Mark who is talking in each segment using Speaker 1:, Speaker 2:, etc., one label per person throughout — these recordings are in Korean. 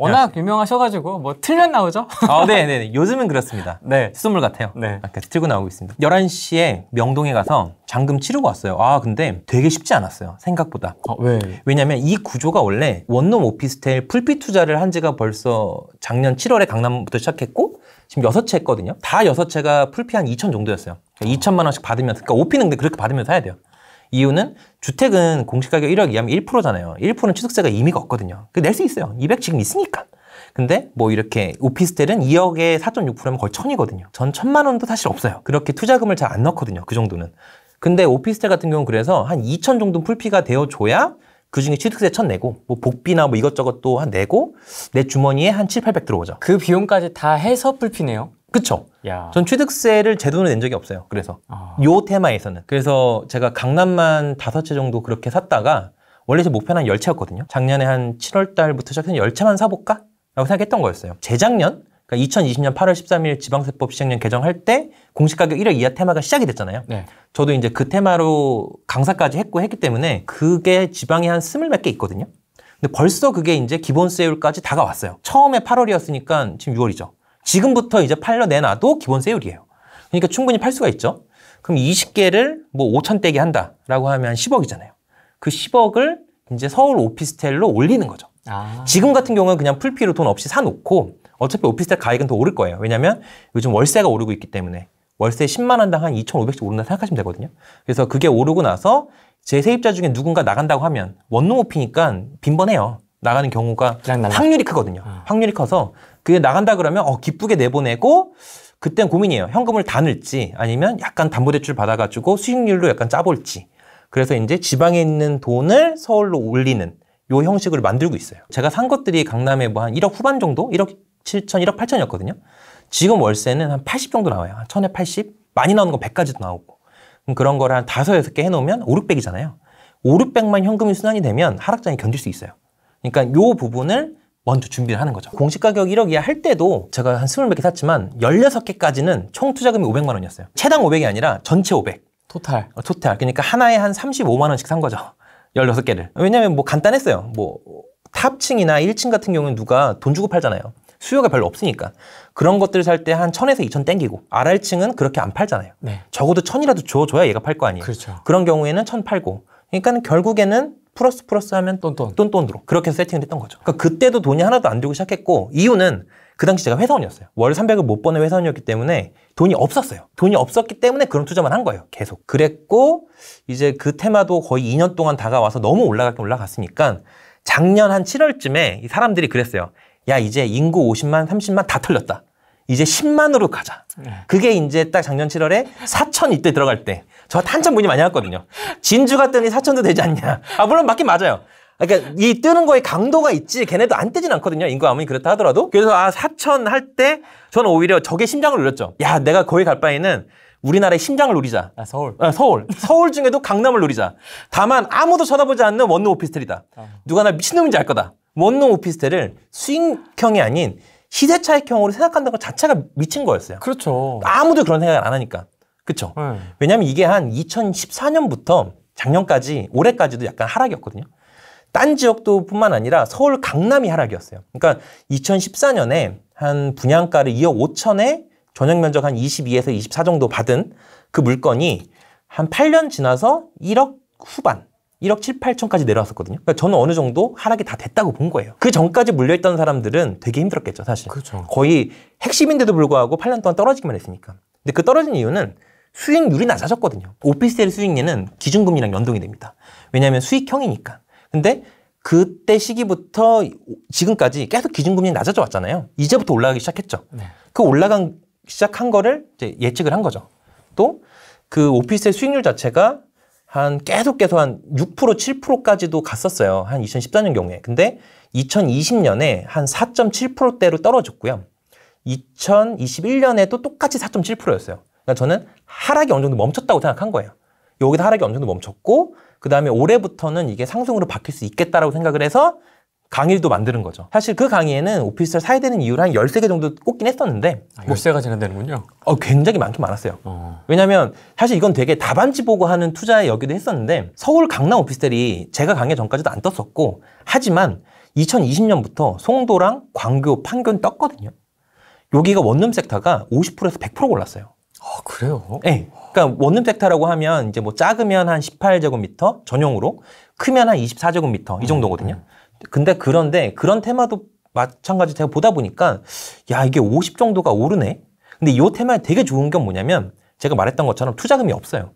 Speaker 1: 워낙
Speaker 2: 유명하셔가지고 뭐 틀면 나오죠? 아,
Speaker 1: 네, 네. 네. 요즘은 그렇습니다. 네. 수돗물 같아요. 네. 이렇게 틀고 나오고 있습니다. 11시에 명동에 가서 잠금 치르고 왔어요. 아, 근데 되게 쉽지 않았어요. 생각보다. 아, 왜? 왜냐면 이 구조가 원래 원룸 오피스텔 풀피 투자를 한 지가 벌써 작년 7월에 강남부터 시작했고 지금 여섯 채 했거든요. 다 여섯 채가 풀피 한 2천 정도였어요. 2천만 그러니까 원씩 받으면서 그러니까 오피는 근데 그렇게 받으면서 해야 돼요. 이유는 주택은 공시가격 1억 이하면 1%잖아요. 1%는 취득세가 의미가 없거든요. 그 낼 수 있어요. 200 지금 있으니까. 근데 뭐 이렇게 오피스텔은 2억에 4.6%면 거의 천이거든요. 전 천만 원도 사실 없어요. 그렇게 투자금을 잘 안 넣거든요. 그 정도는. 근데 오피스텔 같은 경우는 그래서 한 2천 정도 는 풀피가 되어줘야 그 중에 취득세 천 내고 뭐 복비나 뭐 이것저것 또 한 내고 내 주머니에 한 7, 800 들어오죠. 그 비용까지 다 해서 풀피네요. 그쵸. 야. 전 취득세를 제도로 낸 적이 없어요. 그래서 아. 요 테마에서는 그래서 제가 강남만 다섯 채 정도 그렇게 샀다가 원래 제 목표는 한 열채였거든요 작년에 한 7월 달부터 시작해서 열채만 사볼까? 라고 생각했던 거였어요. 재작년? 그러니까 2020년 8월 13일 지방세법 시행령 개정할 때 공시가격 1억 이하 테마가 시작이 됐잖아요. 네. 저도 이제 그 테마로 강사까지 했고 했기 때문에 그게 지방에 한 스물 몇 개 있거든요. 근데 벌써 그게 이제 기본세율까지 다가왔어요. 처음에 8월이었으니까 지금 6월이죠. 지금부터 이제 팔려 내놔도 기본 세율이에요. 그러니까 충분히 팔 수가 있죠. 그럼 20개를 뭐 5천 대기 한다라고 하면 10억이잖아요. 그 10억을 이제 서울 오피스텔로 올리는 거죠. 아. 지금 같은 경우는 그냥 풀피로 돈 없이 사놓고 어차피 오피스텔 가액은 더 오를 거예요. 왜냐하면 요즘 월세가 오르고 있기 때문에 월세 10만 원당 한 2,500씩 오른다 생각하시면 되거든요. 그래서 그게 오르고 나서 제 세입자 중에 누군가 나간다고 하면 원룸 오피니까 빈번해요. 나가는 경우가 확률이 크거든요. 아. 확률이 커서 그게 나간다 그러면 어 기쁘게 내보내고 그땐 고민이에요. 현금을 다 넣을지 아니면 약간 담보대출 받아가지고 수익률로 약간 짜볼지. 그래서 이제 지방에 있는 돈을 서울로 올리는 요 형식을 만들고 있어요. 제가 산 것들이 강남에 뭐 한 1억 후반 정도? 1억 7천, 1억 8천이었거든요. 지금 월세는 한 80 정도 나와요. 한 1000에 80? 많이 나오는 건 100까지도 나오고. 그런 거를 한 5, 6개 해놓으면 5, 600이잖아요. 5, 600만 현금이 순환이 되면 하락장이 견딜 수 있어요. 그러니까 요 부분을 먼저 준비를 하는 거죠. 공시 가격 1억 이하 할 때도 제가 한 20몇 개 샀지만 16개까지는 총 투자금이 500만 원이었어요. 최당 500이 아니라 전체 500. 토탈. 어, 토탈. 그러니까 하나에 한 35만 원씩 산 거죠. 16개를. 왜냐면 뭐 간단했어요. 뭐 탑층이나 1층 같은 경우는 누가 돈 주고 팔잖아요. 수요가 별로 없으니까. 그런 것들 을살 때 한1 0 0 0에서2000 땡기고 RR층은 그렇게 안 팔잖아요. 네. 적어도 1 0 0 0이라도 줘줘야 얘가 팔 거 아니에요. 그렇죠. 그런 경우에는 1000 팔고. 그러니까 결국에는 플러스 플러스 하면 똔똔. 똔똔으로. 그렇게 세팅을 했던 거죠. 그러니까 그때도 돈이 하나도 안 들고 시작했고, 이유는 그 당시 제가 회사원이었어요. 월 300을 못 버는 회사원이었기 때문에 돈이 없었어요. 돈이 없었기 때문에 그런 투자만 한 거예요. 계속. 그랬고, 이제 그 테마도 거의 2년 동안 다가와서 너무 올라갔긴 올라갔으니까, 작년 한 7월쯤에 사람들이 그랬어요. 야, 이제 인구 50만, 30만 다 털렸다. 이제 10만으로 가자. 네. 그게 이제 딱 작년 7월에 4천 이때 들어갈 때 저한테 한참 문의 많이 왔거든요. 진주가 뜨니 사천도 되지 않냐. 아, 물론 맞긴 맞아요. 그러니까 이 뜨는 거에 강도가 있지 걔네도 안 뜨진 않거든요. 인구 아무리 그렇다 하더라도. 그래서 아, 사천 할 때 저는 오히려 적의 심장을 누렸죠. 야, 내가 거기 갈 바에는 우리나라의 심장을 누리자. 아, 서울. 아, 서울. 서울 중에도 강남을 누리자. 다만 아무도 쳐다보지 않는 원룸 오피스텔이다. 아. 누가 나 미친놈인지 알 거다. 원룸 오피스텔을 수익형이 아닌 시세차익형으로 생각한다는 것 자체가 미친 거였어요. 그렇죠. 아무도 그런 생각을 안 하니까. 그렇죠. 네. 왜냐하면 이게 한 2014년부터 작년까지 올해까지도 약간 하락이었거든요. 딴 지역도뿐만 아니라 서울 강남이 하락이었어요. 그러니까 2014년에 한 분양가를 2억 5천에 전용 면적 한 22에서 24 정도 받은 그 물건이 한 8년 지나서 1억 후반, 1억 7, 8천까지 내려왔었거든요. 그러니까 저는 어느 정도 하락이 다 됐다고 본 거예요. 그 전까지 물려있던 사람들은 되게 힘들었겠죠, 사실. 그렇죠. 거의 핵심인데도 불구하고 8년 동안 떨어지기만 했으니까. 근데 그 떨어진 이유는 수익률이 낮아졌거든요. 오피스텔 수익률은 기준금리랑 연동이 됩니다. 왜냐하면 수익형이니까. 근데 그때 시기부터 지금까지 계속 기준금리 낮아져 왔잖아요. 이제부터 올라가기 시작했죠. 네. 그 올라간 시작한 거를 예측을 한 거죠. 또 그 오피스텔 수익률 자체가 한 계속 계속 한 6% 7%까지도 갔었어요. 한 2014년 경우에. 근데 2020년에 한 4.7%대로 떨어졌고요. 2021년에 도 똑같이 4.7%였어요. 그러니까 저는 하락이 어느 정도 멈췄다고 생각한 거예요. 여기서 하락이 어느 정도 멈췄고 그 다음에 올해부터는 이게 상승으로 바뀔 수 있겠다라고 생각을 해서 강의도 만드는 거죠. 사실 그 강의에는 오피스텔 사야 되는 이유를 한 열세 개 정도 꼽긴 했었는데 아, 13가지 한다는군요? 어, 굉장히 많긴 많았어요. 어. 왜냐면 사실 이건 되게 답안지 보고 하는 투자에 여기도 했었는데 서울 강남 오피스텔이 제가 강의 전까지도 안 떴었고 하지만 2020년부터 송도랑 광교, 판교는 떴거든요. 여기가 원룸 섹터가 50%에서 100% 올랐어요.
Speaker 2: 아, 그래요? 네.
Speaker 1: 그러니까 원룸 섹터라고 하면 이제 뭐 작으면 한 18제곱미터 전용으로 크면 한 24제곱미터 이 정도거든요. 음, 음. 근데 그런데 그런 테마도 마찬가지 제가 보다 보니까 야, 이게 50 정도가 오르네. 근데 이 테마에 되게 좋은 건 뭐냐면 제가 말했던 것처럼 투자금이 없어요.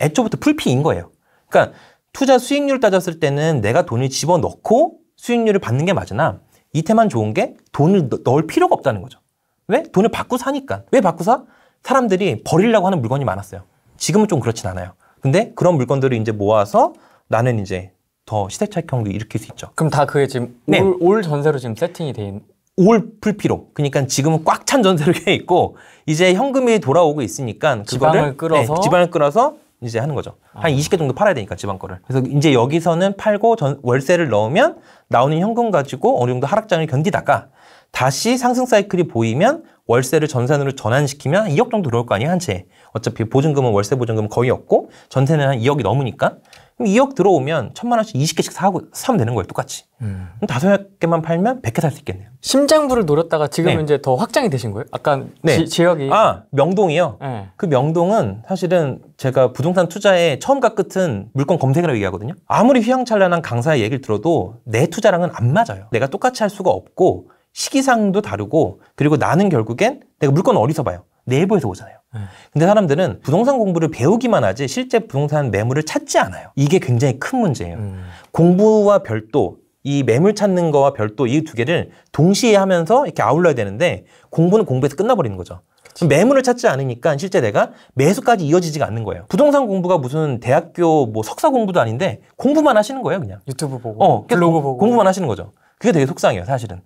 Speaker 1: 애초부터 풀피인 거예요. 그러니까 투자 수익률 따졌을 때는 내가 돈을 집어넣고 수익률을 받는 게 맞으나 이테마는 좋은 게 돈을 넣을 필요가 없다는 거죠. 왜? 돈을 받고 사니까. 왜 받고 사? 사람들이 버리려고 하는 물건이 많았어요. 지금은 좀 그렇진 않아요. 근데 그런 물건들을 이제 모아서 나는 이제 더 시세 차익형도 일으킬 수 있죠.
Speaker 2: 그럼 다 그게 지금 네. 올, 올, 전세로 지금 세팅이 돼 있는?
Speaker 1: 올 풀피로. 그러니까 지금은 꽉 찬 전세로 돼 있고 이제 현금이 돌아오고 있으니까 지방을 네, 끌어서 네, 지방을 끌어서 이제 하는 거죠. 아. 한 20개 정도 팔아야 되니까 지방 거를. 그래서 이제 여기서는 팔고 전, 월세를 넣으면 나오는 현금 가지고 어느 정도 하락장을 견디다가 다시 상승 사이클이 보이면 월세를 전산으로 전환시키면 2억 정도 들어올 거 아니야 한 채. 어차피 보증금은 월세 보증금 은 거의 없고 전세는 한 2억이 넘으니까. 그럼 2억 들어오면 천만 원씩 20개씩 사고 사면 되는 거예요 똑같이. 음. 그럼 다섯 개만 팔면 100개 살 수 있겠네요. 심장부를 노렸다가 지금 네. 이제 더 확장이 되신 거예요? 아까 네. 지, 지역이 아 명동이요. 네. 그 명동은 사실은 제가 부동산 투자의 처음과 끝은 물건 검색이라고 얘기하거든요. 아무리 휘황찬란한 강사의 얘기를 들어도 내 투자랑은 안 맞아요. 내가 똑같이 할 수가 없고 시기상도 다르고 그리고 나는 결국엔 내가 물건 어디서 봐요? 네이버에서 오잖아요. 네. 근데 사람들은 부동산 공부를 배우기만 하지 실제 부동산 매물을 찾지 않아요. 이게 굉장히 큰 문제예요. 음. 공부와 별도 이 매물 찾는 거와 별도 이 두 개를 동시에 하면서 이렇게 아울러야 되는데 공부는 공부해서 끝나버리는 거죠. 매물을 찾지 않으니까 실제 내가 매수까지 이어지지가 않는 거예요. 부동산 공부가 무슨 대학교 뭐 석사 공부도 아닌데 공부만 하시는 거예요, 그냥. 유튜브 보고, 어, 블로그 보고. 공부만 하시는 거죠. 그게 되게 속상해요, 사실은.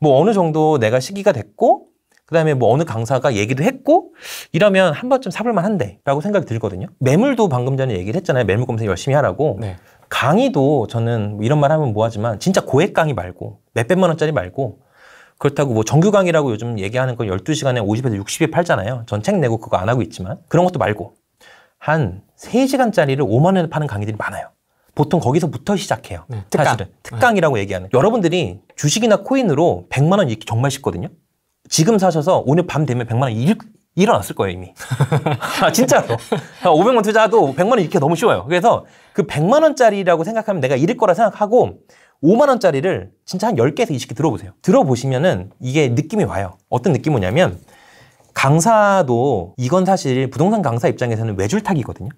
Speaker 1: 뭐 어느 정도 내가 시기가 됐고 그다음에 뭐 어느 강사가 얘기를 했고 이러면 한 번쯤 사볼만 한데라고 생각이 들거든요. 매물도 방금 전에 얘기를 했잖아요. 매물 검색 열심히 하라고. 네. 강의도 저는 뭐 이런 말 하면 뭐하지만 진짜 고액 강의 말고 몇백만 원짜리 말고 그렇다고 뭐 정규 강의라고 요즘 얘기하는 건 12시간에 50에서 60에 팔잖아요. 전 책 내고 그거 안 하고 있지만 그런 것도 말고 한3시간짜리를 5만 원에 파는 강의들이 많아요. 보통 거기서부터 시작해요. 네, 특강. 사실은 네. 특강이라고 네. 얘기하는. 여러분들이 주식이나 코인으로 100만 원잃기 정말 쉽거든요. 지금 사셔서 오늘 밤 되면 100만 원 잃, 일어났을 거예요, 이미. 아, 진짜로. 500만 아, 원 투자도 100만 원잃기 너무 쉬워요. 그래서 그 100만 원짜리라고 생각하면 내가 잃을 거라 생각하고 5만 원짜리를 진짜 한 10개에서 20개 들어보세요. 들어보시면은 이게 느낌이 와요. 어떤 느낌이 오냐면 강사도 이건 사실 부동산 강사 입장에서는 외줄타기거든요.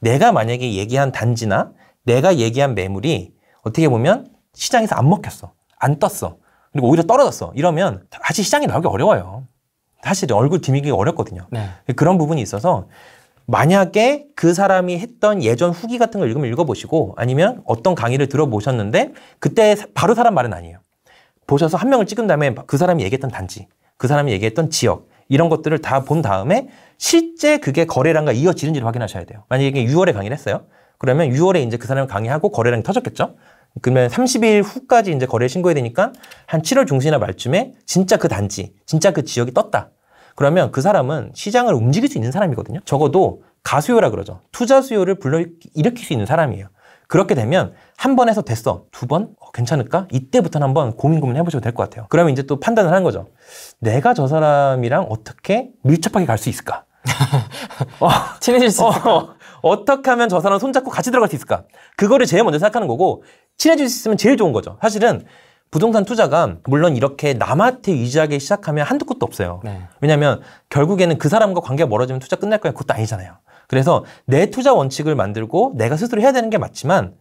Speaker 1: 내가 만약에 얘기한 단지나 내가 얘기한 매물이 어떻게 보면 시장에서 안 먹혔어. 안 떴어. 그리고 오히려 떨어졌어. 이러면 다시 시장에 나오기 어려워요. 사실 얼굴 디미기 어렵거든요. 네. 그런 부분이 있어서 만약에 그 사람이 했던 예전 후기 같은 걸 읽으면 읽어보시고 아니면 어떤 강의를 들어보셨는데 그때 바로 사람 말은 아니에요. 보셔서 한 명을 찍은 다음에 그 사람이 얘기했던 단지, 그 사람이 얘기했던 지역, 이런 것들을 다 본 다음에 실제 그게 거래량과 이어지는지를 확인하셔야 돼요. 만약에 6월에 강의를 했어요. 그러면 6월에 이제 그 사람 강의하고 거래량이 터졌겠죠? 그러면 30일 후까지 이제 거래 신고해야 되니까 한 7월 중순이나 말쯤에 진짜 그 단지, 진짜 그 지역이 떴다. 그러면 그 사람은 시장을 움직일 수 있는 사람이거든요. 적어도 가수요라 그러죠. 투자 수요를 불러 일으킬 수 있는 사람이에요. 그렇게 되면 한번에서 됐어. 두 번? 어, 괜찮을까? 이때부터는 한 번 고민 고민 해보셔도 될 것 같아요. 그러면 이제 또 판단을 한 거죠. 내가 저 사람이랑 어떻게 밀접하게 갈 수 있을까? 어, 친해질 수 있을까? 어, 어. 어떻게 하면 저 사람 손잡고 같이 들어갈 수 있을까? 그거를 제일 먼저 생각하는 거고 친해질 수 있으면 제일 좋은 거죠. 사실은 부동산 투자가 물론 이렇게 남한테 의지하기 시작하면 한두 곳도 없어요. 네. 왜냐하면 결국에는 그 사람과 관계가 멀어지면 투자 끝날 거야 그것도 아니잖아요. 그래서 내 투자 원칙을 만들고 내가 스스로 해야 되는 게 맞지만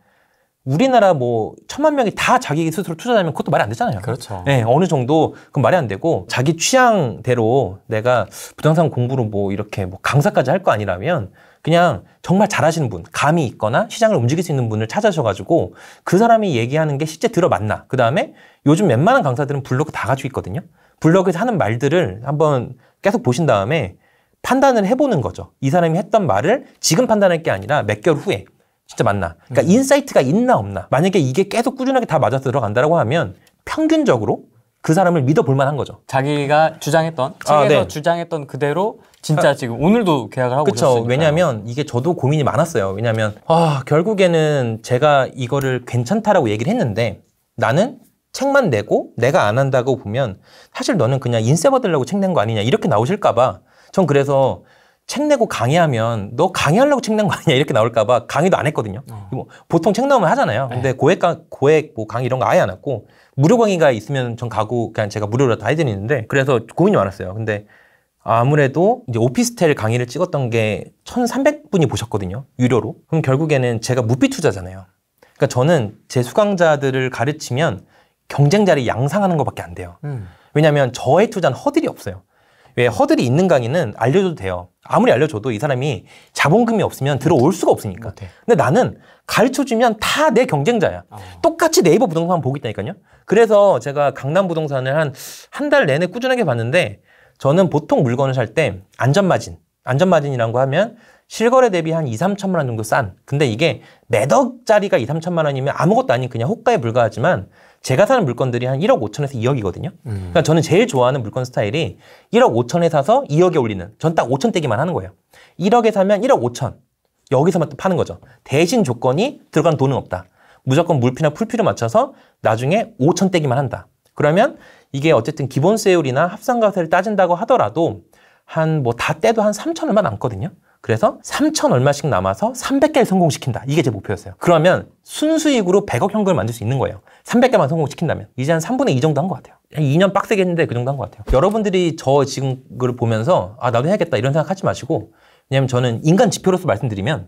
Speaker 1: 우리나라 뭐 천만 명이 다 자기 스스로 투자하면 그것도 말이 안 되잖아요. 그렇죠. 네, 어느 정도 그건 말이 안 되고 자기 취향대로 내가 부동산 공부로 뭐 이렇게 뭐 강사까지 할 거 아니라면 그냥 정말 잘하시는 분, 감이 있거나 시장을 움직일 수 있는 분을 찾아셔가지고그 사람이 얘기하는 게 실제 들어맞나. 그 다음에 요즘 웬만한 강사들은 블로그 다 가지고 있거든요. 블로그에서 하는 말들을 한번 계속 보신 다음에 판단을 해보는 거죠. 이 사람이 했던 말을 지금 판단할 게 아니라 몇 개월 후에 진짜 맞나. 그러니까 음. 인사이트가 있나 없나. 만약에 이게 계속 꾸준하게 다 맞아서 들어간다라고 하면 평균적으로 그 사람을
Speaker 2: 믿어볼 만한 거죠. 자기가 주장했던 아, 책에서 아, 네. 주장했던 그대로 진짜 아. 지금 오늘도 계약을 하고 그렇죠. 왜냐하면
Speaker 1: 이게 저도 고민이 많았어요. 왜냐하면 아, 결국에는 제가 이거를 괜찮다라고 얘기를 했는데 나는 책만 내고 내가 안 한다고 보면 사실 너는 그냥 인세 받으려고 책 낸 거 아니냐 이렇게 나오실까봐 전 그래서 책 내고 강의하면 너 강의하려고 책 낸 거 아니냐 이렇게 나올까봐 강의도 안 했거든요. 어. 뭐 보통 책 나오면 하잖아요. 네. 근데 고액 강 고액 뭐 강의 이런 거 아예 안 했고 무료 강의가 있으면 전 가고 그냥 제가 무료로 다 해드리는데 그래서 고민이 많았어요. 근데 아무래도 이제 오피스텔 강의를 찍었던 게 1,300분이 보셨거든요. 유료로. 그럼 결국에는 제가 무비 투자잖아요. 그러니까 저는 제 수강자들을 가르치면 경쟁자를 양상하는 것밖에 안 돼요. 음. 왜냐하면 저의 투자는 허들이 없어요. 왜 허들이 있는 강의는 알려줘도 돼요. 아무리 알려줘도 이 사람이 자본금이 없으면 들어올 수가 없으니까. 근데 나는 가르쳐주면 다 내 경쟁자야. 어. 똑같이 네이버 부동산 보고 있다니까요. 그래서 제가 강남 부동산을 한 한 달 내내 꾸준하게 봤는데 저는 보통 물건을 살 때 안전마진, 안전마진이라고 하면 실거래 대비 한 2, 3천만 원 정도 싼. 근데 이게 매덕짜리가 2, 3천만 원이면 아무것도 아닌 그냥 호가에 불과하지만 제가 사는 물건들이 한 1억 5천에서 2억이거든요. 음. 그러니까 저는 제일 좋아하는 물건 스타일이 1억 5천에 사서 2억에 올리는. 전 딱 5천 떼기만 하는 거예요. 1억에 사면 1억 5천. 여기서만 또 파는 거죠. 대신 조건이 들어간 돈은 없다. 무조건 물피나 풀피로 맞춰서 나중에 5천 떼기만 한다. 그러면 이게 어쨌든 기본 세율이나 합산과세를 따진다고 하더라도 한 뭐 다 떼도 한 3천 얼마 남거든요. 그래서 3천 얼마씩 남아서 300개를 성공시킨다. 이게 제 목표였어요. 그러면 순수익으로 100억 현금을 만들 수 있는 거예요. 300개만 성공시킨다면. 이제 한 3분의 2 정도 한 것 같아요. 한 2년 빡세게 했는데 그 정도 한 것 같아요. 여러분들이 저 지금 그걸 보면서 아, 나도 해야겠다 이런 생각 하지 마시고 왜냐면 저는 인간 지표로서 말씀드리면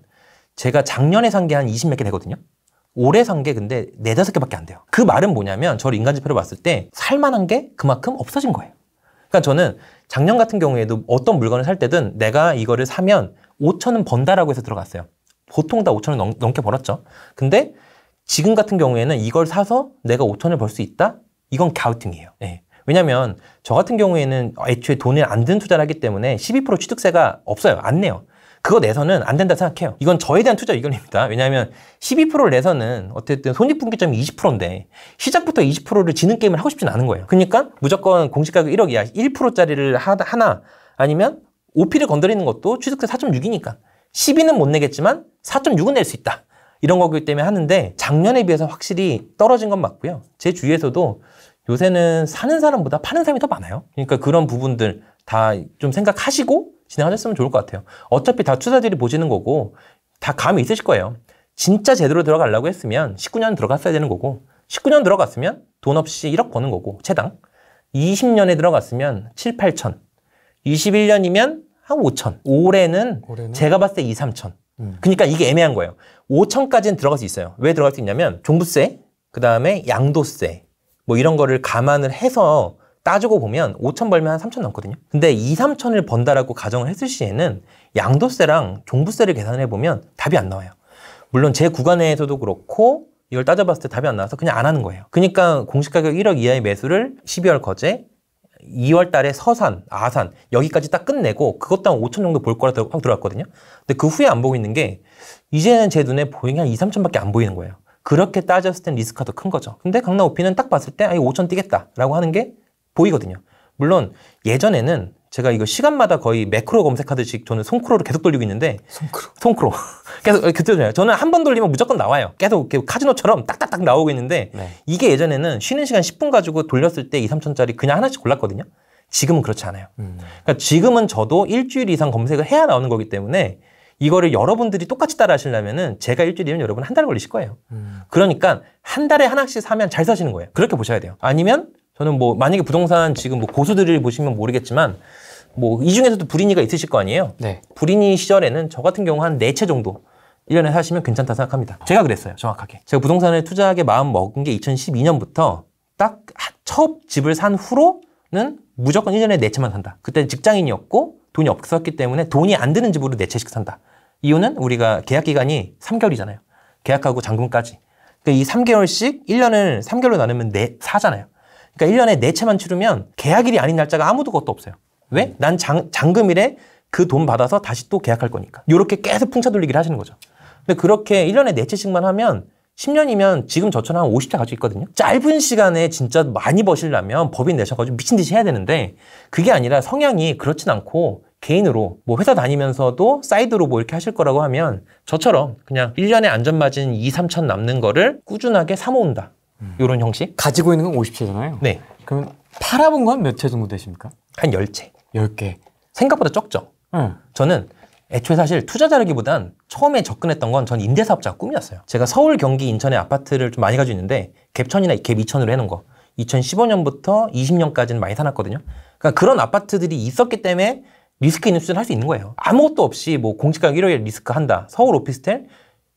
Speaker 1: 제가 작년에 산 게 한 20 몇 개 되거든요. 올해 산 게 근데 네다섯 개밖에안 돼요. 그 말은 뭐냐면 저를 인간 지표로 봤을 때 살만한 게 그만큼 없어진 거예요. 그러니까 저는 작년 같은 경우에도 어떤 물건을 살 때든 내가 이거를 사면 5천은 번다라고 해서 들어갔어요. 보통 다 5천을 넘, 넘게 벌었죠. 근데 지금 같은 경우에는 이걸 사서 내가 5천을 벌 수 있다? 이건 가우팅이에요. 예. 왜냐면 저 같은 경우에는 애초에 돈을 안 든 투자를 하기 때문에 12% 취득세가 없어요. 안 내요. 그거 내서는 안 된다 생각해요. 이건 저에 대한 투자 의견입니다. 왜냐하면 12%를 내서는 어쨌든 손익분기점이 20%인데 시작부터 20%를 지는 게임을 하고 싶진 않은 거예요. 그러니까 무조건 공시가격 1억 이야 1%짜리를 하나 아니면 5P를 건드리는 것도 취득세 4.6이니까 10위는 못 내겠지만 4.6은 낼 수 있다. 이런 거기 때문에 하는데 작년에 비해서 확실히 떨어진 건 맞고요. 제 주위에서도 요새는 사는 사람보다 파는 사람이 더 많아요. 그러니까 그런 부분들 다 좀 생각하시고 진행하셨으면 좋을 것 같아요. 어차피 다 투자들이 보시는 거고 다 감이 있으실 거예요. 진짜 제대로 들어가려고 했으면 19년 들어갔어야 되는 거고 19년 들어갔으면 돈 없이 1억 버는 거고 최당 20년에 들어갔으면 7, 8천 21년이면 한 5천. 올해는, 올해는? 제가 봤을 때 2, 3천. 음. 그러니까 이게 애매한 거예요. 5천까지는 들어갈 수 있어요. 왜 들어갈 수 있냐면 종부세, 그 다음에 양도세 뭐 이런 거를 감안을 해서 따지고 보면 5천 벌면 한 3천 넘거든요. 근데 2, 3천을 번다라고 가정을 했을 시에는 양도세랑 종부세를 계산해 보면 답이 안 나와요. 물론 제 구간에서도 그렇고 이걸 따져봤을 때 답이 안 나와서 그냥 안 하는 거예요. 그러니까 공시가격 1억 이하의 매수를 12월 거제, 2월 달에 서산, 아산 여기까지 딱 끝내고 그것도 한 5천 정도 볼 거라 하고 들어왔거든요. 근데 그 후에 안보고있는게 이제는 제 눈에 보잉이 한 2, 3천밖에 안 보이는 거예요. 그렇게 따졌을 땐 리스크가 더 큰 거죠. 근데 강남 오피는 딱 봤을 때 아, 이 5천 뛰겠다라고 하는 게 보이거든요. 물론 예전에는 제가 이거 시간마다 거의 매크로 검색하듯이 저는 송크로를 계속 돌리고 있는데 송크로 손크로 계속 그때 아요 저는 한 번 돌리면 무조건 나와요 계속, 계속 카지노처럼 딱딱딱 나오고 있는데 네. 이게 예전에는 쉬는 시간 10분 가지고 돌렸을 때 2, 3천짜리 그냥 하나씩 골랐거든요 지금은 그렇지 않아요 음. 그러니까 지금은 저도 일주일 이상 검색을 해야 나오는 거기 때문에 이거를 여러분들이 똑같이 따라 하시려면은 제가 일주일이면 여러분 한 달 걸리실 거예요 음. 그러니까 한 달에 하나씩 사면 잘 사시는 거예요 그렇게 보셔야 돼요 아니면 저는 뭐 만약에 부동산 지금 뭐 고수들을 보시면 모르겠지만 뭐이 중에서도 불인이가 있으실 거 아니에요? 네. 불인이 시절에는 저 같은 경우 한 네 채 정도 1년에 사시면 괜찮다 생각합니다. 제가 그랬어요, 정확하게. 제가 부동산에 투자하게 마음 먹은 게 2012년부터 딱 첫 집을 산 후로는 무조건 1년에 네 채만 산다. 그때 는 직장인이었고 돈이 없었기 때문에 돈이 안 드는 집으로 네 채씩 산다. 이유는 우리가 계약 기간이 3개월이잖아요. 계약하고 잔금까지. 그러니까 이 3개월씩 1년을 3개월로 나누면 4, 4잖아요. 그러니까 1년에 4채만 치르면 계약일이 아닌 날짜가 아무도 것도 없어요. 왜? 난 장, 잔금일에 그돈 받아서 다시 또 계약할 거니까. 이렇게 계속 풍차 돌리기를 하시는 거죠. 근데 그렇게 1년에 4채씩만 하면 10년이면 지금 저처럼 한 50채 가지고 있거든요. 짧은 시간에 진짜 많이 버시려면 법인 내셔가지고 미친 듯이 해야 되는데 그게 아니라 성향이 그렇진 않고 개인으로 뭐 회사 다니면서도 사이드로 뭐 이렇게 하실 거라고 하면 저처럼 그냥 1년에 안전마진 2, 3천 남는 거를 꾸준하게 사모은다. 음. 이런 형식. 가지고 있는 건 50채잖아요. 네. 그럼 팔아본 건 몇 채 정도 되십니까? 한 10채. 10개. 생각보다 적죠? 응. 저는 애초에 사실 투자자라기보단 처음에 접근했던 건 전 임대사업자가 꿈이었어요. 제가 서울, 경기, 인천에 아파트를 좀 많이 가지고 있는데 갭천이나 갭이천으로 해놓은 거 2015년부터 20년까지는 많이 사놨거든요. 그러니까 그런 아파트들이 있었기 때문에 리스크 있는 수준을 할 수 있는 거예요. 아무것도 없이 뭐 공시가격 1억에 리스크 한다. 서울 오피스텔?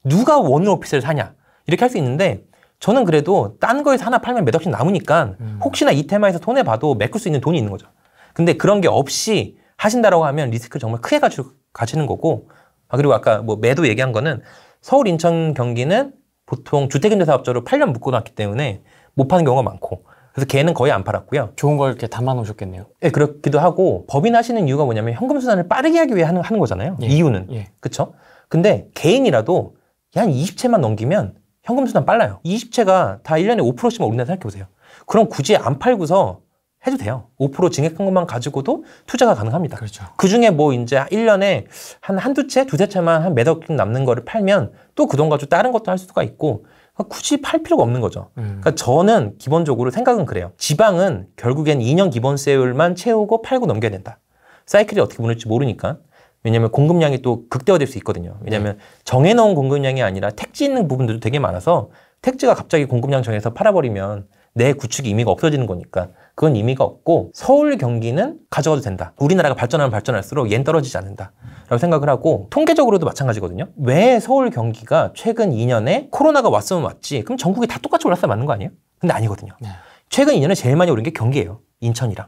Speaker 1: 누가 원룸 오피스텔 사냐? 이렇게 할 수 있는데 저는 그래도 딴 거에서 하나 팔면 몇 억씩 남으니까 음. 혹시나 이 테마에서 손해봐도 메꿀 수 있는 돈이 있는 거죠. 근데 그런 게 없이 하신다라고 하면 리스크를 정말 크게 가지, 가지는 거고 아, 그리고 아까 뭐 매도 얘기한 거는 서울, 인천, 경기는 보통 주택임대사업자로 8년 묶어놨기 때문에 못 파는 경우가 많고 그래서 걔는 거의 안 팔았고요. 좋은 걸 이렇게 담아놓으셨겠네요. 예, 네, 그렇기도 하고 법인 하시는 이유가 뭐냐면 현금 순환을 빠르게 하기 위해 하는, 하는 거잖아요. 예. 이유는 예. 그렇죠. 근데 개인이라도 한 20채만 넘기면 현금 순환 빨라요. 20채가 다 1년에 5%씩만 우리나 생각해 보세요. 그럼 굳이 안 팔고서 해도 돼요. 5% 증액한 것만 가지고도 투자가 가능합니다. 그렇죠. 그 중에 뭐 이제 1년에 한 한두 채, 두세 채만 한 몇 억 남는 거를 팔면 또 그 돈 가지고 다른 것도 할 수가 있고 그러니까 굳이 팔 필요가 없는 거죠. 음. 그러니까 저는 기본적으로 생각은 그래요. 지방은 결국엔 2년 기본세율만 채우고 팔고 넘겨야 된다. 사이클이 어떻게 무너질지 모르니까. 왜냐하면 공급량이 또 극대화될 수 있거든요. 왜냐하면 네. 정해놓은 공급량이 아니라 택지 있는 부분들도 되게 많아서 택지가 갑자기 공급량 정해서 팔아버리면 내 구축이 의미가 없어지는 거니까 그건 의미가 없고 서울 경기는 가져가도 된다. 우리나라가 발전하면 발전할수록 얜 떨어지지 않는다. 라고 생각을 하고 통계적으로도 마찬가지거든요. 왜 서울 경기가 최근 2년에 코로나가 왔으면 왔지 그럼 전국이 다 똑같이 올랐으면 맞는 거 아니에요? 근데 아니거든요. 네. 최근 2년에 제일 많이 오른 게 경기예요. 인천이랑.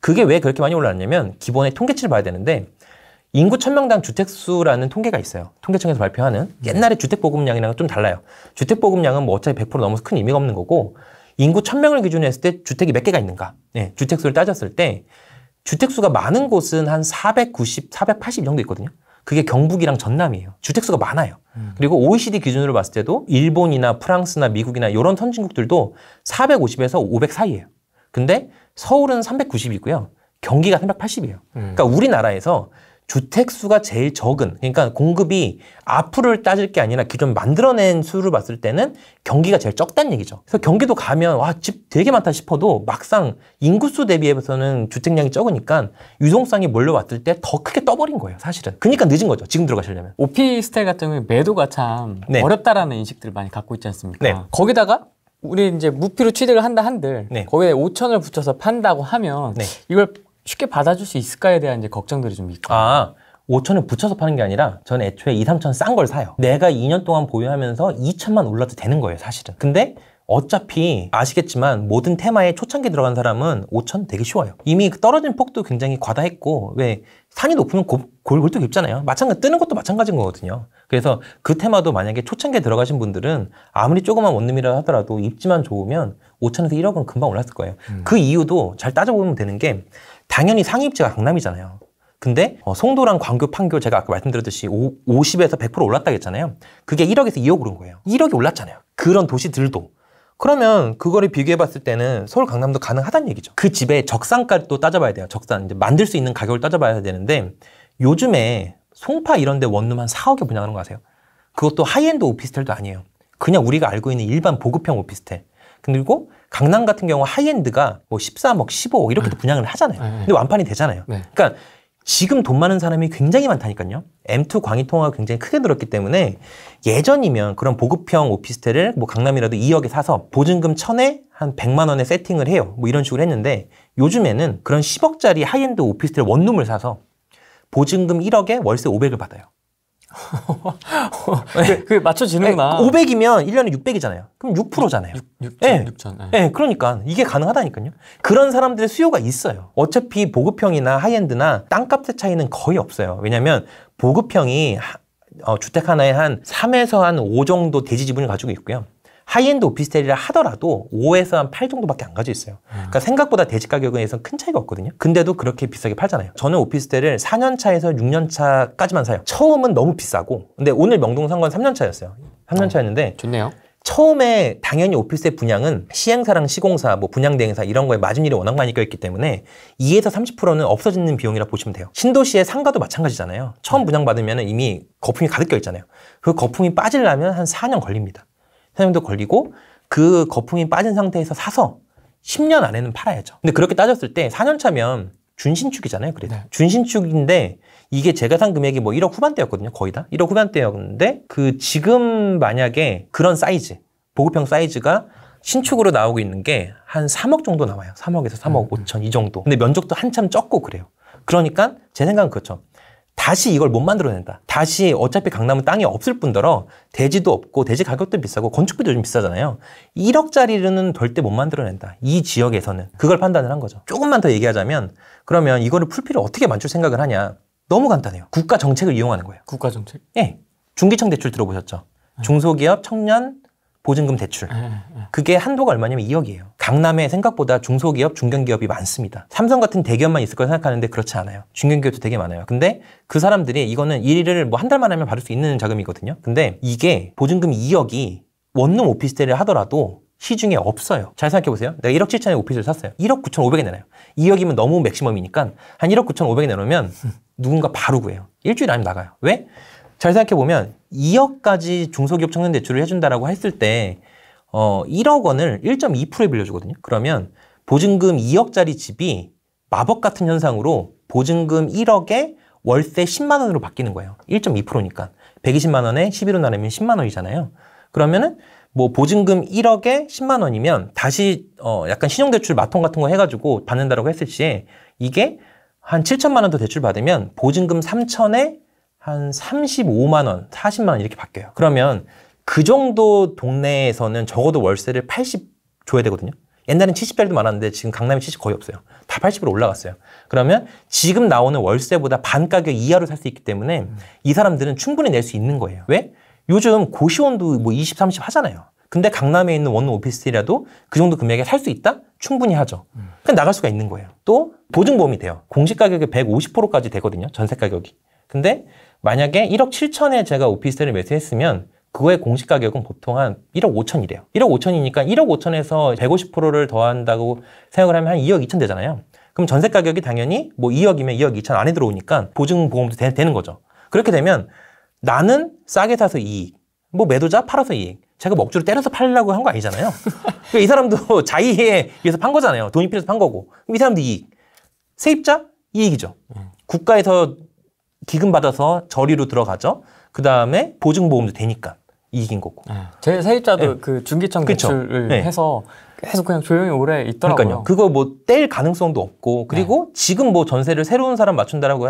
Speaker 1: 그게 왜 그렇게 많이 올랐냐면 기본에 통계치를 봐야 되는데 인구 천명당 주택수라는 통계가 있어요. 통계청에서 발표하는. 네. 옛날에 주택보급량이랑 좀 달라요. 주택보급량은 뭐 어차피 100% 넘어서 큰 의미가 없는 거고, 인구 1 0 0 0명을 기준으로 했을 때 주택이 몇 개가 있는가? 네, 주택수를 따졌을 때 주택수가 많은 곳은 한 490, 480 정도 있거든요. 그게 경북이랑 전남이에요. 주택수가 많아요. 음. 그리고 OECD 기준으로 봤을 때도 일본이나 프랑스나 미국이나 이런 선진국들도 450에서 500사이에요 근데 서울은 390이고요. 경기가 380이에요. 음. 그러니까 우리나라에서 주택 수가 제일 적은 그러니까 공급이 앞으로를 따질 게 아니라 기존 만들어낸 수를 봤을 때는 경기가 제일 적다는 얘기죠. 그래서 경기도 가면 와 집 되게 많다 싶어도 막상 인구수 대비해서는 주택량이 적으니까 유동성이 몰려왔을 때 더 크게 떠버린 거예요. 사실은. 그러니까 늦은 거죠. 지금 들어가시려면.
Speaker 2: 오피스텔 같은 경우에 매도가 참 네. 어렵다라는 인식들을 많이 갖고 있지 않습니까? 네. 거기다가 우리 이제 무피로 취득을 한다 한들 네. 거기에 5천을 붙여서 판다고 하면 네. 이걸 쉽게 받아줄 수 있을까에 대한 이제 걱정들이 좀 있고. 아, 5천을
Speaker 1: 붙여서 파는 게 아니라 저는 애초에 2, 3천 싼 걸 사요. 내가 2년 동안 보유하면서 2천만 올라도 되는 거예요, 사실은. 근데 어차피 아시겠지만 모든 테마에 초창기 들어간 사람은 5천 되게 쉬워요. 이미 그 떨어진 폭도 굉장히 과다했고 왜 산이 높으면 골골도 깊잖아요. 마찬가지 뜨는 것도 마찬가지인 거거든요. 그래서 그 테마도 만약에 초창기에 들어가신 분들은 아무리 조그만 원룸이라 하더라도 입지만 좋으면 5천에서 1억은 금방 올랐을 거예요. 음. 그 이유도 잘 따져보면 되는 게 당연히 상입지가 강남이잖아요. 근데 어, 송도랑 광교 판교 제가 아까 말씀드렸듯이 오, 50에서 100% 올랐다 고 했잖아요. 그게 1억에서 2억 오른 거예요. 1억이 올랐잖아요. 그런 도시들도. 그러면 그거를 비교해 봤을 때는 서울 강남도 가능하다는 얘기죠. 그 집의 적산가를 또 따져봐야 돼요. 적산 이제 만들 수 있는 가격을 따져봐야 되는데 요즘에 송파 이런 데 원룸 한 4억에 분양하는 거 아세요? 그것도 하이엔드 오피스텔도 아니에요. 그냥 우리가 알고 있는 일반 보급형 오피스텔. 그리고 강남 같은 경우 하이엔드가 뭐 13억, 15억 뭐 이렇게도 네. 분양을 하잖아요. 네, 네. 근데 완판이 되잖아요. 그러니까 지금 돈 많은 사람이 굉장히 많다니까요. M2 광희통화가 굉장히 크게 늘었기 때문에 예전이면 그런 보급형 오피스텔을 뭐 강남이라도 2억에 사서 보증금 1000에 한 100만 원에 세팅을 해요. 뭐 이런 식으로 했는데 요즘에는 그런 10억짜리 하이엔드 오피스텔 원룸을 사서 보증금 1억에 월세 500을 받아요.
Speaker 2: 그, 게 맞춰지는구나.
Speaker 1: 500이면 1년에 600이잖아요. 그럼 6%잖아요. 6, 6천, 예. 6천. 예. 예. 그러니까 이게 가능하다니까요. 그런 사람들의 수요가 있어요. 어차피 보급형이나 하이엔드나 땅값의 차이는 거의 없어요. 왜냐면 하 보급형이 하, 어, 주택 하나에 한 3에서 한 5 정도 대지 지분을 가지고 있고요. 하이엔드 오피스텔이라 하더라도 5에서 한 8 정도밖에 안 가져 있어요. 음. 그러니까 생각보다 대지 가격에 서큰 차이가 없거든요. 근데도 그렇게 비싸게 팔잖아요. 저는 오피스텔을 4년 차에서 6년 차까지만 사요. 처음은 너무 비싸고 근데 오늘 명동산 건 3년 차였어요. 3년 어, 차였는데 좋네요. 처음에 당연히 오피스텔 분양은 시행사랑 시공사, 뭐 분양 대행사 이런 거에 마진율이 워낙 많이 껴있기 때문에 2에서 30%는 없어지는 비용이라 보시면 돼요. 신도시의 상가도 마찬가지잖아요. 처음 네. 분양받으면 이미 거품이 가득 껴있잖아요. 그 거품이 빠지려면 한 4년 걸립니다. 사장도 걸리고 그 거품이 빠진 상태에서 사서 10년 안에는 팔아야죠. 근데 그렇게 따졌을 때 4년 차면 준신축이잖아요. 그래도 네. 준신축인데 이게 제가 산 금액이 뭐 1억 후반대였거든요. 거의 다 1억 후반대였는데 그 지금 만약에 그런 사이즈 보급형 사이즈가 신축으로 나오고 있는 게 한 3억 정도 나와요. 3억에서 3억 음, 5천 음. 이 정도. 근데 면적도 한참 적고 그래요. 그러니까 제 생각은 그렇죠. 다시 이걸 못 만들어낸다. 다시 어차피 강남은 땅이 없을 뿐더러 대지도 없고 대지 가격도 비싸고 건축비도 좀 비싸잖아요. 1억짜리는 절대 못 만들어낸다. 이 지역에서는 그걸 판단을 한 거죠. 조금만 더 얘기하자면 그러면 이거를 풀피를 어떻게 만출 생각을 하냐? 너무 간단해요. 국가 정책을 이용하는 거예요. 국가 정책? 예. 중기청 대출 들어보셨죠? 중소기업, 청년, 보증금 대출. 예, 예. 그게 한도가 얼마냐면 2억이에요. 강남에 생각보다 중소기업, 중견기업이 많습니다. 삼성 같은 대기업만 있을 거 생각하는데 그렇지 않아요. 중견기업도 되게 많아요. 근데 그 사람들이 이거는 1위를 뭐 한 달만 하면 받을 수 있는 자금이거든요. 근데 이게 보증금 2억이 원룸 오피스텔을 하더라도 시중에 없어요. 잘 생각해보세요. 내가 1억 7천에 오피스텔 샀어요. 1억 9천5백0에 내놔요. 2억이면 너무 맥시멈이니까 한 1억 9천5백0에 내놓으면 누군가 바로 구해요. 일주일 안에 나가요. 왜? 잘 생각해보면 2억까지 중소기업 청년 대출을 해준다라고 했을 때 어, 1억 원을 1.2%에 빌려주거든요. 그러면 보증금 2억짜리 집이 마법 같은 현상으로 보증금 1억에 월세 10만 원으로 바뀌는 거예요. 1.2%니까. 120만 원에 11호 나누면 10만 원이잖아요. 그러면은 뭐 보증금 1억에 10만 원이면 다시 어 약간 신용대출 마통 같은 거 해가지고 받는다라고 했을 시에 이게 한 7천만 원 더 대출 받으면 보증금 3천에 한 35만 원, 40만 원 이렇게 바뀌어요. 그러면 그 정도 동네에서는 적어도 월세를 80 줘야 되거든요. 옛날엔 70짜리도 많았는데 지금 강남에70 거의 없어요. 다 80으로 올라갔어요. 그러면 지금 나오는 월세보다 반 가격 이하로 살 수 있기 때문에 이 사람들은 충분히 낼 수 있는 거예요. 왜? 요즘 고시원도 뭐 20, 30 하잖아요. 근데 강남에 있는 원룸 오피스텔이라도 그 정도 금액에 살 수 있다? 충분히 하죠. 음. 그냥 나갈 수가 있는 거예요. 또 보증보험이 돼요. 공시가격의 150%까지 되거든요. 전세 가격이. 근데 만약에 1억 7천에 제가 오피스텔을 매수했으면 그거의 공시 가격은 보통 한 1억 5천이래요. 1억 5천이니까 1억 5천에서 150%를 더한다고 생각을 하면 한 2억 2천 되잖아요. 그럼 전세 가격이 당연히 뭐 2억이면 2억 2천 안에 들어오니까 보증 보험도 되, 는 거죠. 그렇게 되면 나는 싸게 사서 이익, 뭐 매도자 팔아서 이익. 제가 먹주로 때려서 팔려고 한 거 아니잖아요. 그러니까 이 사람도 자의에 의해서 판 거잖아요. 돈이 필요해서 판 거고. 그럼 이 사람도 이익. 세입자 이익이죠. 음. 국가에서 기금 받아서 저리로 들어가죠. 그 다음에 보증보험도 되니까 이긴 거고. 네. 제 세입자도 네. 그 중기청 대출을 네. 해서 계속 그냥 조용히 오래 있더라고요. 그러니까요. 그거 뭐 뗄 가능성도 없고 그리고 네. 지금 뭐 전세를 새로운 사람 맞춘다라고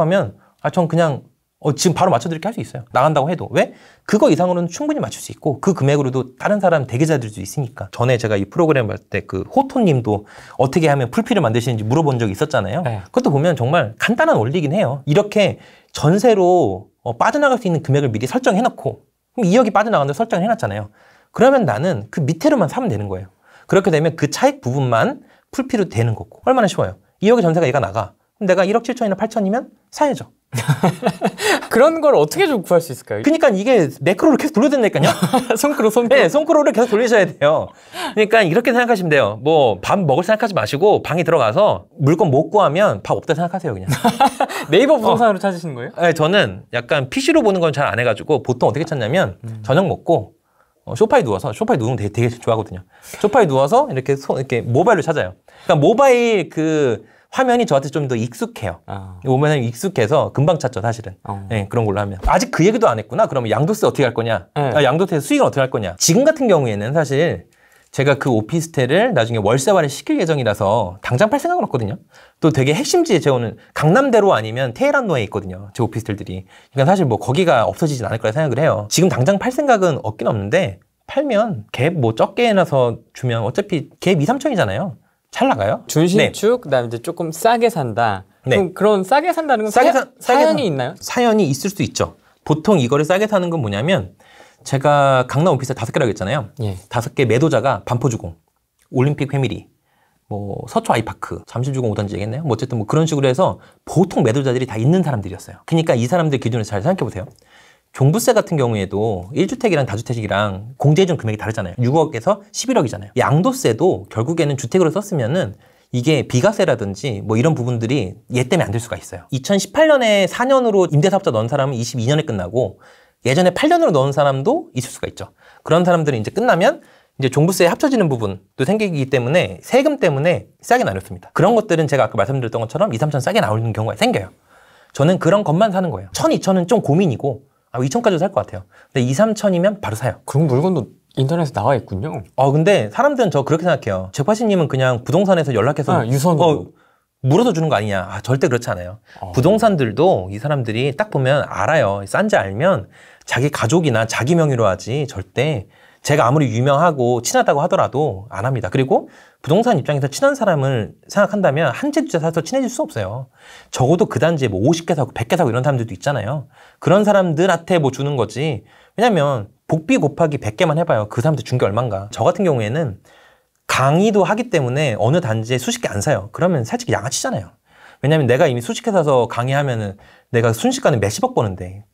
Speaker 1: 하면 아전 그냥 어, 지금 바로 맞춰드릴게 할 수 있어요. 나간다고 해도. 왜? 그거 이상으로는 충분히 맞출 수 있고, 그 금액으로도 다른 사람 대기자들도 있으니까. 전에 제가 이 프로그램 할 때 그호토 님도 어떻게 하면 풀피를 만드시는지 물어본 적이 있었잖아요. 네. 그것도 보면 정말 간단한 원리긴 이 해요. 이렇게 전세로 어, 빠져나갈 수 있는 금액을 미리 설정해놓고, 그럼 2억이 빠져나간다고 설정해놨잖아요. 그러면 나는 그 밑에로만 사면 되는 거예요. 그렇게 되면 그차액 부분만 풀피로 되는 거고. 얼마나 쉬워요. 2억의 전세가 얘가 나가. 내가 1억 7천이나 8천이면 사야죠. 그런 걸 어떻게 좀 구할 수 있을까요? 그러니까 이게 매크로를 계속 돌려댄다니까요. 손크로, 손크로. 네, 손크로를 계속 돌리셔야 돼요. 그러니까 이렇게 생각하시면 돼요. 뭐, 밥 먹을 생각하지 마시고, 방에 들어가서 물건 못 구하면 밥 없다 생각하세요, 그냥. 네이버 부동산으로 어. 찾으시는 거예요? 네, 저는 약간 PC로 보는 건 잘 안 해가지고, 보통 어떻게 찾냐면, 음. 저녁 먹고, 어, 소파에 누워서 소파에 누우는 되게, 되게 좋아하거든요. 소파에 누워서 이렇게 손 이렇게 모바일로 찾아요. 그러니까 모바일 그 화면이 저한테 좀 더 익숙해요. 아. 오면 익숙해서 금방 찾죠, 사실은. 어. 네, 그런 걸로 하면. 아직 그 얘기도 안 했구나. 그러면 양도세 어떻게 할 거냐? 네. 아, 양도세 수익은 어떻게 할 거냐? 지금 같은 경우에는 사실 제가 그 오피스텔을 나중에 월세화를 시킬 예정이라서 당장 팔 생각은 없거든요. 또 되게 핵심지에 재우는 강남대로 아니면 테헤란노에 있거든요. 제 오피스텔들이. 그러니까 사실 뭐 거기가 없어지진 않을 거라 생각을 해요. 지금 당장 팔 생각은 없긴 없는데 팔면 갭 뭐 적게 해놔서 주면 어차피 갭 2, 3천이잖아요. 잘 나가요? 준신축, 네. 그다음에 이제 조금 싸게 산다. 네. 그럼 그런
Speaker 2: 싸게 산다는 건 싸게 사, 싸 사연이 사, 있나요?
Speaker 1: 사연이 있을 수 있죠. 보통 이거를 싸게 사는 건 뭐냐면 제가 강남 오피스 다섯 개라고 했잖아요. 예. 다섯 예. 개 매도자가 반포주공, 올림픽 패밀리, 뭐 서초 아이파크, 잠실주공 오단지 얘기했나요? 뭐 어쨌든 뭐 그런 식으로 해서 보통 매도자들이 다 있는 사람들이었어요. 그러니까 이 사람들 기준을 잘 생각해 보세요. 종부세 같은 경우에도 1주택이랑 다주택이랑 공제해준 금액이 다르잖아요. 6억에서 11억이잖아요. 양도세도 결국에는 주택으로 썼으면은 이게 비과세라든지 뭐 이런 부분들이 얘 때문에 안 될 수가 있어요. 2018년에 4년으로 임대사업자 넣은 사람은 22년에 끝나고 예전에 8년으로 넣은 사람도 있을 수가 있죠. 그런 사람들은 이제 끝나면 이제 종부세에 합쳐지는 부분도 생기기 때문에 세금 때문에 싸게 나눴습니다. 그런 것들은 제가 아까 말씀드렸던 것처럼 2, 3천 싸게 나오는 경우가 생겨요. 저는 그런 것만 사는 거예요. 1,000, 2,000은 좀 고민이고 아, 2천까지도 살 것 같아요. 근데 2, 3천이면 바로 사요. 그런 물건도 인터넷에 나와 있군요. 어, 근데 사람들은 저 그렇게 생각해요. 제파시님은 그냥 부동산에서 연락해서 아, 유선 어, 물어서 주는 거 아니냐. 아, 절대 그렇지 않아요. 어. 부동산들도 이 사람들이 딱 보면 알아요. 싼지 알면 자기 가족이나 자기 명의로 하지 절대 제가 아무리 유명하고 친하다고 하더라도 안 합니다. 그리고 부동산 입장에서 친한 사람을 생각한다면 한채주차 사서 에 친해질 수 없어요. 적어도 그 단지에 뭐 50개 사고 100개 사고 이런 사람들도 있잖아요. 그런 사람들한테 뭐 주는 거지. 왜냐면 복비 곱하기 100개만 해봐요. 그 사람들 준 게 얼만가. 저 같은 경우에는 강의도 하기 때문에 어느 단지에 수십 개 안 사요. 그러면 살짝 양아치잖아요. 왜냐면 내가 이미 수십 개 사서 강의하면은 내가 순식간에 몇십억 버는데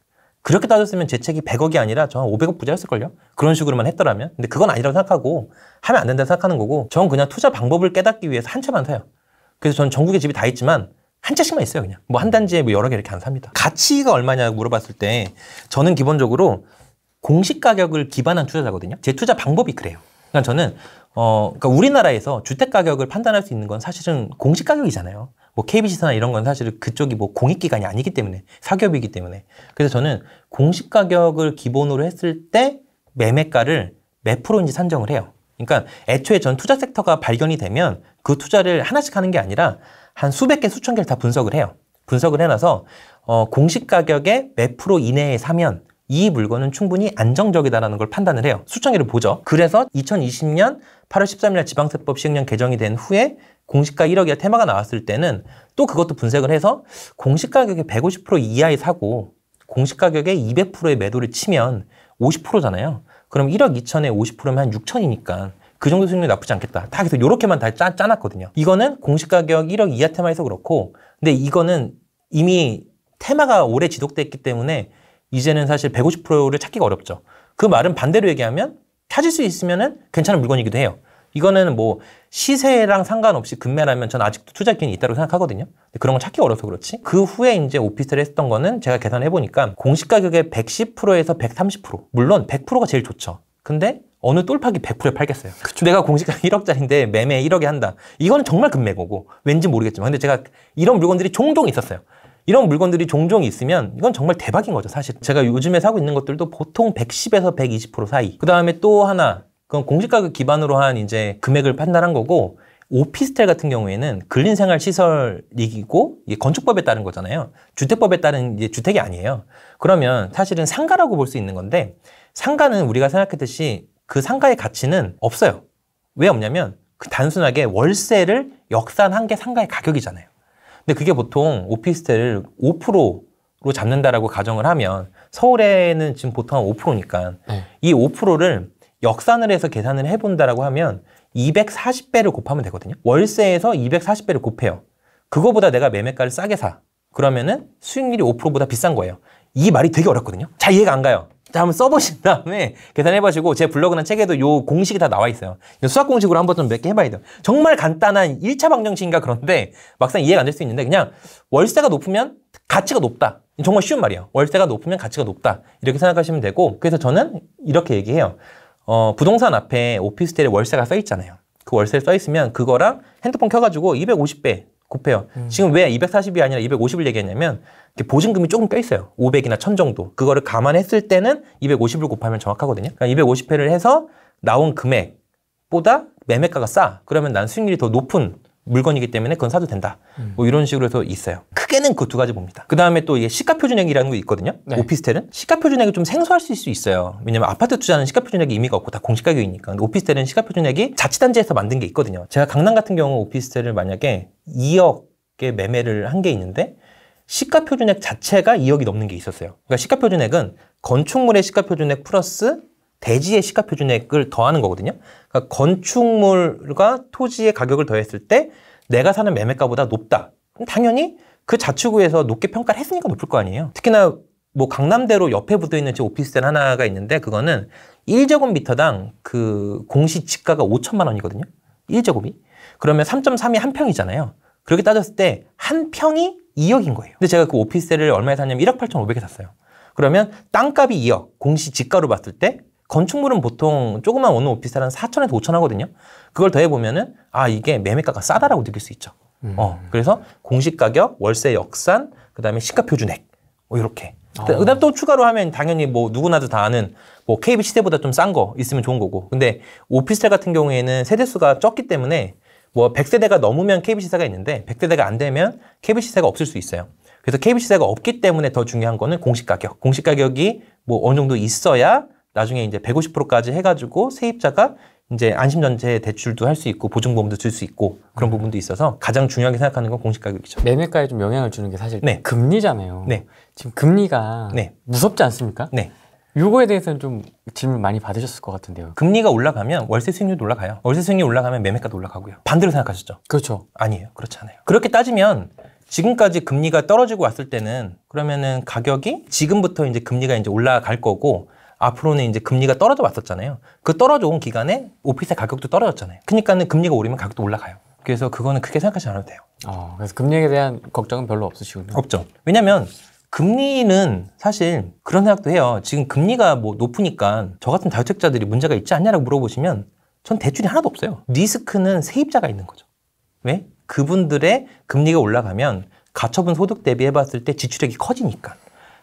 Speaker 1: 그렇게 따졌으면 제 책이 100억이 아니라 저 한 500억 부자였을걸요? 그런 식으로만 했더라면. 근데 그건 아니라고 생각하고 하면 안 된다고 생각하는 거고 전 그냥 투자 방법을 깨닫기 위해서 한 채만 사요. 그래서 전 전국에 집이 다 있지만 한 채씩만 있어요 그냥. 뭐 한 단지에 뭐 여러 개 이렇게 안 삽니다. 가치가 얼마냐고 물어봤을 때 저는 기본적으로 공식 가격을 기반한 투자자거든요. 제 투자 방법이 그래요. 그러니까 저는 어 그러니까 우리나라에서 주택 가격을 판단할 수 있는 건 사실은 공시 가격이잖아요. 뭐 KB지사나 이런 건 사실 그쪽이 뭐 공익기관이 아니기 때문에 사기업이기 때문에 그래서 저는 공식 가격을 기본으로 했을 때 매매가를 몇 프로인지 산정을 해요. 그러니까 애초에 전 투자 섹터가 발견이 되면 그 투자를 하나씩 하는 게 아니라 한 수백 개 수천 개를 다 분석을 해요. 분석을 해놔서 어, 공식 가격의 몇 프로 이내에 사면 이 물건은 충분히 안정적이다라는 걸 판단을 해요. 수천 개를 보죠. 그래서 2020년 8월 13일 지방세법 시행령 개정이 된 후에 공시가 1억이라 테마가 나왔을 때는 또 그것도 분석을 해서 공시가격의 150%이하에 사고 공시가격의 200%의 매도를 치면 50%잖아요. 그럼 1억 2천에 50%면 한 6천이니까 그 정도 수익률 나쁘지 않겠다. 다 그래서 이렇게만 다 짜, 짜놨거든요. 이거는 공시가격 1억 이하 테마에서 그렇고 근데 이거는 이미 테마가 오래 지속됐기 때문에 이제는 사실 150%를 찾기가 어렵죠. 그 말은 반대로 얘기하면 찾을 수 있으면 괜찮은 물건이기도 해요. 이거는 뭐 시세랑 상관없이 금매라면 전 아직도 투자 기회는 있다고 생각하거든요. 그런 건 찾기 어려서 그렇지. 그 후에 이제 오피스텔 했던 거는 제가 계산해 보니까 공시 가격의 110%에서 130%. 물론 100%가 제일 좋죠. 근데 어느 똘팍이 100%에 팔겠어요. 그쵸. 내가 공시가 1억짜리인데 매매 1억에 한다. 이거는 정말 금매고고 왠지 모르겠지만 근데 제가 이런 물건들이 종종 있었어요. 이런 물건들이 종종 있으면 이건 정말 대박인 거죠 사실 제가 요즘에 사고 있는 것들도 보통 110에서 120% 사이 그 다음에 또 하나 그건 공시가격 기반으로 한 이제 금액을 판단한 거고 오피스텔 같은 경우에는 근린생활시설이고 건축법에 따른 거잖아요. 주택법에 따른 이제 주택이 아니에요. 그러면 사실은 상가라고 볼 수 있는 건데 상가는 우리가 생각했듯이 그 상가의 가치는 없어요. 왜 없냐면 그 단순하게 월세를 역산한 게 상가의 가격이잖아요. 근데 그게 보통 오피스텔을 5%로 잡는다라고 가정을 하면 서울에는 지금 보통 한 5%니까 네. 이 5%를 역산을 해서 계산을 해본다라고 하면 240배를 곱하면 되거든요. 월세에서 240배를 곱해요. 그거보다 내가 매매가를 싸게 사. 그러면은 수익률이 5%보다 비싼 거예요. 이 말이 되게 어렵거든요. 자, 이해가 안 가요. 자, 한번 써보신 다음에 계산해보시고 제 블로그나 책에도 요 공식이 다 나와 있어요. 수학 공식으로 한번 좀 몇 개 해봐야 돼요. 정말 간단한 1차 방정식인가 그런데 막상 이해가 안 될 수 있는데 그냥 월세가 높으면 가치가 높다. 정말 쉬운 말이에요. 월세가 높으면 가치가 높다. 이렇게 생각하시면 되고 그래서 저는 이렇게 얘기해요. 어, 부동산 앞에 오피스텔에 월세가 써 있잖아요. 그 월세 써 있으면 그거랑 핸드폰 켜가지고 250배 곱해요. 음. 지금 왜 240이 아니라 250을 얘기했냐면 보증금이 조금 껴 있어요. 500이나 1000 정도. 그거를 감안했을 때는 250을 곱하면 정확하거든요. 그러니까 250회를 해서 나온 금액보다 매매가가 싸. 그러면 난 수익률이 더 높은 물건이기 때문에 그건 사도 된다. 음. 뭐 이런 식으로 해서 있어요. 크게는 그 두 가지 봅니다. 그 다음에 또 이게 시가표준액이라는 게 있거든요. 네. 오피스텔은 시가표준액이 좀 생소할 수 있어요. 왜냐면 아파트 투자는 시가표준액이 의미가 없고 다 공시가격이니까. 오피스텔은 시가표준액이 자치단지에서 만든 게 있거든요. 제가 강남 같은 경우 오피스텔을 만약에 2억에 매매를 한 게 있는데 시가표준액 자체가 2억이 넘는 게 있었어요. 그러니까 시가표준액은 건축물의 시가표준액 플러스 대지의 시가 표준액을 더하는 거거든요. 그러니까 건축물과 토지의 가격을 더했을 때 내가 사는 매매가보다 높다. 당연히 그 자치구에서 높게 평가를 했으니까 높을 거 아니에요. 특히나 뭐 강남대로 옆에 붙어 있는 제 오피스텔 하나가 있는데 그거는 1제곱미터당 그 공시 지가가 5천만 원이거든요. 1제곱이. 그러면 3.3이 한 평이잖아요. 그렇게 따졌을 때 한 평이 2억인 거예요. 근데 제가 그 오피스텔을 얼마에 샀냐면 1억 8,500에 샀어요. 그러면 땅값이 2억, 공시 지가로 봤을 때 건축물은 보통 조그만 원룸 오피스텔 한 4천에서 5천 하거든요. 그걸 더해보면은 아 이게 매매가가 싸다라고 느낄 수 있죠. 음. 어, 그래서 공시가격, 월세 역산, 뭐 아. 그 다음에 시가표준액 뭐 이렇게 어. 그다음 또 추가로 하면 당연히 뭐 누구나도 다 아는 뭐 KB 시세보다 좀 싼 거 있으면 좋은 거고. 근데 오피스텔 같은 경우에는 세대 수가 적기 때문에 뭐 100세대가 넘으면 KB 시세가 있는데 100세대가 안 되면 KB 시세가 없을 수 있어요. 그래서 KB 시세가 없기 때문에 더 중요한 거는 공시 가격. 공시 가격이 뭐 어느 정도 있어야 나중에 이제 150%까지 해가지고 세입자가 이제 안심전체 대출도 할 수 있고 보증보험도 줄 수 있고 그런 음. 부분도 있어서 가장 중요하게
Speaker 2: 생각하는 건 공시가격이죠. 매매가에 좀 영향을 주는 게 사실 네. 금리잖아요. 네. 지금 금리가 네. 무섭지 않습니까? 네. 요거에 대해서는 좀 질문 많이 받으셨을 것 같은데요. 금리가
Speaker 1: 올라가면 월세 수익률도 올라가요. 월세 수익률이 올라가면 매매가도 올라가고요. 반대로 생각하셨죠? 그렇죠. 아니에요. 그렇지 않아요. 그렇게 따지면 지금까지 금리가 떨어지고 왔을 때는 그러면은 가격이 지금부터 이제 금리가 이제 올라갈 거고 앞으로는 이제 금리가 떨어져 왔었잖아요. 그 떨어져 온 기간에 오피스텔 가격도 떨어졌잖아요. 그러니까는 금리가 오르면 가격도 올라가요. 그래서 그거는 크게 생각하지 않아도 돼요. 어, 그래서 금리에 대한 걱정은 별로 없으시군요. 없죠. 왜냐면 금리는 사실 그런 생각도 해요. 지금 금리가 뭐 높으니까 저 같은 다주택자들이 문제가 있지 않냐라고 물어보시면 전 대출이 하나도 없어요. 리스크는 세입자가 있는 거죠. 왜? 그분들의 금리가 올라가면 가처분 소득 대비해봤을 때 지출액이 커지니까.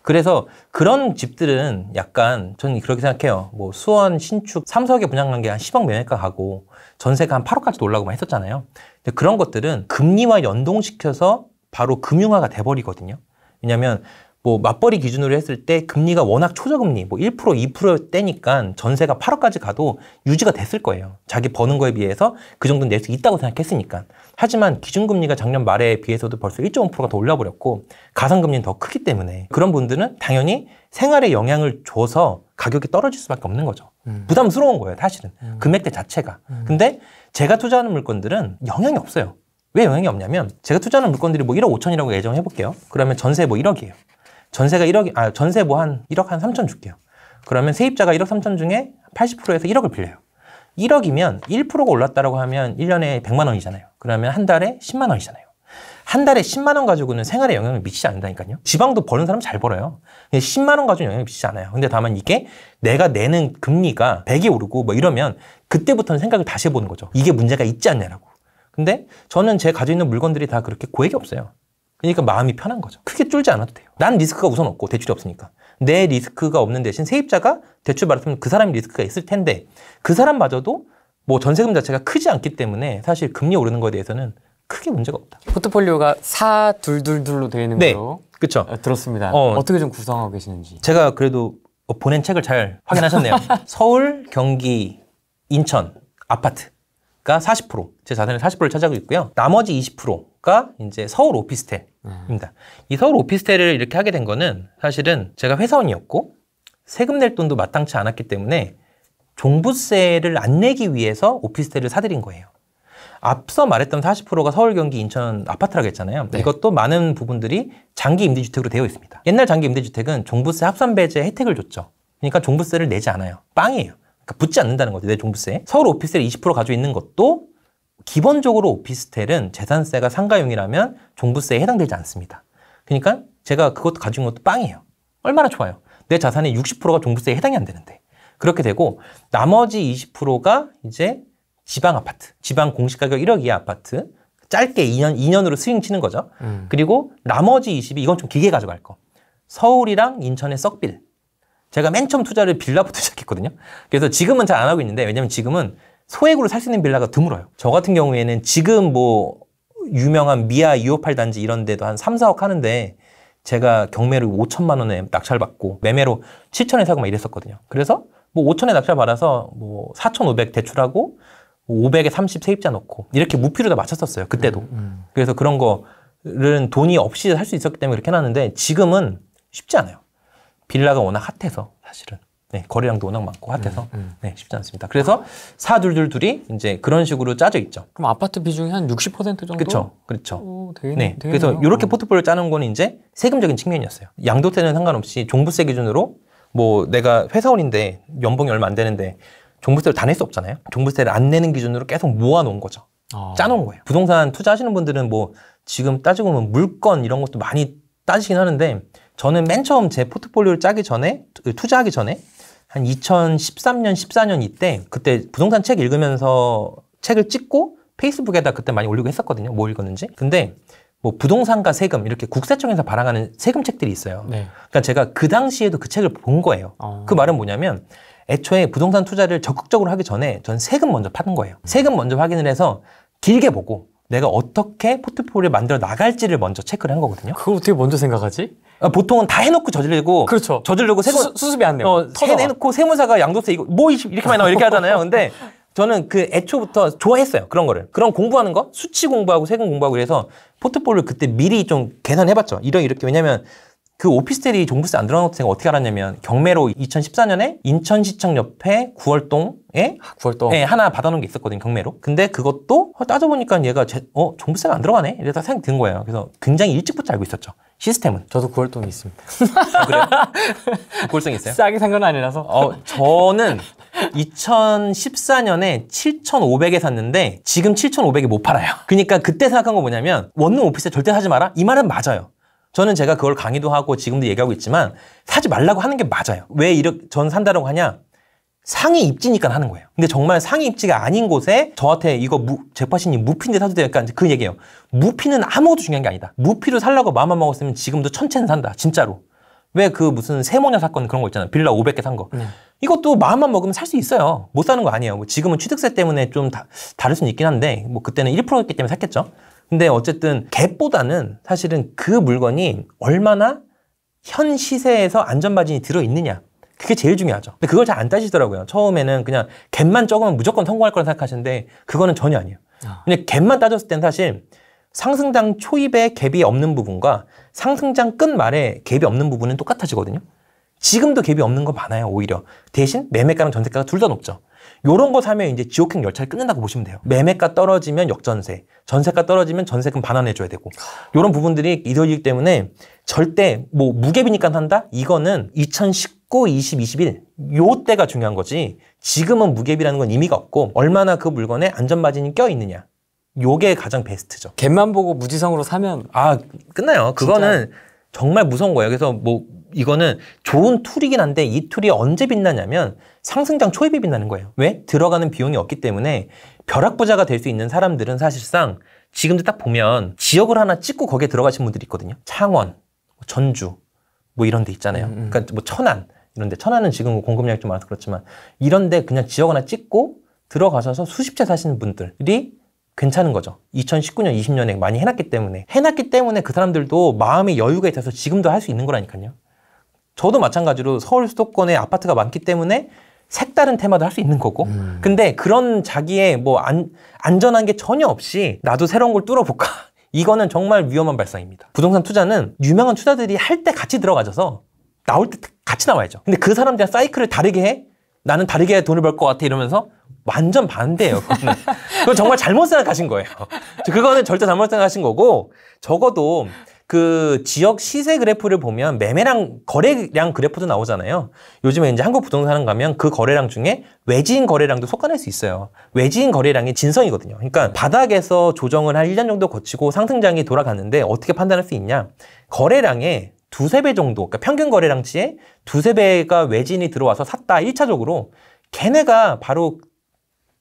Speaker 1: 그래서 그런 집들은 약간 저는 그렇게 생각해요. 뭐 수원 신축 3석에 분양한 게한 10억 매매가 가고 전세가 한 8억까지도 올라가고 했었잖아요. 근데 그런 것들은 금리와 연동시켜서 바로 금융화가 돼버리거든요. 왜냐하면 뭐 맞벌이 기준으로 했을 때 금리가 워낙 초저금리 뭐1% 2때니까 전세가 8억까지 가도 유지가 됐을 거예요. 자기 버는 거에 비해서 그 정도는 낼 수 있다고 생각했으니까. 하지만 기준금리가 작년 말에 비해서도 벌써 1.5%가 더 올라버렸고 가상금리는 더 크기 때문에 그런 분들은 당연히 생활에 영향을 줘서 가격이 떨어질 수밖에 없는 거죠. 음. 부담스러운 거예요, 사실은. 음. 금액대 자체가. 음. 근데 제가 투자하는 물건들은 영향이 없어요. 왜 영향이 없냐면 제가 투자하는 물건들이 뭐 1억 5천이라고 예정해 볼게요. 그러면 전세 뭐 1억이에요. 전세가 1억, 아, 전세 뭐 한 1억 한 3천 줄게요. 그러면 세입자가 1억 3천 중에 80%에서 1억을 빌려요. 1억이면 1%가 올랐다라고 하면 1년에 100만 원이잖아요. 그러면 한 달에 10만 원이잖아요. 한 달에 10만 원 가지고는 생활에 영향을 미치지 않는다니까요. 지방도 버는 사람 잘 벌어요. 10만 원 가지고 영향을 미치지 않아요. 근데 다만 이게 내가 내는 금리가 100이 오르고 뭐 이러면 그때부터는 생각을 다시 해보는 거죠. 이게 문제가 있지 않냐라고. 근데 저는 제 가지고 있는 물건들이 다 그렇게 고액이 없어요. 그러니까 마음이 편한 거죠. 크게 쫄지 않아도 돼요. 난 리스크가 우선 없고 대출이 없으니까. 내 리스크가 없는 대신 세입자가 대출 받았으면 그 사람이 리스크가 있을 텐데 그 사람마저도 뭐 전세금 자체가 크지 않기 때문에 사실 금리 오르는 거에 대해서는 크게 문제가 없다.
Speaker 2: 포트폴리오가 422로 2 되어
Speaker 1: 있는 네, 걸로 그쵸. 어, 들었습니다. 어, 떻게좀
Speaker 2: 구성하고 계시는지.
Speaker 1: 제가 그래도 보낸 책을 잘 확인하셨네요.
Speaker 2: 서울,
Speaker 1: 경기, 인천, 아파트. 가 40%, 제 자산의 40%를 차지하고 있고요. 나머지 20%가 이제 서울 오피스텔입니다. 음. 이 서울 오피스텔을 이렇게 하게 된 거는 사실은 제가 회사원이었고 세금 낼 돈도 마땅치 않았기 때문에 종부세를 안 내기 위해서 오피스텔을 사들인 거예요. 앞서 말했던 40%가 서울, 경기, 인천 아파트라고 했잖아요. 네. 이것도 많은 부분들이 장기 임대주택으로 되어 있습니다. 옛날 장기 임대주택은 종부세 합산 배제 혜택을 줬죠. 그러니까 종부세를 내지 않아요. 빵이에요. 그러니까 붙지 않는다는 거죠. 내 종부세. 서울 오피스텔 20% 가지고 있는 것도 기본적으로 오피스텔은 재산세가 상가용이라면 종부세에 해당되지 않습니다. 그러니까 제가 그것도 가지고 있는 것도 빵이에요. 얼마나 좋아요. 내 자산의 60%가 종부세에 해당이 안 되는데. 그렇게 되고 나머지 20%가 이제 지방 아파트, 지방 공시가격 1억 이하 아파트 짧게 2년 2년으로 스윙 치는 거죠. 음. 그리고 나머지 20이 이건 좀 기계 가져갈 거. 서울이랑 인천의 썩빌 제가 맨 처음 투자를 빌라부터 시작했거든요. 그래서 지금은 잘 안 하고 있는데 왜냐면 지금은 소액으로 살 수 있는 빌라가 드물어요. 저 같은 경우에는 지금 뭐 유명한 미아 258 단지 이런 데도 한 3, 4억 하는데 제가 경매를 5천만 원에 낙찰 받고 매매로 7천에 사고 막 이랬었거든요. 그래서 뭐 5천에 낙찰 받아서 뭐 4,500 대출하고 500에 30 세입자 넣고 이렇게 무피로다 맞췄었어요. 그때도. 음, 음. 그래서 그런 거를 돈이 없이 살 수 있었기 때문에 그렇게 해놨는데 지금은 쉽지 않아요. 빌라가 워낙 핫해서 사실은 네, 거래량도 워낙 많고 핫해서 음, 음. 네, 쉽지 않습니다. 그래서 사둘둘둘이 이제 그런 식으로 짜져 있죠. 그럼 아파트 비중이 한 60% 정도? 그렇죠. 그렇죠.
Speaker 2: 되겠, 네, 되네요 그래서
Speaker 1: 이렇게 음. 포트폴리오 짜는 건 이제 세금적인 측면이었어요. 양도세는 상관없이 종부세 기준으로 뭐 내가 회사원인데 연봉이 얼마 안 되는데 종부세를 다 낼 수 없잖아요. 종부세를 안 내는 기준으로 계속 모아놓은 거죠. 아. 짜놓은 거예요. 부동산 투자하시는 분들은 뭐 지금 따지고 보면 물건 이런 것도 많이 따지긴 하는데 저는 맨 처음 제 포트폴리오를 짜기 전에 투자하기 전에 한 2013년 14년 이때 그때 부동산 책 읽으면서 책을 찍고 페이스북에다 그때 많이 올리고 했었거든요. 뭐 읽었는지. 근데 뭐 부동산과 세금 이렇게 국세청에서 발행하는 세금 책들이 있어요. 네. 그러니까 제가 그 당시에도 그 책을 본 거예요. 어. 그 말은 뭐냐면 애초에 부동산 투자를 적극적으로 하기 전에 전 세금 먼저 파는 거예요. 세금 먼저 확인을 해서 길게 보고 내가 어떻게 포트폴리오를 만들어 나갈지를 먼저 체크를 한 거거든요. 그걸 어떻게 먼저 생각하지? 아, 보통은 다 해놓고 저지르고 그렇죠. 저지르고 세무, 수, 습이 안돼요 어, 해놓고 세무사가 양도세 이거 뭐 이렇게 많이 나와 이렇게 하잖아요. 근데 저는 그 애초부터 좋아했어요. 그런 거를. 그런 공부하는 거? 수치 공부하고 세금 공부하고 그래서 포트폴리오 를 그때 미리 좀 계산해봤죠. 이런 이렇게 왜냐면 그 오피스텔이 종부세 안 들어가는 것도 어떻게 알았냐면 경매로 2014년에 인천시청 옆에 9월동에9월동 아, 예, 하나 받아놓은 게 있었거든요 경매로 근데 그것도 어, 따져보니까 얘가 제, 어 종부세가 안 들어가네 이래서 생각든 거예요 그래서 굉장히 일찍부터 알고 있었죠 시스템은 저도 9월동이 있습니다 아, 그래요? 구월동 있어요? 싸게 산 건 아니라서 어 저는 2014년에 7,500에 샀는데 지금 7,500에 못 팔아요 그러니까 그때 생각한 거 뭐냐면 원룸 오피스텔 절대 사지 마라 이 말은 맞아요 저는 제가 그걸 강의도 하고 지금도 얘기하고 있지만 사지 말라고 하는 게 맞아요. 왜 이렇게 전 산다라고 하냐? 상위 입지니까 하는 거예요. 근데 정말 상위 입지가 아닌 곳에 저한테 이거 무, 제파신이 무피인데 사도 되니까 그 얘기예요. 무피는 아무것도 중요한 게 아니다. 무피로 살라고 마음만 먹었으면 지금도 천채는 산다. 진짜로. 왜 그 무슨 세모냐 사건 그런 거 있잖아요. 빌라 500개 산 거. 네. 이것도 마음만 먹으면 살 수 있어요. 못 사는 거 아니에요. 뭐 지금은 취득세 때문에 좀 다, 다를 수는 있긴 한데 뭐 그때는 1%였기 때문에 샀겠죠. 근데 어쨌든 갭보다는 사실은 그 물건이 얼마나 현 시세에서 안전마진이 들어있느냐. 그게 제일 중요하죠. 근데 그걸 잘 안 따지더라고요. 처음에는 그냥 갭만 적으면 무조건 성공할 거라 생각하시는데 그거는 전혀 아니에요. 아. 근데 갭만 따졌을 때는 사실 상승장 초입에 갭이 없는 부분과 상승장 끝말에 갭이 없는 부분은 똑같아지거든요. 지금도 갭이 없는 거 많아요, 오히려. 대신 매매가랑 전세가가 둘 다 높죠. 요런 거 사면 이제 지옥행 열차를 끊는다고 보시면 돼요. 매매가 떨어지면 역전세, 전세가 떨어지면 전세금 반환해줘야 되고 요런 부분들이 이루지기 때문에 절대 뭐 무계비니까 한다? 이거는 2019, 20, 21 요때가 중요한 거지 지금은 무계비라는 건 의미가 없고 얼마나 그 물건에 안전마진이 껴있느냐 요게 가장 베스트죠. 갭만 보고 무지성으로 사면 아 끝나요. 그거는 진짜. 정말 무서운 거예요. 그래서 뭐 이거는 좋은 툴이긴 한데 이 툴이 언제 빛나냐면 상승장 초입이 빛나는 거예요. 왜? 들어가는 비용이 없기 때문에 벼락부자가 될 수 있는 사람들은 사실상 지금도 딱 보면 지역을 하나 찍고 거기에 들어가신 분들이 있거든요. 창원, 뭐 전주 뭐 이런 데 있잖아요. 음, 음. 그러니까 뭐 천안 이런 데 천안은 지금 뭐 공급량이 좀 많아서 그렇지만 이런 데 그냥 지역 하나 찍고 들어가셔서 수십 채 사시는 분들이 괜찮은 거죠. 2019년, 20년에 많이 해놨기 때문에. 해놨기 때문에 그 사람들도 마음의 여유가 있어서 지금도 할 수 있는 거라니까요. 저도 마찬가지로 서울 수도권에 아파트가 많기 때문에 색다른 테마도 할 수 있는 거고. 음. 근데 그런 자기의 뭐 안, 안전한 게 전혀 없이 나도 새로운 걸 뚫어볼까? 이거는 정말 위험한 발상입니다. 부동산 투자는 유명한 투자들이 할 때 같이 들어가져서 나올 때 같이 나와야죠. 근데 그사람들이 사이클을 다르게 해? 나는 다르게 돈을 벌 것 같아 이러면서 완전 반대예요. 그거 그건 정말 잘못 생각하신 거예요. 그거는 절대 잘못 생각하신 거고 적어도 그 지역 시세 그래프를 보면 매매량 거래량 그래프도 나오잖아요. 요즘에 이제 한국 부동산 가면 그 거래량 중에 외지인 거래량도 속아낼 수 있어요. 외지인 거래량이 진성이거든요. 그러니까 바닥에서 조정을 한 1년 정도 거치고 상승장이 돌아갔는데 어떻게 판단할 수 있냐? 거래량에 두세 배 정도, 그러니까 평균 거래량치에 두세 배가 외진이 들어와서 샀다 1차적으로 걔네가 바로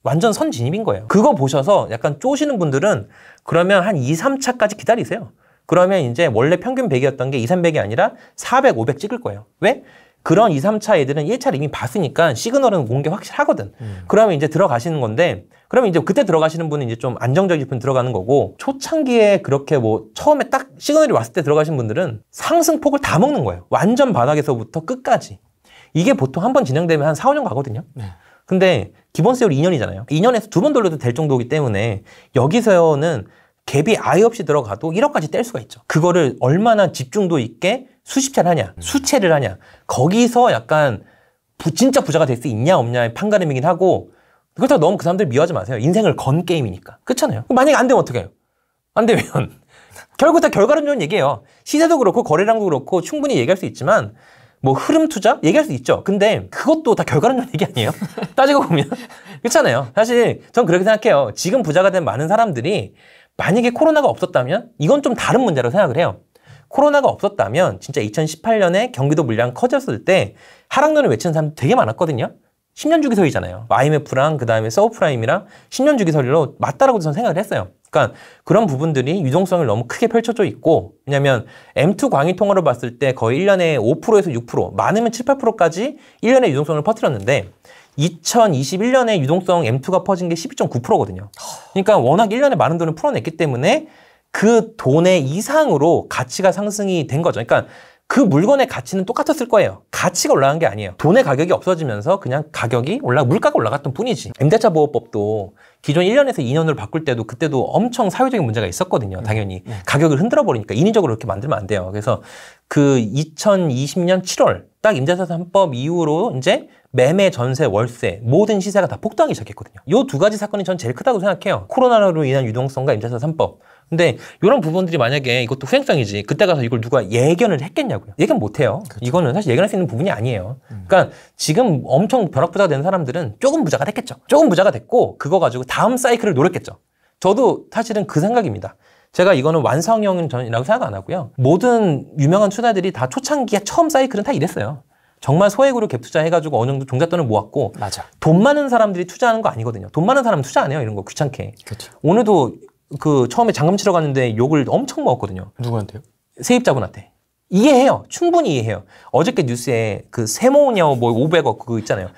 Speaker 1: 완전 선진입인 거예요. 그거 보셔서 약간 쪼시는 분들은 그러면 한 2, 3차까지 기다리세요. 그러면 이제 원래 평균 100이었던 게 2, 300이 아니라 400, 500 찍을 거예요. 왜? 그런 2, 3차 애들은 1차를 이미 봤으니까 시그널은 공개 확실하거든. 음. 그러면 이제 들어가시는 건데, 그러면 이제 그때 들어가시는 분은 이제 좀 안정적인 분 들어가는 거고, 초창기에 그렇게 뭐 처음에 딱 시그널이 왔을 때 들어가신 분들은 상승폭을 다 먹는 거예요. 완전 바닥에서부터 끝까지. 이게 보통 한 번 진행되면 한 4, 5년 가거든요. 네. 근데 기본 세율이 2년이잖아요. 2년에서 두 번 돌려도 될 정도이기 때문에 여기서는 갭이 아예 없이 들어가도 1억까지 뗄 수가 있죠. 그거를 얼마나 집중도 있게 수십차를 하냐, 음. 수채를 하냐. 거기서 약간 부, 진짜 부자가 될 수 있냐 없냐의 판가름이긴 하고 그렇다고 너무 그 사람들 미워하지 마세요. 인생을 건 게임이니까. 그렇잖아요. 만약에 안 되면 어떡 해요? 안 되면 결국 다 결과론적인 얘기예요. 시세도 그렇고 거래량도 그렇고 충분히 얘기할 수 있지만 뭐 흐름 투자 얘기할 수 있죠. 근데 그것도 다 결과론적 얘기 아니에요? 따지고 보면 그렇잖아요. 사실 전 그렇게 생각해요. 지금 부자가 된 많은 사람들이 만약에 코로나가 없었다면 이건 좀 다른 문제로 생각을 해요. 코로나가 없었다면 진짜 2018년에 경기도 물량 커졌을 때 하락론을 외치는 사람 되게 많았거든요. 10년 주기설이잖아요. IMF랑 그다음에 서브프라임이랑 10년 주기설로 맞다라고 저는 생각을 했어요. 그러니까 그런 부분들이 유동성을 너무 크게 펼쳐져 있고 왜냐면 M2 광위 통화로 봤을 때 거의 1년에 5%에서 6% 많으면 7, 8%까지 1년에 유동성을 퍼뜨렸는데 2021년에 유동성 M2가 퍼진 게 12.9%거든요. 그러니까 워낙 1년에 많은 돈을 풀어냈기 때문에 그 돈의 이상으로 가치가 상승이 된 거죠. 그러니까 그 물건의 가치는 똑같았을 거예요. 가치가 올라간 게 아니에요. 돈의 가격이 없어지면서 그냥 가격이 올라 물가가 올라갔던 뿐이지. 임대차 보호법도 기존 1년에서 2년으로 바꿀 때도 그때도 엄청 사회적인 문제가 있었거든요. 당연히 음, 음. 가격을 흔들어 버리니까 인위적으로 이렇게 만들면 안 돼요. 그래서 그 2020년 7월 딱 임대사산법 이후로 이제 매매, 전세, 월세 모든 시세가 다 폭등하기 시작했거든요. 이 두 가지 사건이 전 제일 크다고 생각해요. 코로나로 인한 유동성과 임대사 3법. 근데 이런 부분들이 만약에 이것도 후행성이지 그때 가서 이걸 누가 예견을 했겠냐고요. 예견 못해요. 그렇죠. 이거는 사실 예견할 수 있는 부분이 아니에요. 음. 그러니까 지금 엄청 벼락부자가 된 사람들은 조금 부자가 됐겠죠. 조금 부자가 됐고 그거 가지고 다음 사이클을 노렸겠죠. 저도 사실은 그 생각입니다. 제가 이거는 완성형은 전이라고 생각 안 하고요. 모든 유명한 투자들이 다 초창기에 처음 사이클은 다 이랬어요. 정말 소액으로 갭 투자해가지고 어느 정도 종잣돈을 모았고 맞아. 돈 많은 사람들이 투자하는 거 아니거든요. 돈 많은 사람은 투자 안 해요 이런 거 귀찮게. 그쵸. 그렇죠. 오늘도 그 처음에 잔금 치러 갔는데 욕을 엄청 먹었거든요. 누구한테요? 세입자분한테. 이해해요. 충분히 이해해요. 어저께 뉴스에 그 세모녀 뭐 500억 그거 있잖아요.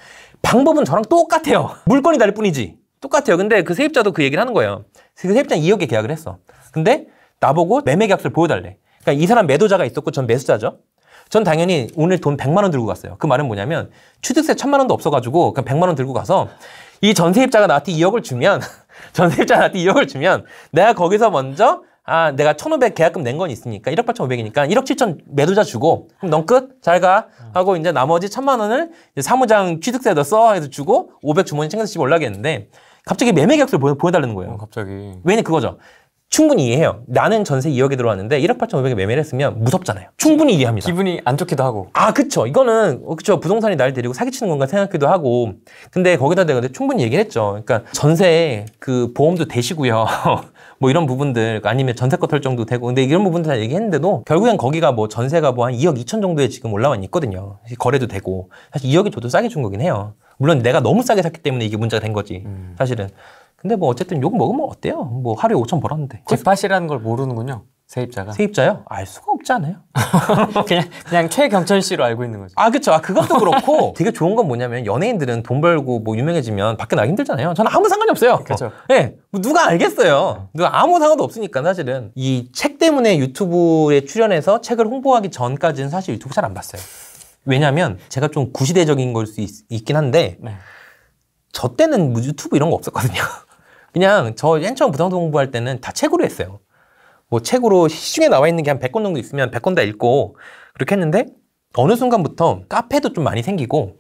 Speaker 1: 방법은 저랑 똑같아요. 물건이 다를 뿐이지. 똑같아요. 근데 그 세입자도 그 얘기를 하는 거예요. 그 세입자는 2억에 계약을 했어. 근데 나보고 매매 계약서를 보여달래. 그러니까 이 사람 매도자가 있었고 전 매수자죠. 전 당연히 오늘 돈 100만 원 들고 갔어요. 그 말은 뭐냐면 취득세 1000만 원도 없어가지고 그냥 100만 원 들고 가서 이 전세입자가 나한테 2억을 주면 전세입자가 나한테 2억을 주면 내가 거기서 먼저 아 내가 1500 계약금 낸 건 있으니까 1억 8500이니까 1억 7천 매도자 주고 그럼 넌 끝 잘 가 하고 이제 나머지 1000만 원을 사무장 취득세에다 써 해서 주고 500 주머니 챙겨서 집에 올라가겠는데 갑자기 매매 계약서를 보여, 달라는 거예요. 어, 갑자기. 왜냐 그거죠. 충분히 이해해요. 나는 전세 2억에 들어왔는데 1억 8천5백0에 매매를 했으면 무섭잖아요. 충분히 이해합니다. 기분이 안 좋기도 하고. 아, 그쵸. 이거는, 어, 그쵸. 부동산이 날 데리고 사기치는 건가 생각기도 하고. 근데 거기다 내가 충분히 얘기를 했죠. 그러니까 전세 그 보험도 되시고요. 뭐 이런 부분들, 그 아니면 전세거 털정도 되고. 근데 이런 부분들 다 얘기했는데도 결국엔 거기가 뭐 전세가 뭐 한 2억 2천 정도에 지금 올라와 있거든요. 거래도 되고. 사실 2억이 저도 싸게 준 거긴 해요. 물론 내가 너무 싸게 샀기 때문에 이게 문제가 된 거지. 음.
Speaker 2: 사실은. 근데 뭐 어쨌든 욕 먹으면 어때요? 뭐 하루에 5천 벌었는데. 잭팟이라는 걸 모르는군요. 세입자가. 세입자요? 알 수가 없잖아요. 그냥 그냥 최경철 씨로 알고 있는 거죠.
Speaker 1: 아그렇아 아, 그것도 그렇고 되게 좋은 건 뭐냐면 연예인들은 돈 벌고 뭐 유명해지면 밖에 나기 힘들잖아요. 저는 아무 상관이 없어요. 그렇죠. 예. 네, 뭐 누가 알겠어요. 누가 아무 상관도 없으니까 사실은 이 책 때문에 유튜브에 출연해서 책을 홍보하기 전까지는 사실 유튜브 잘 안 봤어요. 왜냐면 제가 좀 구시대적인 걸 수 있긴 한데 네. 저 때는 뭐 유튜브 이런 거 없었거든요. 그냥 저맨 처음 부동산 공부할 때는 다 책으로 했어요. 뭐 책으로 시중에 나와 있는 게 한 100권 정도 있으면 100권 다 읽고 그렇게 했는데 어느 순간부터 카페도 좀 많이 생기고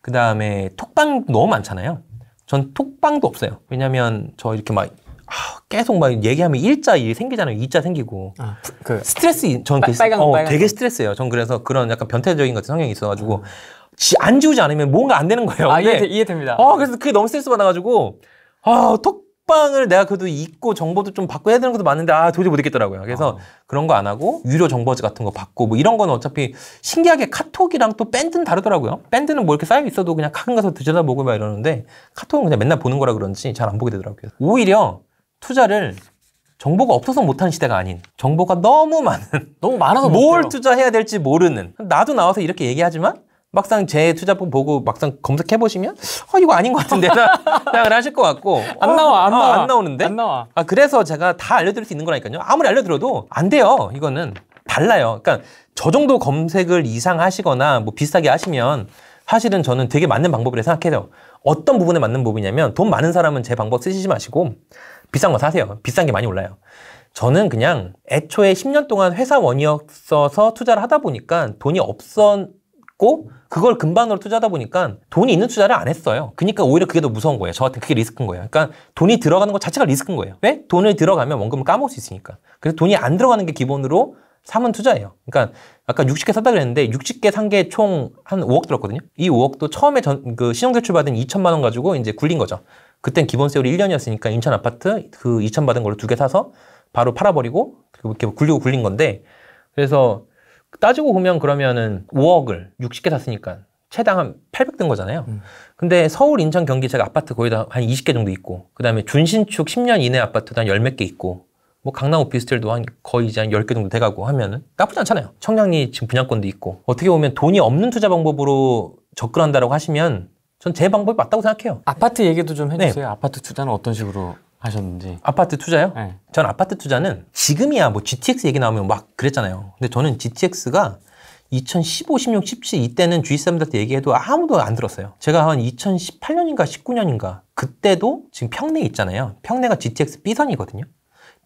Speaker 1: 그 다음에 톡방 너무 많잖아요. 전 톡방도 없어요. 왜냐면 저 이렇게 막 아, 계속 막 얘기하면 일자 일이 생기잖아요. 이자 생기고. 아, 그 스트레스, 저는 빨, 빨간, 어, 빨간 되게 스트레스예요. 전 그래서 그런 약간 변태적인 같은 성향이 있어가지고 아. 지, 안 지우지 않으면 뭔가 안 되는 거예요. 아, 이해, 됩니다 어, 아, 그래서 그게 너무 스트레스 받아가지고 아, 톡 톡방을 내가 그래도 읽고 정보도 좀 받고 해야 되는 것도 많은데 아 도저히 못 읽겠더라고요. 그래서 아. 그런 거 안 하고 유료 정보지 같은 거 받고 뭐 이런 건 어차피 신기하게 카톡이랑 또 밴드는 다르더라고요. 밴드는 뭐 이렇게 쌓여 있어도 그냥 가끔 가서 들여다보고 막 이러는데 카톡은 그냥 맨날 보는 거라 그런지 잘 안 보게 되더라고요. 오히려 투자를 정보가 없어서 못하는 시대가 아닌 정보가 너무 많은 너무 많아서 뭘 투자해야 될지 모르는 나도 나와서 이렇게 얘기하지만 막상 제 투자법 보고 막상 검색해 보시면 어 이거 아닌 것 같은데 생각을 하실 것 같고 안 나와 안 어, 어, 나와 안 나오는데 안 나와 아 그래서 제가 다 알려드릴 수 있는 거라니까요 아무리 알려드려도 안 돼요 이거는 달라요 그러니까 저 정도 검색을 이상 하시거나 뭐 비슷하게 하시면 사실은 저는 되게 맞는 방법이라 생각해요 어떤 부분에 맞는 부분이냐면 돈 많은 사람은 제 방법 쓰시지 마시고 비싼 거 사세요 비싼 게 많이 올라요 저는 그냥 애초에 10년 동안 회사원이었어서 투자를 하다 보니까 돈이 없었고 그걸 금방으로 투자하다 보니까 돈이 있는 투자를 안 했어요. 그러니까 오히려 그게 더 무서운 거예요. 저한테 그게 리스크인 거예요. 그러니까 돈이 들어가는 것 자체가 리스크인 거예요. 왜? 돈을 들어가면 원금을 까먹을 수 있으니까. 그래서 돈이 안 들어가는 게 기본으로 삼은 투자예요. 그러니까 아까 60개 샀다 그랬는데 60개 산 게 총 한 5억 들었거든요. 이 5억도 처음에 전, 그 신용대출 받은 2천만 원 가지고 이제 굴린 거죠. 그땐 기본 세율이 1년이었으니까 인천 아파트 그 2천 받은 걸로 두 개 사서 바로 팔아버리고 이렇게 굴리고 굴린 건데 그래서 따지고 보면 그러면은 5억을 60개 샀으니까 최당 한800등 거잖아요. 음. 근데 서울, 인천, 경기 제가 아파트 거의 다 한 20개 정도 있고, 그 다음에 준신축 10년 이내 아파트도 한0몇개 있고, 뭐 강남 오피스텔도 한 거의 이제 한 10개 정도 돼가고 하면은 나쁘지 않잖아요. 청량리 지금 분양권도 있고, 어떻게 보면 돈이 없는 투자 방법으로 접근한다라고 하시면 전 제 방법이 맞다고 생각해요. 아파트 얘기도 좀 네. 해주세요. 네. 아파트 투자는 어떤 식으로? 하셨는지. 아파트 투자요? 네. 전 아파트 투자는 지금이야 뭐 GTX 얘기 나오면 막 그랬잖아요. 근데 저는 GTX가 2015, 16, 17 이때는 G7들한테 얘기해도 아무도 안 들었어요. 제가 한 2018년인가 19년인가 그때도 지금 평내 있잖아요. 평내가 GTX B선이거든요.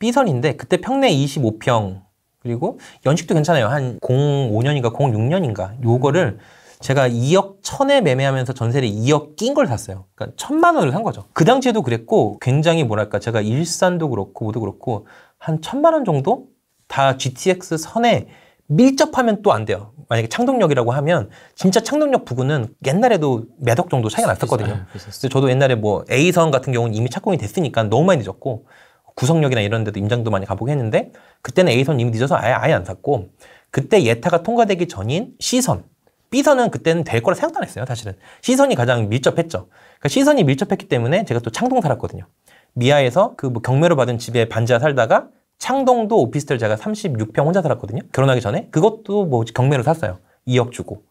Speaker 1: B선인데 그때 평내 25평 그리고 연식도 괜찮아요. 한 05년인가 06년인가 요거를 음. 제가 2억 1 0 0 0에 매매하면서 전세를 2억 낀 걸 샀어요. 그러니까 천만 원을 산 거죠. 그 당시에도 그랬고 굉장히 뭐랄까 제가 일산도 그렇고 모두 그렇고 한 천만 원 정도 다 GTX 선에 밀접하면 또 안 돼요. 만약에 창동역이라고 하면 진짜 창동역 부근은 옛날에도 몇 억 정도 차이가 났었거든요. 예, 그래서 저도 옛날에 뭐 A선 같은 경우는 이미 착공이 됐으니까 너무 많이 늦었고 구성역이나 이런 데도 임장도 많이 가보고 했는데 그때는 A선 이미 늦어서 아예 아예 안 샀고 그때 예타가 통과되기 전인 C선 B선은 그때는 될 거라 생각도 안 했어요, 사실은. 시선이 가장 밀접했죠. 그러니까 C선이 밀접했기 때문에 제가 또 창동 살았거든요. 미아에서 그 뭐 경매로 받은 집에 반지하 살다가 창동도 오피스텔 제가 36평 혼자 살았거든요. 결혼하기 전에. 그것도 뭐 경매로 샀어요. 2억 주고.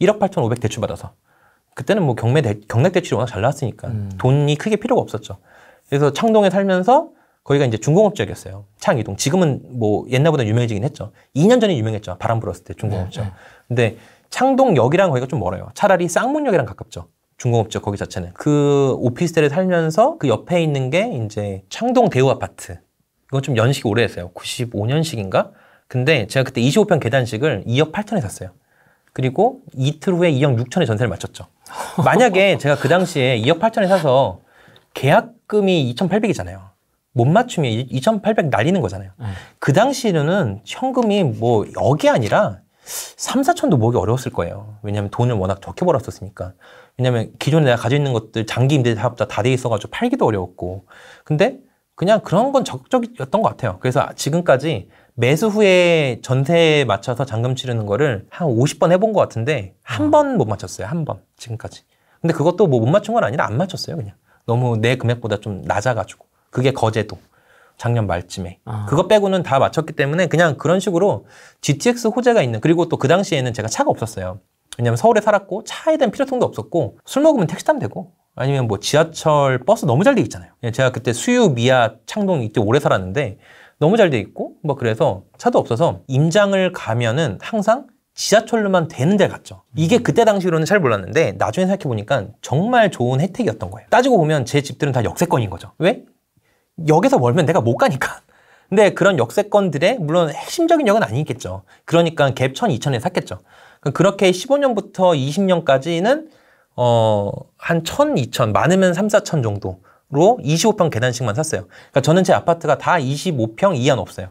Speaker 1: 1억 8,500 대출 받아서. 그때는 뭐 경매 대, 경락 대출이 워낙 잘 나왔으니까 음. 돈이 크게 필요가 없었죠. 그래서 창동에 살면서 거기가 이제 중공업 지역이었어요. 창이동. 지금은 뭐 옛날보다 유명해지긴 했죠. 2년 전에 유명했죠. 바람 불었을 때 중공업 지역. 네, 네. 근데 창동역이랑 거기가 좀 멀어요. 차라리 쌍문역이랑 가깝죠. 중공업 지역 거기 자체는 그 오피스텔에 살면서 그 옆에 있는 게 이제 창동 대우 아파트 이건 좀 연식이 오래됐어요 95년식인가 근데 제가 그때 25평 계단식을 2억 8천에 샀어요 그리고 이틀 후에 2억 6천에 전세를 마쳤죠 만약에 제가 그 당시에 2억 8천에 사서 계약금이 2,800이잖아요 못 맞추면 2,800 날리는 거잖아요 음. 그 당시에는 현금이 뭐 억이 아니라 3, 4천도 모으기 어려웠을 거예요. 왜냐하면 돈을 워낙 적게 벌었었으니까. 왜냐하면 기존에 내가 가지고 있는 것들 장기 임대 사업자 다 돼 있어가지고 팔기도 어려웠고. 근데 그냥 그런 건 적극적이었던 것 같아요. 그래서 지금까지 매수 후에 전세에 맞춰서 잔금 치르는 거를 한 50번 해본 것 같은데 한 번못 아. 맞췄어요. 한 번. 지금까지. 근데 그것도 뭐 못 맞춘 건 아니라 안 맞췄어요. 그냥. 너무 내 금액보다 좀 낮아가지고. 그게 거제도. 작년 말쯤에. 아. 그거 빼고는 다 맞췄기 때문에 그냥 그런 식으로 GTX 호재가 있는 그리고 또 그 당시에는 제가 차가 없었어요. 왜냐면 서울에 살았고 차에 대한 필요성도 없었고 술 먹으면 택시 타면 되고 아니면 뭐 지하철 버스 너무 잘 돼 있잖아요. 예, 제가 그때 수유 미아 창동 이때 오래 살았는데 너무 잘 돼 있고 뭐 그래서 차도 없어서 임장을 가면은 항상 지하철로만 되는 데 갔죠. 이게 음. 그때 당시로는 잘 몰랐는데 나중에 생각해 보니까 정말 좋은 혜택이었던 거예요. 따지고 보면 제 집들은 다 역세권인 거죠. 왜? 역에서 멀면 내가 못 가니까. 근데 그런 역세권들의 물론 핵심적인 역은 아니겠죠. 그러니까 갭 1000, 2000에 샀겠죠. 그렇게 15년부터 20년까지는 어, 한 1000, 2000, 많으면 3, 4000 정도로 25평 계단씩만 샀어요. 그러니까 저는 제 아파트가 다 25평 이하 없어요.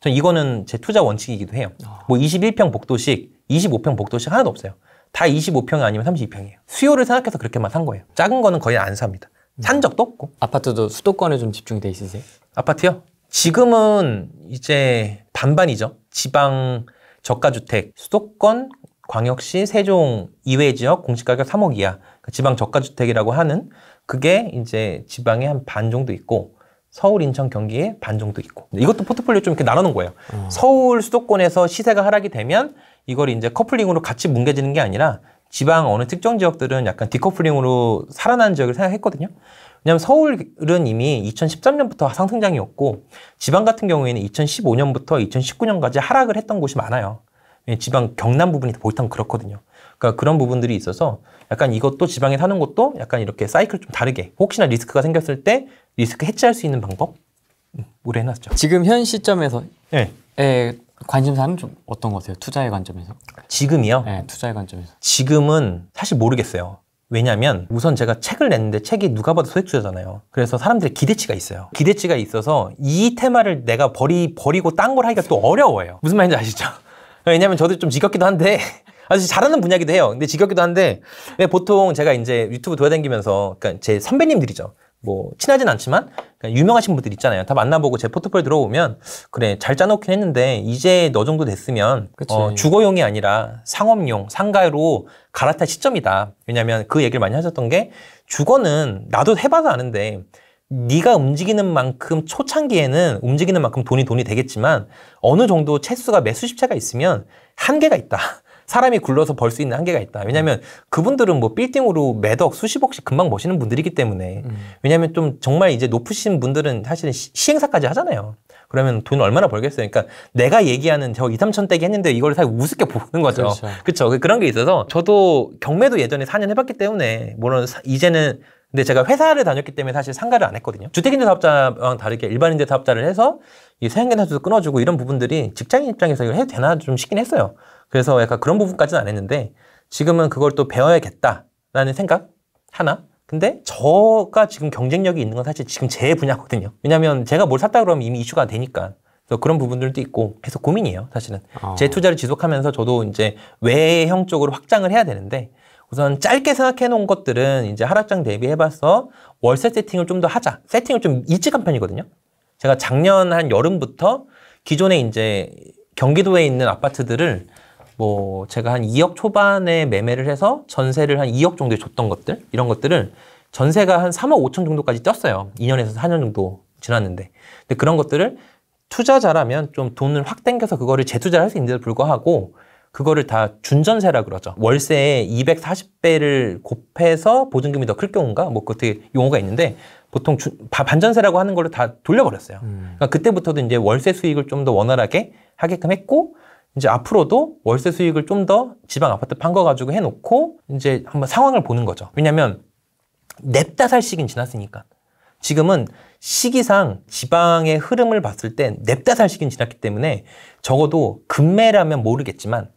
Speaker 1: 전 이거는 제 투자 원칙이기도 해요. 아. 뭐 21평 복도식, 25평 복도식 하나도 없어요. 다 25평이 아니면 32평이에요. 수요를 생각해서 그렇게만 산 거예요. 작은 거는 거의 안 삽니다. 음. 산 적도 없고. 아파트도 수도권에 좀 집중이 돼 있으세요? 아파트요? 지금은 이제 반반이죠. 지방 저가주택, 수도권, 광역시, 세종 이외 지역 공시가격 3억 이하. 그러니까 지방 저가주택이라고 하는 그게 이제 지방에 한 반 정도 있고 서울, 인천, 경기에 반 정도 있고 이것도 포트폴리오 좀 이렇게 나눠놓은 거예요. 음. 서울 수도권에서 시세가 하락이 되면 이걸 이제 커플링으로 같이 뭉개지는 게 아니라 지방 어느 특정 지역들은 약간 디커플링으로 살아난 지역을 생각했거든요. 왜냐하면 서울은 이미 2013년부터 상승장이었고 지방 같은 경우에는 2015년부터 2019년까지 하락을 했던 곳이 많아요. 예, 지방 경남 부분이 보통 그렇거든요. 그러니까 그런 부분들이 있어서 약간 이것도 지방에 사는 것도 약간 이렇게 사이클 좀 다르게 혹시나 리스크가 생겼을
Speaker 2: 때 리스크 해체할 수 있는 방법 우려해놨죠. 음, 지금 현 시점에서 네. 예. 에, 예, 관심사는 좀 어떤 것 같아요? 투자의 관점에서? 지금이요? 네, 투자의 관점에서. 지금은
Speaker 1: 사실 모르겠어요. 왜냐면 우선 제가 책을 냈는데 책이 누가 봐도 소액주자잖아요 그래서 사람들의 기대치가 있어요. 기대치가 있어서 이 테마를 내가 버리, 버리고 딴 걸 하기가 또 어려워요. 무슨 말인지 아시죠? 왜냐면 저도 좀 지겹기도 한데 아주 잘하는 분야기도 해요. 근데 지겹기도 한데 네, 보통 제가 이제 유튜브 돌아다니면서 그러니까 제 선배님들이죠. 뭐 친하진 않지만 유명하신 분들 있잖아요. 다 만나보고 제 포트폴리오 들어오면 그래 잘 짜놓긴 했는데 이제 너 정도 됐으면 어, 주거용이 아니라 상업용 상가로 갈아탈 시점이다. 왜냐하면 그 얘기를 많이 하셨던 게 주거는 나도 해봐서 아는데 네가 움직이는 만큼 초창기에는 움직이는 만큼 돈이 돈이 되겠지만 어느 정도 채수가 매 수십 채가 있으면 한계가 있다. 사람이 굴러서 벌 수 있는 한계가 있다. 왜냐하면 그분들은 뭐 빌딩으로 매덕 수십억씩 금방 버시는 분들이기 때문에 음. 왜냐하면 좀 정말 이제 높으신 분들은 사실은 시, 시행사까지 하잖아요. 그러면 돈 얼마나 벌겠어요? 그러니까 내가 얘기하는 저 2, 3천 대기 했는데 이걸 사실 우습게 보는 거죠. 그렇죠. 그렇 그, 그런게 있어서 저도 경매도 예전에 4년 해봤기 때문에 물론 이제는 근데 제가 회사를 다녔기 때문에 사실 상가를 안 했거든요. 주택임대 사업자랑 다르게 일반임대 사업자를 해서 이 세행계사도 주 끊어주고 이런 부분들이 직장인 입장에서 이걸 해도 되나 좀 싶긴 했어요. 그래서 약간 그런 부분까지는 안 했는데 지금은 그걸 또 배워야겠다라는 생각 하나. 근데 저가 지금 경쟁력이 있는 건 사실 지금 제 분야거든요. 왜냐면 하 제가 뭘 샀다 그러면 이미 이슈가 되니까. 그래서 그런 부분들도 있고 계속 고민이에요, 사실은. 어. 제 투자를 지속하면서 저도 이제 외형 쪽으로 확장을 해야 되는데 우선 짧게 생각해 놓은 것들은 이제 하락장 대비해봐서 월세 세팅을 좀 더 하자. 세팅을 좀 일찍 한 편이거든요. 제가 작년 한 여름부터 기존에 이제 경기도에 있는 아파트들을 뭐 제가 한 2억 초반에 매매를 해서 전세를 한 2억 정도에 줬던 것들 이런 것들을 전세가 한 3억 5천 정도까지 뛰었어요. 2년에서 4년 정도 지났는데 근데 그런 것들을 투자자라면 좀 돈을 확 땡겨서 그거를 재투자를 할 수 있는데도 불구하고 그거를 다 준전세라 그러죠. 월세의 240배를 곱해서 보증금이 더 클 경우인가? 뭐그 어떻게 용어가 있는데 보통 주, 반전세라고 하는 걸로 다 돌려버렸어요. 음. 그러니까 그때부터도 이제 월세 수익을 좀 더 원활하게 하게끔 했고 이제 앞으로도 월세 수익을 좀 더 지방 아파트 판 거 가지고 해놓고 이제 한번 상황을 보는 거죠. 왜냐면 하 냅다 살 시기는 지났으니까. 지금은 시기상 지방의 흐름을 봤을 땐 냅다 살 시기는 지났기 때문에 적어도 금매라면 모르겠지만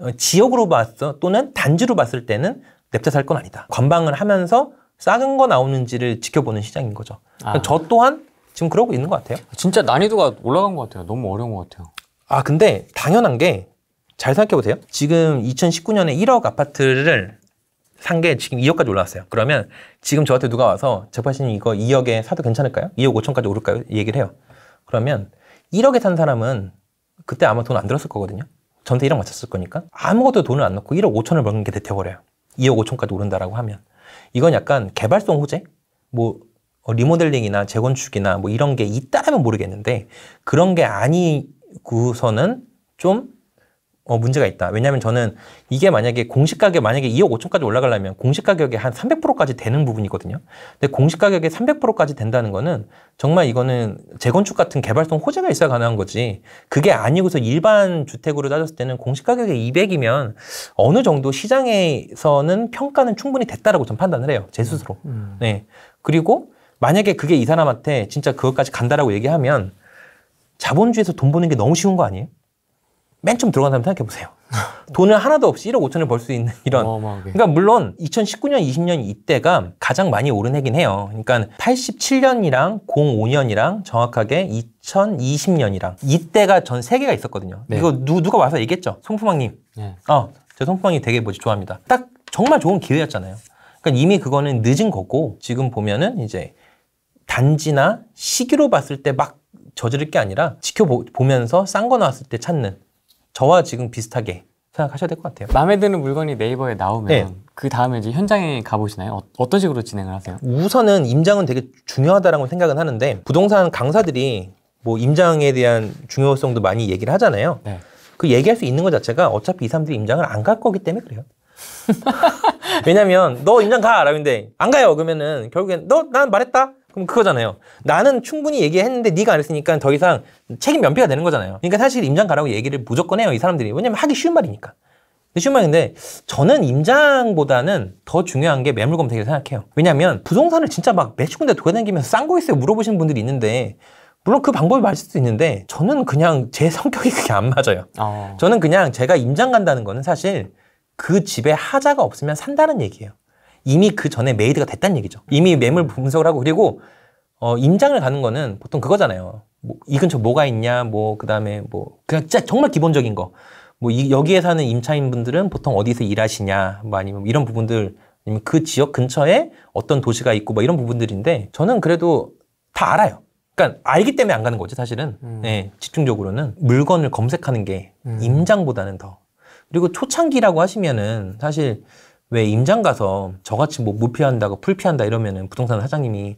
Speaker 1: 어, 지역으로 봤어 또는 단지로 봤을 때는 냅다 살 건 아니다. 관방을 하면서 싸은 거 나오는지를 지켜보는 시장인 거죠. 아. 저 또한 지금 그러고 있는 것 같아요. 진짜 난이도가 올라간 것 같아요. 너무 어려운 것 같아요. 아, 근데 당연한 게 잘 생각해보세요. 지금 2019년에 1억 아파트를 산 게 지금 2억까지 올라왔어요. 그러면 지금 저한테 누가 와서 재파신이 거 2억에 사도 괜찮을까요? 2억 5천까지 오를까요? 얘기를 해요. 그러면 1억에 산 사람은 그때 아마 돈 안 들었을 거거든요. 전세 1억 맞췄을 거니까 아무것도 돈을 안 넣고 1억 5천을 버는 게대퇴워버려요 2억 5천까지 오른다라고 하면 이건 약간 개발성 호재? 뭐 어, 리모델링이나 재건축이나 뭐 이런 게 있다라면 모르겠는데 그런 게 아니 구선은좀 어, 문제가 있다. 왜냐하면 저는 이게 만약에 공시 가격 만약에 2억 5천까지 올라가려면 공시 가격에 한 300%까지 되는 부분이거든요. 근데 공시 가격에 300%까지 된다는 거는 정말 이거는 재건축 같은 개발성 호재가 있어야 가능한 거지. 그게 아니고서 일반 주택으로 따졌을 때는 공시 가격에 200이면 어느 정도 시장에서는 평가는 충분히 됐다라고 저는 판단을 해요. 제 스스로. 음, 네. 그리고 만약에 그게 이 사람한테 진짜 그것까지 간다라고 얘기하면 자본주의에서 돈 버는 게 너무 쉬운 거 아니에요? 맨 처음 들어간 사람 생각해 보세요. 돈을 하나도 없이 1억 5천을 벌 수 있는 이런. 어마어마하게. 그러니까 물론 2019년, 20년 이때가 가장 많이 오른 해긴 해요. 그러니까 87년이랑 05년이랑 정확하게 2020년이랑 이때가 전세계가 있었거든요. 네. 이거 누, 누가 와서 얘기했죠? 송풍왕님 네. 어, 제송풍왕님 되게 뭐지 좋아합니다. 딱 정말 좋은 기회였잖아요. 그러니까 이미 그거는 늦은 거고 지금 보면은 이제 단지나 시기로 봤을 때막 저지를 게 아니라 지켜보면서 싼 거 나왔을
Speaker 2: 때 찾는 저와 지금 비슷하게
Speaker 1: 생각하셔야 될 것 같아요.
Speaker 2: 마음에 드는 물건이 네이버에 나오면 네. 그 다음에 이제 현장에 가보시나요? 어, 떤 식으로 진행을 하세요?
Speaker 1: 우선은 임장은 되게 중요하다라고 생각은 하는데 부동산 강사들이 뭐 임장에 대한 중요성도 많이 얘기를 하잖아요. 네. 그 얘기할 수 있는 것 자체가 어차피 이 사람들이 임장을 안 갈 거기 때문에 그래요. 왜냐면 너 임장 가! 라는데 안 가요! 그러면은 결국엔 너 난 말했다! 그럼 그거잖아요. 나는 충분히 얘기했는데 네가 안 했으니까 더 이상 책임 면피가 되는 거잖아요. 그러니까 사실 임장 가라고 얘기를 무조건 해요. 이 사람들이. 왜냐면 하기 쉬운 말이니까. 쉬운 말인데 저는 임장보다는 더 중요한 게 매물 검색이라고 생각해요. 왜냐면 부동산을 진짜 막 몇십 군데 돌아다니면서 싼 거 있어요 물어보시는 분들이 있는데 물론 그 방법이 맞을 수도 있는데 저는 그냥 제 성격이 그게 안 맞아요. 어. 저는 그냥 제가 임장 간다는 거는 사실 그 집에 하자가 없으면 산다는 얘기예요. 이미 그 전에 메이드가 됐다는 얘기죠. 이미 매물 분석을 하고 그리고 어, 임장을 가는 거는 보통 그거잖아요. 뭐, 이 근처 뭐가 있냐, 뭐, 그 다음에 뭐, 그냥 진짜 정말 기본적인 거. 뭐, 이, 여기에 사는 임차인분들은 보통 어디서 일하시냐, 뭐 아니면 뭐 이런 부분들, 아니면 그 지역 근처에 어떤 도시가 있고, 뭐 이런 부분들인데, 저는 그래도 다 알아요. 그러니까 알기 때문에 안 가는 거지, 사실은. 음. 예, 집중적으로는. 물건을 검색하는 게 음. 임장보다는 더. 그리고 초창기라고 하시면은 사실 왜 임장 가서 저같이 뭐 무피한다고 풀피한다 이러면은 부동산 사장님이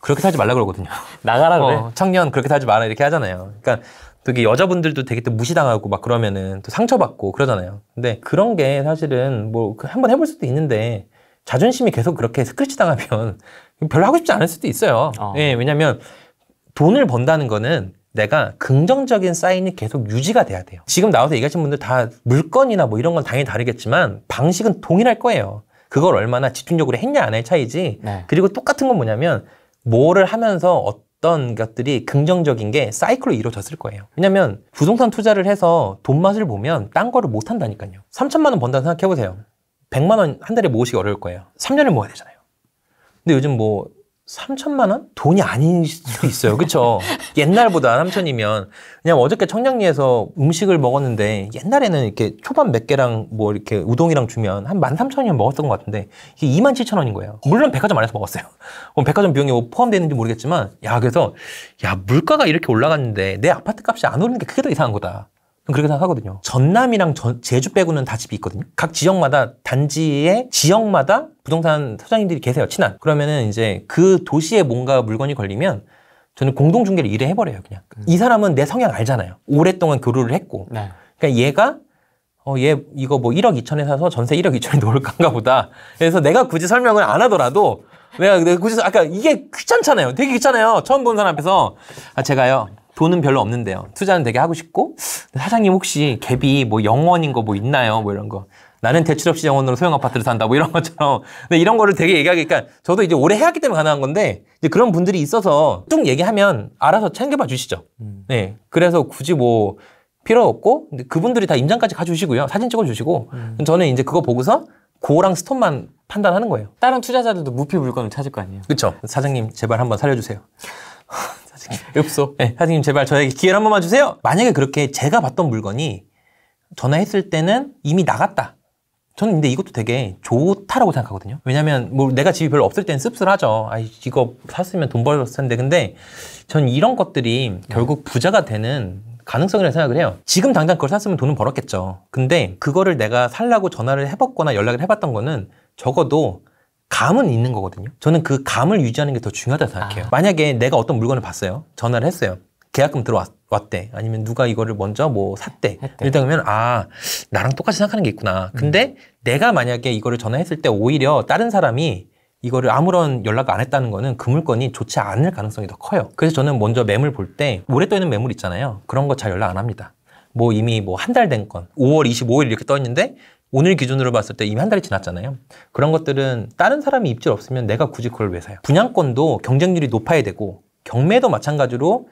Speaker 1: 그렇게 살지 말라 그러거든요. 나가라 그래. 어, 청년 그렇게 살지 마라 이렇게 하잖아요. 그러니까 되게 여자분들도 되게 또 무시당하고 막 그러면은 또 상처받고 그러잖아요. 근데 그런 게 사실은 뭐 그 한번 해볼 수도 있는데 자존심이 계속 그렇게 스크래치 당하면 별로 하고 싶지 않을 수도 있어요. 어. 예, 왜냐면 돈을 번다는 거는 내가 긍정적인 사인이 계속 유지가 돼야 돼요. 지금 나와서 얘기하신 분들 다 물건이나 뭐 이런 건 당연히 다르겠지만 방식은 동일할 거예요. 그걸 얼마나 집중적으로 했냐 안의 했냐 차이지. 네. 그리고 똑같은 건 뭐냐면 뭐를 하면서 어떤 것들이 긍정적인 게 사이클로 이루어졌을 거예요. 왜냐면 부동산 투자를 해서 돈 맛을 보면 딴 거를 못 한다니까요. 3천만 원 번다 생각해 보세요. 100만 원 한 달에 모으시기 어려울 거예요. 3년을 모아야 되잖아요. 근데 요즘 뭐 3천만 원? 돈이 아닐 수도 있어요. 그렇죠? 옛날보다 3천이면 그냥 어저께 청량리에서 음식을 먹었는데 옛날에는 이렇게 초밥 몇 개랑 뭐 이렇게 우동이랑 주면 한 13,000원이면 먹었던 것 같은데 이게 27,000원인 거예요. 물론 백화점 안에서 먹었어요. 백화점 비용이 뭐포함되는지 모르겠지만 야 그래서 야 물가가 이렇게 올라갔는데 내 아파트 값이 안 오르는 게 그게 더 이상한 거다. 그렇게 생각하거든요. 전남이랑 전, 제주 빼고는 다 집이 있거든요. 각 지역마다 단지의 지역마다 부동산 사장님들이 계세요. 친한. 그러면은 이제 그 도시에 뭔가 물건이 걸리면 저는 공동중개를 일해 해버려요. 그냥 음. 이 사람은 내 성향 알잖아요. 오랫동안 교류를 했고. 네. 그러니까 얘가 어, 얘 이거 뭐 1억 2천에 사서 전세 1억 2천에 넣을 건가 보다. 그래서 내가 굳이 설명을 안 하더라도 내 내가 굳이 아까 이게 귀찮잖아요. 되게 귀찮아요. 처음 본 사람 앞에서 아 제가요. 돈은 별로 없는데요. 투자는 되게 하고 싶고 사장님 혹시 갭이 뭐 영원인 거 뭐 있나요? 뭐 이런 거. 나는 대출 없이 영원으로 소형 아파트를 산다 뭐 이런 것처럼 근데 이런 거를 되게 얘기하니까 그러니까 저도 이제 오래 해왔기 때문에 가능한 건데 이제 그런 분들이 있어서 쭉 얘기하면 알아서 챙겨봐 주시죠. 음. 네 그래서 굳이 뭐 필요 없고 근데 그분들이 다 임장까지 가주시고요 사진 찍어주시고 음. 저는 이제 그거 보고서 고랑 스톱만 판단하는 거예요. 다른 투자자들도 무피 물건을 찾을 거 아니에요. 그렇죠. 사장님 제발 한번 살려주세요. 읍소. 네, 사장님 제발 저에게 기회를 한 번만 주세요. 만약에 그렇게 제가 봤던 물건이 전화했을 때는 이미 나갔다. 저는 근데 이것도 되게 좋다라고 생각하거든요. 왜냐면 뭐 내가 집이 별로 없을 땐 씁쓸하죠. 아 이거 샀으면 돈 벌었을 텐데. 근데 전 이런 것들이 결국 부자가 되는 가능성이라고 생각을 해요. 지금 당장 그걸 샀으면 돈은 벌었겠죠. 근데 그거를 내가 살라고 전화를 해봤거나 연락을 해봤던 거는 적어도 감은 있는 거거든요. 저는 그 감을 유지하는 게 더 중요하다고 생각해요. 아. 만약에 내가 어떤 물건을 봤어요. 전화를 했어요. 계약금 들어왔대. 아니면 누가 이거를 먼저 뭐 샀대. 했 이러다 보면 아, 나랑 똑같이 생각하는 게 있구나. 근데 음. 내가 만약에 이거를 전화했을 때 오히려 다른 사람이 이거를 아무런 연락 안 했다는 거는 그 물건이 좋지 않을 가능성이 더 커요. 그래서 저는 먼저 매물 볼 때 오래 떠 있는 매물 있잖아요. 그런 거 잘 연락 안 합니다. 뭐 이미 뭐 한 달 된 건 5월 25일 이렇게 떠 있는데 오늘 기준으로 봤을 때 이미 한 달이 지났잖아요. 그런 것들은 다른 사람이 입질 없으면 내가 굳이 그걸 왜 사요? 분양권도 경쟁률이 높아야 되고 경매도 마찬가지로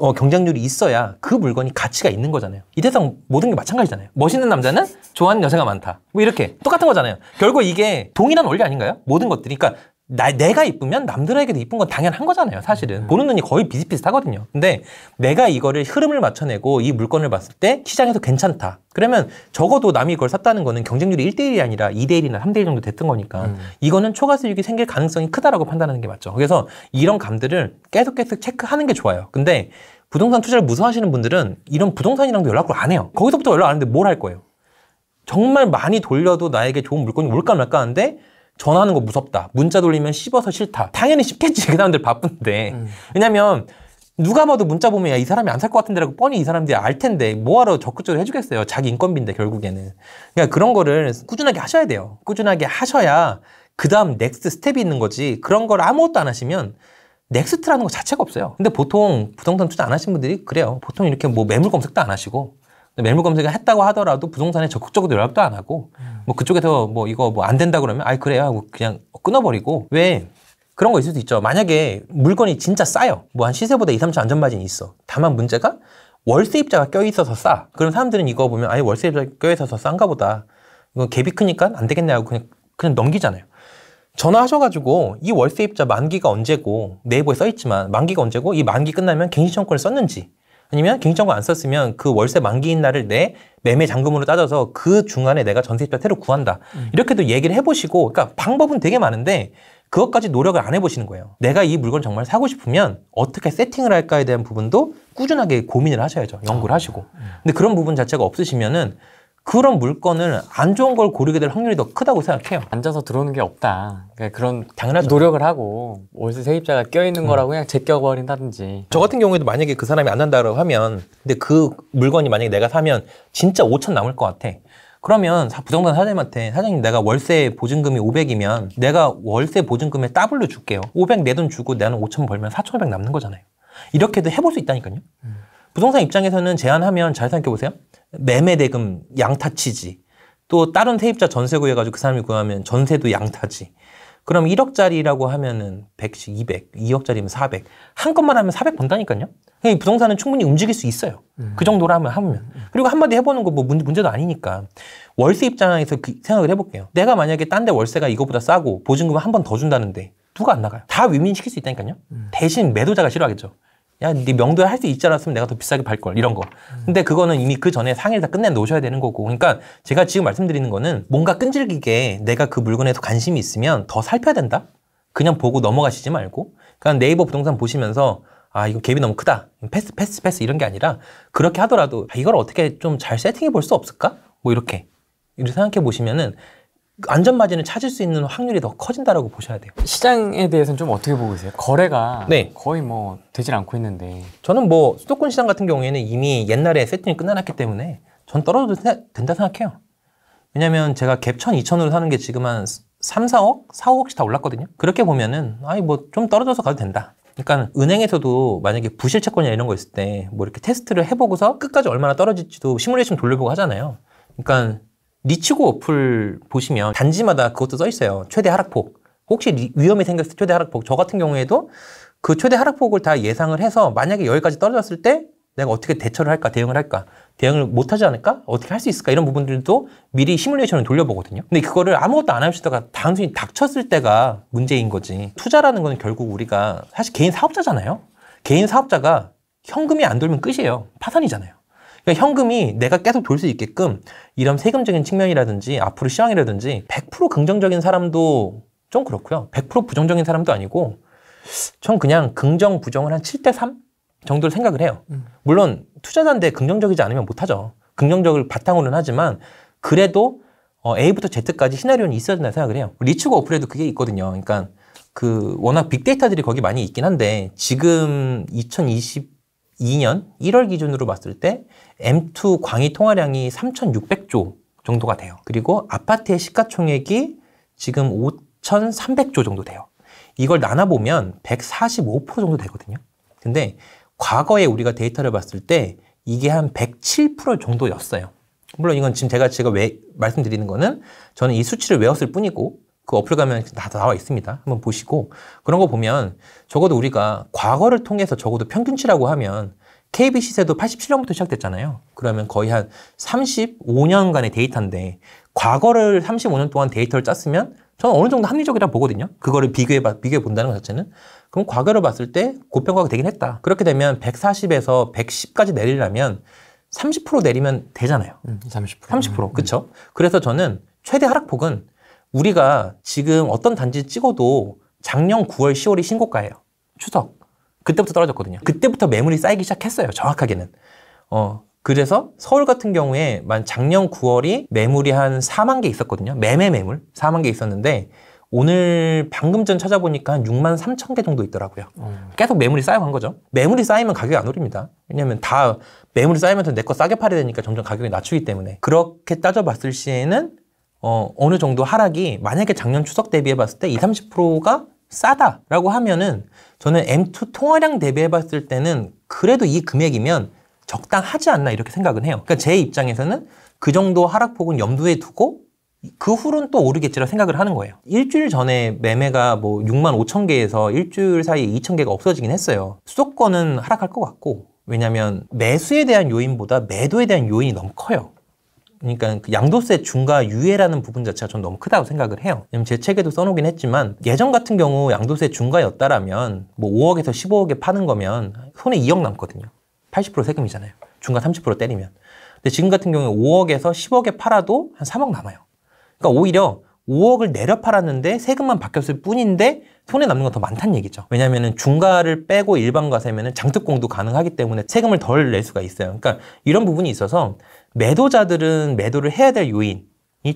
Speaker 1: 어, 경쟁률이 있어야 그 물건이 가치가 있는 거잖아요. 이 세상 모든 게 마찬가지잖아요. 멋있는 남자는 좋아하는 여자가 많다. 뭐 이렇게 똑같은 거잖아요. 결국 이게 동일한 원리 아닌가요? 모든 것들이. 그러니까 나, 내가 이쁘면 남들에게도 이쁜 건 당연한 거잖아요, 사실은. 음. 보는 눈이 거의 비슷비슷하거든요. 근데 내가 이거를 흐름을 맞춰내고 이 물건을 봤을 때 시장에서 괜찮다. 그러면 적어도 남이 이걸 샀다는 거는 경쟁률이 1대1이 아니라 2대1이나 3대1 정도 됐던 거니까 음. 이거는 초과 수익이 생길 가능성이 크다라고 판단하는 게 맞죠. 그래서 이런 감들을 계속 계속 체크하는 게 좋아요. 근데 부동산 투자를 무서워하시는 분들은 이런 부동산이랑도 연락을 안 해요. 거기서부터 연락 안 하는데 뭘 할 거예요? 정말 많이 돌려도 나에게 좋은 물건이 올까 말까 하는데 전화하는 거 무섭다. 문자 돌리면 씹어서 싫다. 당연히 씹겠지. 그 사람들 바쁜데. 음. 왜냐면 누가 봐도 문자 보면 야, 이 사람이 안 살 것 같은데라고 뻔히 이 사람들이 알 텐데 뭐하러 적극적으로 해주겠어요. 자기 인건비인데 결국에는. 그러니까 그런 거를 꾸준하게 하셔야 돼요. 꾸준하게 하셔야 그 다음 넥스트 스텝이 있는 거지. 그런 걸 아무것도 안 하시면 넥스트라는 거 자체가 없어요. 근데 보통 부동산 투자 안 하신 분들이 그래요. 보통 이렇게 뭐 매물 검색도 안 하시고 매물 검색을 했다고 하더라도 부동산에 적극적으로 연락도 안 하고 음. 뭐 그쪽에서 뭐 이거 뭐 안 된다 그러면 아이 그래요 하고 그냥 끊어버리고 왜 그런 거 있을 수 있죠. 만약에 물건이 진짜 싸요. 뭐 한 시세보다 2, 3천 안전마진이 있어. 다만 문제가 월세 입자가 껴있어서 싸. 그럼 사람들은 이거 보면 아예 월세 입자가 껴있어서 싼가 보다. 이건 갭이 크니까 안 되겠네 하고 그냥, 그냥 넘기잖아요. 전화하셔가지고 이 월세 입자 만기가 언제고 네이버에 써있지만 만기가 언제고 이 만기 끝나면 갱신청구을 썼는지 아니면 경기정보 안 썼으면 그 월세 만기인 날을 내 매매 잔금으로 따져서 그 중간에 내가 전세입자 새로 구한다. 음. 이렇게도 얘기를 해보시고, 그러니까 방법은 되게 많은데 그것까지 노력을 안 해보시는 거예요. 내가 이 물건 정말 사고 싶으면 어떻게 세팅을 할까에 대한 부분도 꾸준하게 고민을 하셔야죠. 연구를 하시고. 음. 근데 그런 부분 자체가 없으시면은 그런 물건을 안 좋은 걸 고르게 될 확률이 더 크다고 생각해요. 앉아서 들어오는 게 없다. 그러니까 그런 당연하죠. 노력을 하고 월세 세입자가 껴있는 음. 거라고 음. 그냥 제껴버린다든지. 저 같은 경우에도 만약에 그 사람이 안 한다고 하면 근데 그 물건이 만약에 내가 사면 진짜 5천 남을 것 같아. 그러면 부동산 사장님한테 사장님 내가 월세 보증금이 500이면 내가 월세 보증금에 더블로 줄게요. 500 내 돈 주고 나는 5천 벌면 4,500 남는 거잖아요. 이렇게도 해볼 수 있다니까요. 음. 부동산 입장에서는 제한하면 잘 생각해 보세요. 매매 대금 양타치지. 또 다른 세입자 전세 구해가지고 그 사람이 구하면 전세도 양타지. 그럼 1억짜리라고 하면은 100씩 200, 2억짜리면 400. 한 건만 하면 400 번다니까요. 부동산은 충분히 움직일 수 있어요. 그 음. 그 정도라면 하면. 그리고 한마디 해보는 거 뭐 문제도 아니니까. 월세 입장에서 그 생각을 해볼게요. 내가 만약에 딴 데 월세가 이거보다 싸고 보증금을 한번 더 준다는데 누가 안 나가요? 다 윈윈 시킬 수 있다니까요. 음. 대신 매도자가 싫어하겠죠. 야, 네 명도에 할 수 있지 않았으면 내가 더 비싸게 팔걸. 이런 거. 음. 근데 그거는 이미 그 전에 상의를 다 끝내 놓으셔야 되는 거고. 그러니까 제가 지금 말씀드리는 거는 뭔가 끈질기게 내가 그 물건에서 관심이 있으면 더 살펴야 된다? 그냥 보고 넘어가시지 말고. 그러니 네이버 부동산 보시면서 아, 이거 갭이 너무 크다. 패스, 패스, 패스 이런 게 아니라 그렇게 하더라도 아, 이걸 어떻게 좀 잘 세팅해 볼 수 없을까? 뭐 이렇게. 이렇게 생각해 보시면은 안전마진을 찾을 수 있는 확률이 더 커진다라고 보셔야 돼요. 시장에 대해서는 좀 어떻게 보고 계세요? 거래가 네. 거의 뭐 되질 않고 있는데. 저는 뭐 수도권 시장 같은 경우에는 이미 옛날에 세팅이 끝나놨기 때문에 전 떨어져도 된다 생각해요. 왜냐면 제가 갭천 이천으로 사는 게 지금 한 3, 4억? 4억씩 5다 올랐거든요. 그렇게 보면은 아이 뭐좀 떨어져서 가도 된다. 그러니까 은행에서도 만약에 부실 채권이나 이런 거 있을 때 뭐 이렇게 테스트를 해보고서 끝까지 얼마나 떨어질지도 시뮬레이션 돌려보고 하잖아요. 그러니까 니치고 어플 보시면 단지마다 그것도 써 있어요. 최대 하락폭. 혹시 위험이 생겼을 때 최대 하락폭. 저 같은 경우에도 그 최대 하락폭을 다 예상을 해서 만약에 여기까지 떨어졌을 때 내가 어떻게 대처를 할까, 대응을 할까, 대응을 못 하지 않을까, 어떻게 할 수 있을까 이런 부분들도 미리 시뮬레이션을 돌려보거든요. 근데 그거를 아무것도 안 하시다가 단순히 닥쳤을 때가 문제인 거지. 투자라는 건 결국 우리가 사실 개인 사업자잖아요. 개인 사업자가 현금이 안 돌면 끝이에요. 파산이잖아요. 그러니까 현금이 내가 계속 돌 수 있게끔 이런 세금적인 측면이라든지 앞으로 시황이라든지 100% 긍정적인 사람도 좀 그렇고요. 100% 부정적인 사람도 아니고 전 그냥 긍정 부정을 한 7대 3 정도를 생각을 해요. 음. 물론 투자자인데 긍정적이지 않으면 못하죠. 긍정적을 바탕으로는 하지만 그래도 어, A부터 Z까지 시나리오는 있어야 된다 생각을 해요. 리츠고 오프레도 그게 있거든요. 그러니까 그 워낙 빅데이터들이 거기 많이 있긴 한데 지금 2020 2년 1월 기준으로 봤을 때 M2 광이 통화량이 3,600조 정도가 돼요. 그리고 아파트의 시가총액이 지금 5,300조 정도 돼요. 이걸 나눠보면 145% 정도 되거든요. 근데 과거에 우리가 데이터를 봤을 때 이게 한 107% 정도였어요. 물론 이건 지금 제가 제가 왜 말씀드리는 거는 저는 이 수치를 외웠을 뿐이고 그 어플 가면 다 나와 있습니다. 한번 보시고 그런 거 보면 적어도 우리가 과거를 통해서 적어도 평균치라고 하면 KBC 세도 87년부터 시작됐잖아요. 그러면 거의 한 35년간의 데이터인데 과거를 35년 동안 데이터를 짰으면 저는 어느 정도 합리적이라 고 보거든요. 그거를 비교해 비교해 본다는 것 자체는 그럼 과거를 봤을 때 고평가가 되긴 했다. 그렇게 되면 140에서 110까지 내리려면 30% 내리면 되잖아요. 음, 30%. 30%. 그렇죠? 음. 그래서 저는 최대 하락폭은 우리가 지금 어떤 단지 찍어도 작년 9월, 10월이 신고가예요. 추석. 그때부터 떨어졌거든요. 그때부터 매물이 쌓이기 시작했어요. 정확하게는. 어, 그래서 서울 같은 경우에 만 작년 9월이 매물이 한 4만 개 있었거든요. 매매 매물 4만 개 있었는데 오늘 방금 전 찾아보니까 한 6만 3천 개 정도 있더라고요. 음. 계속 매물이 쌓여간 거죠. 매물이 쌓이면 가격이 안 오릅니다. 왜냐하면 다 매물이 쌓이면서 내 거 싸게 팔아야 되니까 점점 가격이 낮추기 때문에 그렇게 따져봤을 시에는 어, 어느 정도 하락이 만약에 작년 추석 대비해 봤을 때 20, 30%가 싸다라고 하면은 저는 M2 통화량 대비해 봤을 때는 그래도 이 금액이면 적당하지 않나 이렇게 생각은 해요. 그러니까 제 입장에서는 그 정도 하락폭은 염두에 두고 그후론또 오르겠지라 생각을 하는 거예요. 일주일 전에 매매가 뭐 6만 5천 개에서 일주일 사이에 2천 개가 없어지긴 했어요. 수도권은 하락할 것 같고 왜냐면 매수에 대한 요인보다 매도에 대한 요인이 너무 커요. 그러니까 그 양도세 중과 유예라는 부분 자체가 전 너무 크다고 생각을 해요. 왜냐면 제 책에도 써놓긴 했지만 예전 같은 경우 양도세 중과였다라면 뭐 5억에서 15억에 파는 거면 손에 2억 남거든요. 80% 세금이잖아요. 중과 30% 때리면. 근데 지금 같은 경우에 5억에서 10억에 팔아도 한 3억 남아요. 그러니까 오히려 5억을 내려 팔았는데 세금만 바뀌었을 뿐인데 손에 남는 건 더 많다는 얘기죠. 왜냐하면 중과를 빼고 일반 과세면 장특공도 가능하기 때문에 세금을 덜 낼 수가 있어요. 그러니까 이런 부분이 있어서 매도자들은 매도를 해야 될 요인이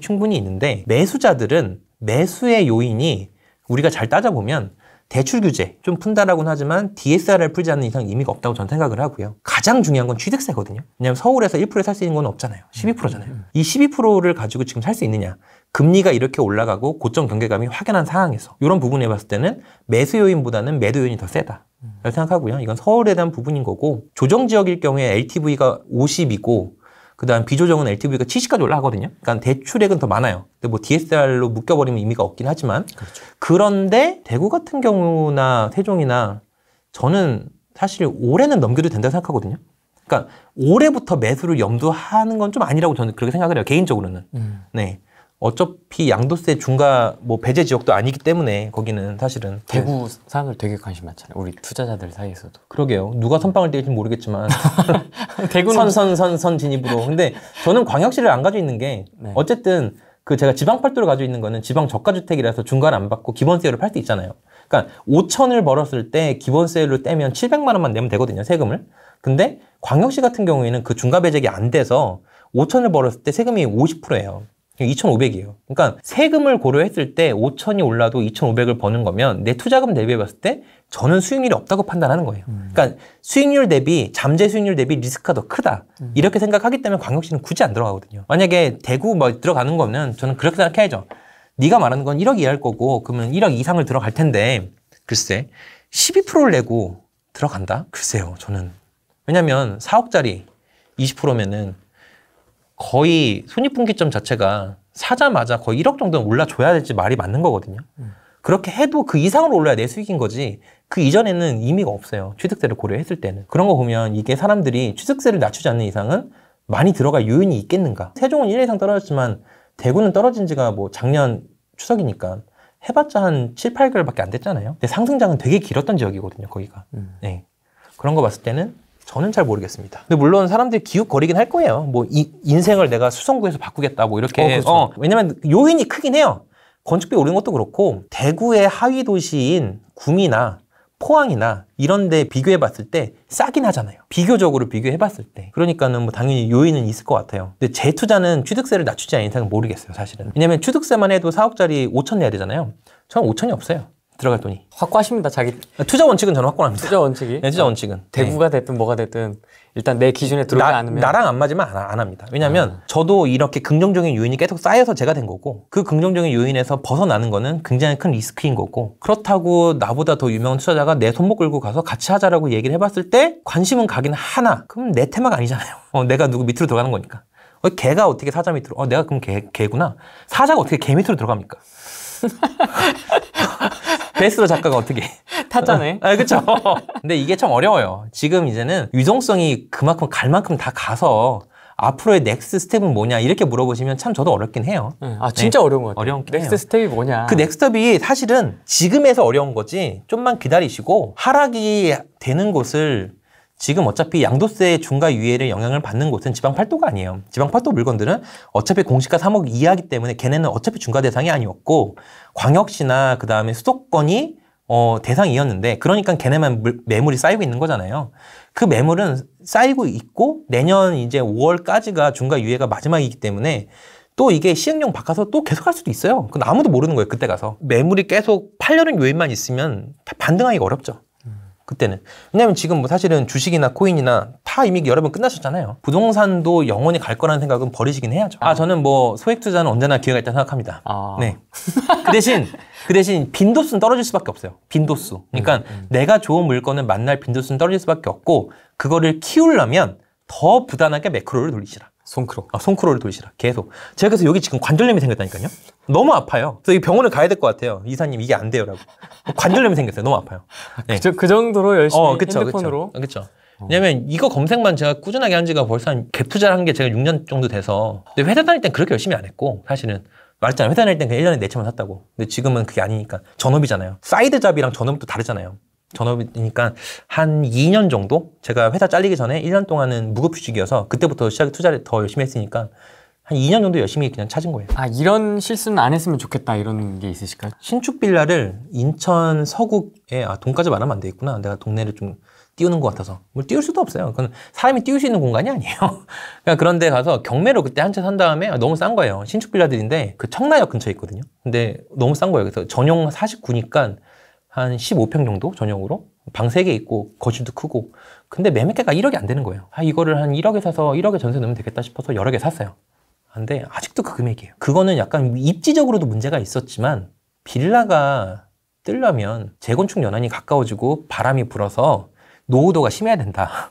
Speaker 1: 충분히 있는데 매수자들은 매수의 요인이 우리가 잘 따져보면 대출 규제 좀 푼다라고는 하지만 DSR을 풀지 않는 이상 의미가 없다고 저는 생각을 하고요. 가장 중요한 건 취득세거든요. 왜냐하면 서울에서 1%에 살 수 있는 건 없잖아요. 12%잖아요. 음, 음, 음. 이 12%를 가지고 지금 살 수 있느냐. 금리가 이렇게 올라가고 고점 경계감이 확연한 상황에서 이런 부분에 봤을 때는 매수 요인보다는 매도 요인이 더 세다. 라고 생각하고요. 이건 서울에 대한 부분인 거고 조정 지역일 경우에 LTV가 50이고 그 다음 비조정은 LTV가 70까지 올라가거든요. 그러니까 대출액은 더 많아요. 근데 뭐 DSR로 묶여버리면 의미가 없긴 하지만. 그렇죠. 그런데 대구 같은 경우나 세종이나 저는 사실 올해는 넘겨도 된다고 생각하거든요. 그러니까 올해부터 매수를 염두하는 건 좀 아니라고 저는 그렇게 생각을 해요. 개인적으로는. 음. 네. 어차피 양도세 중과 뭐 배제 지역도 아니기 때문에 거기는 사실은 네. 대구
Speaker 2: 사람들 되게 관심 많잖아요. 우리 투자자들 사이에서도.
Speaker 1: 그러게요. 누가 선빵을 뗄지 모르겠지만 대구 선선선선 진입으로. 근데 저는 광역시를 안 가지고 있는 게 네. 어쨌든 그 제가 지방 팔도를 가지고 있는 거는 지방 저가 주택이라서 중과를 안 받고 기본세율을 팔 수 있잖아요. 그러니까 5천을 벌었을 때 기본세율로 떼면 700만 원만 내면 되거든요, 세금을. 근데 광역시 같은 경우에는 그 중과 배제가 안 돼서 5천을 벌었을 때 세금이 50%예요. 2,500이에요. 그러니까 세금을 고려했을 때 5천이 올라도 2,500을 버는 거면 내 투자금 대비해 봤을 때 저는 수익률이 없다고 판단하는 거예요. 음. 그러니까 수익률 대비 잠재 수익률 대비 리스크가 더 크다 음. 이렇게 생각하기 때문에 광역시는 굳이 안 들어가거든요. 만약에 대구 뭐 들어가는 거면 저는 그렇게 생각해야죠. 네가 말하는 건 1억 이할 거고 그러면 1억 이상을 들어갈 텐데 글쎄 12%를 내고 들어간다? 글쎄요 저는 왜냐면 하 4억짜리 20%면은 거의 손익분기점 자체가 사자마자 거의 1억 정도는 올라줘야 될지 말이 맞는 거거든요. 음. 그렇게 해도 그 이상으로 올라야 내 수익인 거지 그 이전에는 의미가 없어요. 취득세를 고려했을 때는. 그런 거 보면 이게 사람들이 취득세를 낮추지 않는 이상은 많이 들어갈 요인이 있겠는가. 세종은 1 이상 떨어졌지만 대구는 떨어진 지가 뭐 작년 추석이니까 해봤자 한 7, 8개월밖에 안 됐잖아요. 근데 상승장은 되게 길었던 지역이거든요, 거기가. 음. 네. 그런 거 봤을 때는 저는 잘 모르겠습니다. 근데 물론 사람들이 기웃거리긴 할 거예요. 뭐 이, 인생을 내가 수성구에서 바꾸겠다 뭐 이렇게. 어, 그렇죠. 어, 왜냐면 요인이 크긴 해요. 건축비 오른 것도 그렇고 대구의 하위 도시인 구미나 포항이나 이런 데 비교해 봤을 때 싸긴 하잖아요. 비교적으로 비교해 봤을 때. 그러니까는 뭐 당연히 요인은 있을 것 같아요. 근데 재투자는 취득세를 낮추지 않은 이상은 모르겠어요, 사실은. 왜냐면 취득세만 해도 4억짜리 5천 내야 되잖아요. 저는 5천이 없어요. 들어갈 돈이. 확고하십니다, 자기. 투자 원칙은 저는 확고합니다. 투자 원칙이? 네, 투자 원칙은. 어, 대구가 네. 됐든 뭐가 됐든 일단 내 기준에 들어오지 나, 않으면. 나랑 안 맞으면 안, 안 합니다. 왜냐면 하 어. 저도 이렇게 긍정적인 요인이 계속 쌓여서 제가 된 거고 그 긍정적인 요인에서 벗어나는 거는 굉장히 큰 리스크인 거고 그렇다고 나보다 더 유명한 투자자가 내 손목 끌고 가서 같이 하자라고 얘기를 해봤을 때 관심은 가긴 하나. 그럼 내 테마가 아니잖아요. 어, 내가 누구 밑으로 들어가는 거니까. 어, 개가 어떻게 사자 밑으로? 어, 내가 그럼 개, 개구나. 사자가 어떻게 개 밑으로 들어갑니까? 베스로 작가가 어떻게
Speaker 2: 탔잖아요. 아, 그렇죠.
Speaker 1: 근데 이게 참 어려워요. 지금 이제는 유동성이 그만큼 갈 만큼 다 가서 앞으로의 넥스트 스텝은 뭐냐 이렇게 물어보시면 참 저도 어렵긴 해요. 네. 아 진짜 네. 어려운 거 같아요. 어려운 넥스트 스텝이 뭐냐. 그 넥스트 스텝이 사실은 지금에서 어려운 거지 좀만 기다리시고 하락이 되는 곳을 지금 어차피 양도세 중과 유예를 영향을 받는 곳은 지방 팔도가 아니에요. 지방 팔도 물건들은 어차피 공시가 3억 이하기 이 때문에 걔네는 어차피 중과 대상이 아니었고 광역시나 그 다음에 수도권이 어, 대상이었는데 그러니까 걔네만 물, 매물이 쌓이고 있는 거잖아요. 그 매물은 쌓이고 있고 내년 이제 5월까지가 중과 유예가 마지막이기 때문에 또 이게 시행령 바꿔서 또 계속 할 수도 있어요. 그건 아무도 모르는 거예요. 그때 가서. 매물이 계속 팔려는 요인만 있으면 반등하기가 어렵죠. 그때는. 왜냐면 지금 뭐 사실은 주식이나 코인이나 다 이미 여러 번 끝났었잖아요. 부동산도 영원히 갈 거라는 생각은 버리시긴 해야죠. 아, 저는 뭐 소액 투자는 언제나 기회가 있다고 생각합니다. 아. 네. 그 대신, 그 대신 빈도수는 떨어질 수밖에 없어요. 빈도수. 그러니까 음, 음. 내가 좋은 물건을 만날 빈도수는 떨어질 수밖에 없고, 그거를 키우려면 더 부단하게 매크로를 돌리시라. 손크로. 아, 손크로를 돌리시라. 계속. 제가 그래서 여기 지금 관절염이 생겼다니까요. 너무 아파요. 그래서 병원을 가야 될 것 같아요. 이사님 이게 안 돼요라고. 관절염이 생겼어요. 너무 아파요. 네. 그, 저, 그 정도로 열심히 어, 그쵸, 핸드폰으로. 그렇죠. 왜냐면 이거 검색만 제가 꾸준하게 한 지가 벌써 한 갭투자를 한 게 제가 6년 정도 돼서 근데 회사 다닐 땐 그렇게 열심히 안 했고 사실은 말했잖아요. 회사 다닐 땐 그냥 1년에 4차만 샀다고. 근데 지금은 그게 아니니까. 전업이잖아요. 사이드 잡이랑 전업도 다르잖아요. 전업이니까 한 2년 정도 제가 회사 잘리기 전에 1년 동안은 무급휴직이어서 그때부터 시작에 투자를 더 열심히 했으니까 한 2년 정도 열심히 그냥 찾은 거예요. 아 이런 실수는 안 했으면 좋겠다 이런 게 있으실까요? 신축 빌라를 인천 서구에 아 동까지 말하면 안 되겠구나. 내가 동네를 좀 띄우는 것 같아서 뭘 띄울 수도 없어요. 그건 사람이 띄울 수 있는 공간이 아니에요. 그러 그러니까 그런데 가서 경매로 그때 한 채 산 다음에 아, 너무 싼 거예요. 신축 빌라들인데 그 청라역 근처에 있거든요. 근데 너무 싼 거예요. 그래서 전용 49니까 한 15평 정도 전용으로 방 3개 있고 거실도 크고 근데 매매가가 1억이 안 되는 거예요 아 이거를 한 1억에 사서 1억에 전세 넣으면 되겠다 싶어서 여러 개 샀어요 근데 아직도 그 금액이에요 그거는 약간 입지적으로도 문제가 있었지만 빌라가 뜰려면 재건축 연한이 가까워지고 바람이 불어서 노후도가 심해야 된다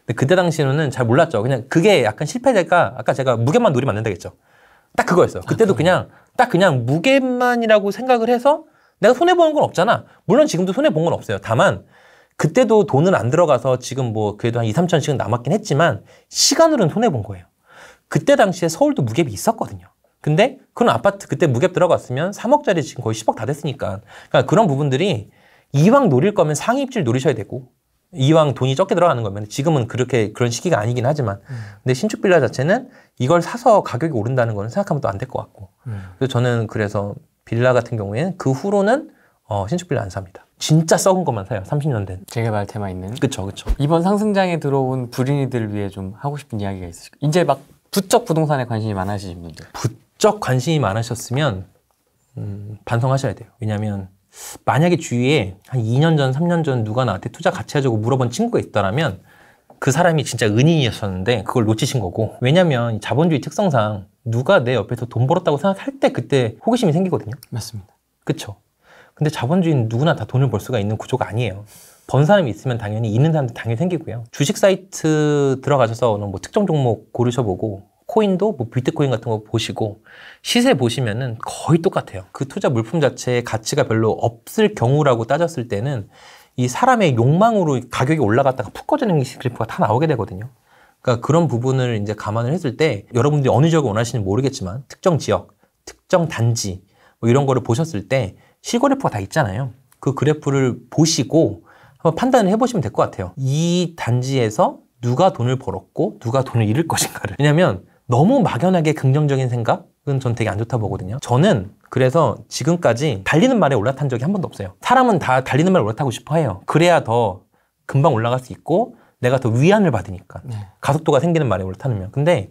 Speaker 1: 근데 그때 당시로는 잘 몰랐죠 그냥 그게 약간 실패될까 아까 제가 무게만 노리면 안 된다겠죠 딱 그거였어요 그때도 아, 그냥 딱 그냥 무게만이라고 생각을 해서 내가 손해보는 건 없잖아. 물론 지금도 손해본 건 없어요. 다만 그때도 돈은 안 들어가서 지금 뭐 그래도 한 2, 3천씩은 남았긴 했지만 시간으로는 손해본 거예요. 그때 당시에 서울도 무갭이 있었거든요. 근데 그런 아파트 그때 무갭 들어갔으면 3억짜리 지금 거의 10억 다 됐으니까 그러니까 그런 부분들이 이왕 노릴 거면 상입지 노리셔야 되고 이왕 돈이 적게 들어가는 거면 지금은 그렇게 그런 시기가 아니긴 하지만 음. 근데 신축 빌라 자체는 이걸 사서 가격이 오른다는 거는 생각하면 또 안 될 것 같고 음. 그래서 저는 그래서 빌라 같은
Speaker 2: 경우에는 그 후로는 어, 신축 빌라 안 삽니다. 진짜 썩은 것만 사요. 30년 된. 재개발 테마 있는. 그쵸, 그쵸. 이번 상승장에 들어온 불인이들을 위해 좀 하고 싶은 이야기가 있으실까 이제 막 부쩍 부동산에 관심이 많으신 분들. 부쩍 관심이 많으셨으면 음,
Speaker 1: 반성하셔야 돼요. 왜냐면 만약에 주위에 한 2년 전, 3년 전 누가 나한테 투자 같이 해주고 물어본 친구가 있다라면 그 사람이 진짜 은인이었었는데 그걸 놓치신 거고 왜냐면 자본주의 특성상 누가 내 옆에서 돈 벌었다고 생각할 때 그때 호기심이 생기거든요. 맞습니다. 그쵸. 근데 자본주의는 누구나 다 돈을 벌 수가 있는 구조가 아니에요. 번 사람이 있으면 당연히 있는 사람도 당연히 생기고요. 주식 사이트 들어가셔서 뭐 특정 종목 고르셔보고 코인도 뭐 비트코인 같은 거 보시고 시세 보시면은 거의 똑같아요. 그 투자 물품 자체의 가치가 별로 없을 경우라고 따졌을 때는 이 사람의 욕망으로 가격이 올라갔다가 푹 꺼지는 그래프가 다 나오게 되거든요. 그러니까 그런 부분을 이제 감안을 했을 때 여러분들이 어느 지역을 원하시는지 모르겠지만 특정 지역, 특정 단지 뭐 이런 거를 보셨을 때 실거래포가 다 있잖아요. 그 그래프를 보시고 한번 판단을 해보시면 될 것 같아요. 이 단지에서 누가 돈을 벌었고 누가 돈을 잃을 것인가를. 왜냐면 너무 막연하게 긍정적인 생각은 전 되게 안 좋다 보거든요. 저는 그래서 지금까지 달리는 말에 올라탄 적이 한 번도 없어요. 사람은 다 달리는 말에 올라타고 싶어 해요. 그래야 더 금방 올라갈 수 있고 내가 더 위안을 받으니까 네. 가속도가 생기는 말이 올라타면 근데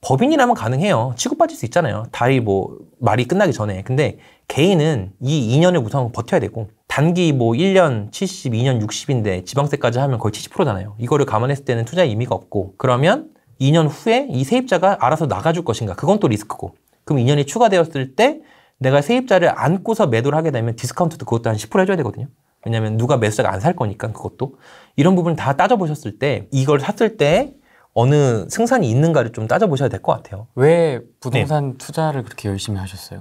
Speaker 1: 법인이라면 가능해요 취급받을 수 있잖아요 다리 뭐 말이 끝나기 전에 근데 개인은 이 2년을 우선 버텨야 되고 단기 뭐 1년 72년 0 60인데 지방세까지 하면 거의 70%잖아요 이거를 감안했을 때는 투자의 의미가 없고 그러면 2년 후에 이 세입자가 알아서 나가줄 것인가 그건 또 리스크고 그럼 2년이 추가되었을 때 내가 세입자를 안고서 매도를 하게 되면 디스카운트도 그것도 한 10% 해줘야 되거든요 왜냐면 누가 매수자가 안 살 거니까 그것도 이런 부분 다 따져보셨을 때 이걸 샀을 때 어느 승산이 있는가를 좀 따져보셔야
Speaker 2: 될 것 같아요. 왜 부동산 네. 투자를 그렇게 열심히 하셨어요?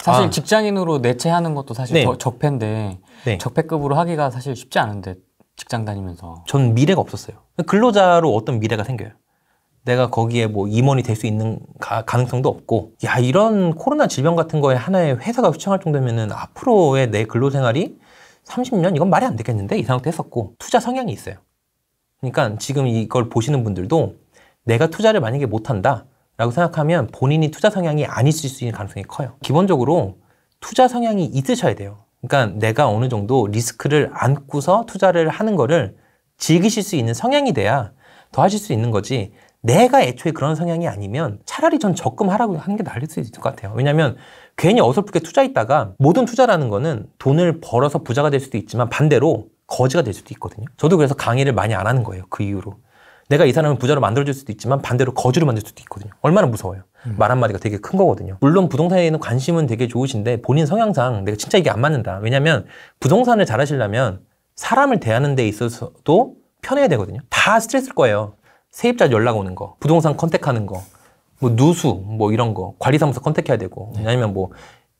Speaker 2: 사실 아. 직장인으로 내채하는 것도 사실 네. 저, 적폐인데 네. 적폐급으로 하기가 사실 쉽지 않은데 직장 다니면서
Speaker 1: 전 미래가 없었어요. 근로자로 어떤 미래가 생겨요? 내가 거기에 뭐 임원이 될 수 있는 가, 능성도 없고 야 이런 코로나 질병 같은 거에 하나의 회사가 휘청할 정도면은 앞으로의 내 근로 생활이 30년? 이건 말이 안 되겠는데? 이 상태 도 했었고, 투자 성향이 있어요. 그러니까 지금 이걸 보시는 분들도 내가 투자를 만약에 못한다 라고 생각하면 본인이 투자 성향이 아닐수 있는 가능성이 커요. 기본적으로 투자 성향이 있으셔야 돼요. 그러니까 내가 어느 정도 리스크를 안고서 투자를 하는 거를 즐기실 수 있는 성향이 돼야 더 하실 수 있는 거지 내가 애초에 그런 성향이 아니면 차라리 전 적금하라고 하는 게 나을 수 있을 것 같아요. 왜냐면 하 괜히 어설프게 투자했다가 모든 투자라는 거는 돈을 벌어서 부자가 될 수도 있지만 반대로 거지가 될 수도 있거든요. 저도 그래서 강의를 많이 안 하는 거예요. 그 이후로. 내가 이 사람을 부자로 만들어줄 수도 있지만 반대로 거지로 만들 수도 있거든요. 얼마나 무서워요. 음. 말 한마디가 되게 큰 거거든요. 물론 부동산에는 관심은 되게 좋으신데 본인 성향상 내가 진짜 이게 안 맞는다. 왜냐면 부동산을 잘 하시려면 사람을 대하는 데 있어서도 편해야 되거든요. 다 스트레스일 거예요. 세입자 연락 오는 거, 부동산 컨택하는 거, 뭐 누수 뭐 이런 거 관리사무소 컨택해야 되고 네. 아니면 뭐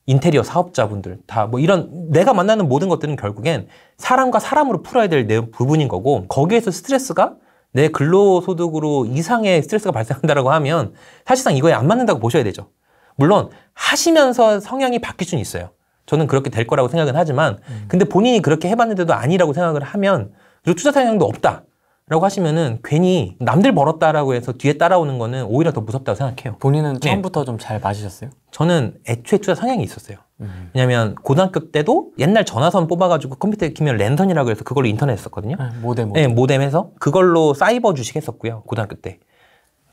Speaker 1: 인테리어 사업자분들 다 뭐 이런 내가 만나는 모든 것들은 결국엔 사람과 사람으로 풀어야 될 부분인 거고 거기에서 스트레스가 내 근로소득으로 이상의 스트레스가 발생한다라고 하면 사실상 이거에 안 맞는다고 보셔야 되죠. 물론 하시면서 성향이 바뀔 수는 있어요. 저는 그렇게 될 거라고 생각은 하지만 음. 근데 본인이 그렇게 해봤는데도 아니라고 생각을 하면 그 투자 성향도 없다. 라고 하시면은 괜히 남들 벌었다라고 해서 뒤에 따라오는 거는 오히려 더 무섭다고
Speaker 2: 생각해요. 본인은 네. 처음부터 네. 좀잘 맞으셨어요?
Speaker 1: 저는 애초에 투자 성향이 있었어요. 음. 왜냐면 고등학교 때도 옛날 전화선 뽑아가지고 컴퓨터에 키면 랜선이라고 해서 그걸로 인터넷 했었거든요. 아, 네, 모뎀, 모뎀. 네, 모뎀해서 그걸로 사이버 주식 했었고요. 고등학교 때.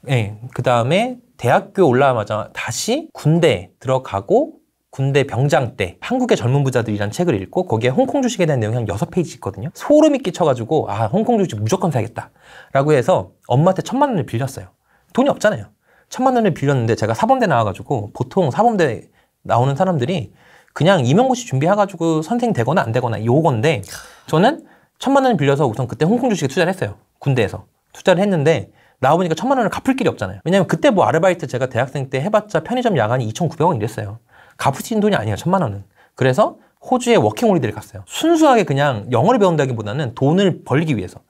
Speaker 1: 네, 그 다음에 대학교 올라와자마자 다시 군대 들어가고 군대 병장 때 한국의 젊은 부자들이란 책을 읽고 거기에 홍콩 주식에 대한 내용이 한 6페이지 있거든요. 소름이 끼쳐가지고 아 홍콩 주식 무조건 사야겠다 라고 해서 엄마한테 천만 원을 빌렸어요. 돈이 없잖아요. 천만 원을 빌렸는데 제가 사범대 나와가지고 보통 사범대 나오는 사람들이 그냥 임용고시 준비해가지고 선생 되거나 안 되거나 요건데 저는 천만 원을 빌려서 우선 그때 홍콩 주식에 투자를 했어요. 군대에서. 투자를 했는데 나와보니까 천만 원을 갚을 길이 없잖아요. 왜냐면 그때 뭐 아르바이트 제가 대학생 때 해봤자 편의점 야간이 2,900원 이랬어요. 갚을 수 돈이 아니에요. 천만 원은. 그래서 호주에 워킹홀리데이를 갔어요. 순수하게 그냥 영어를 배운다기보다는 돈을 벌기 위해서.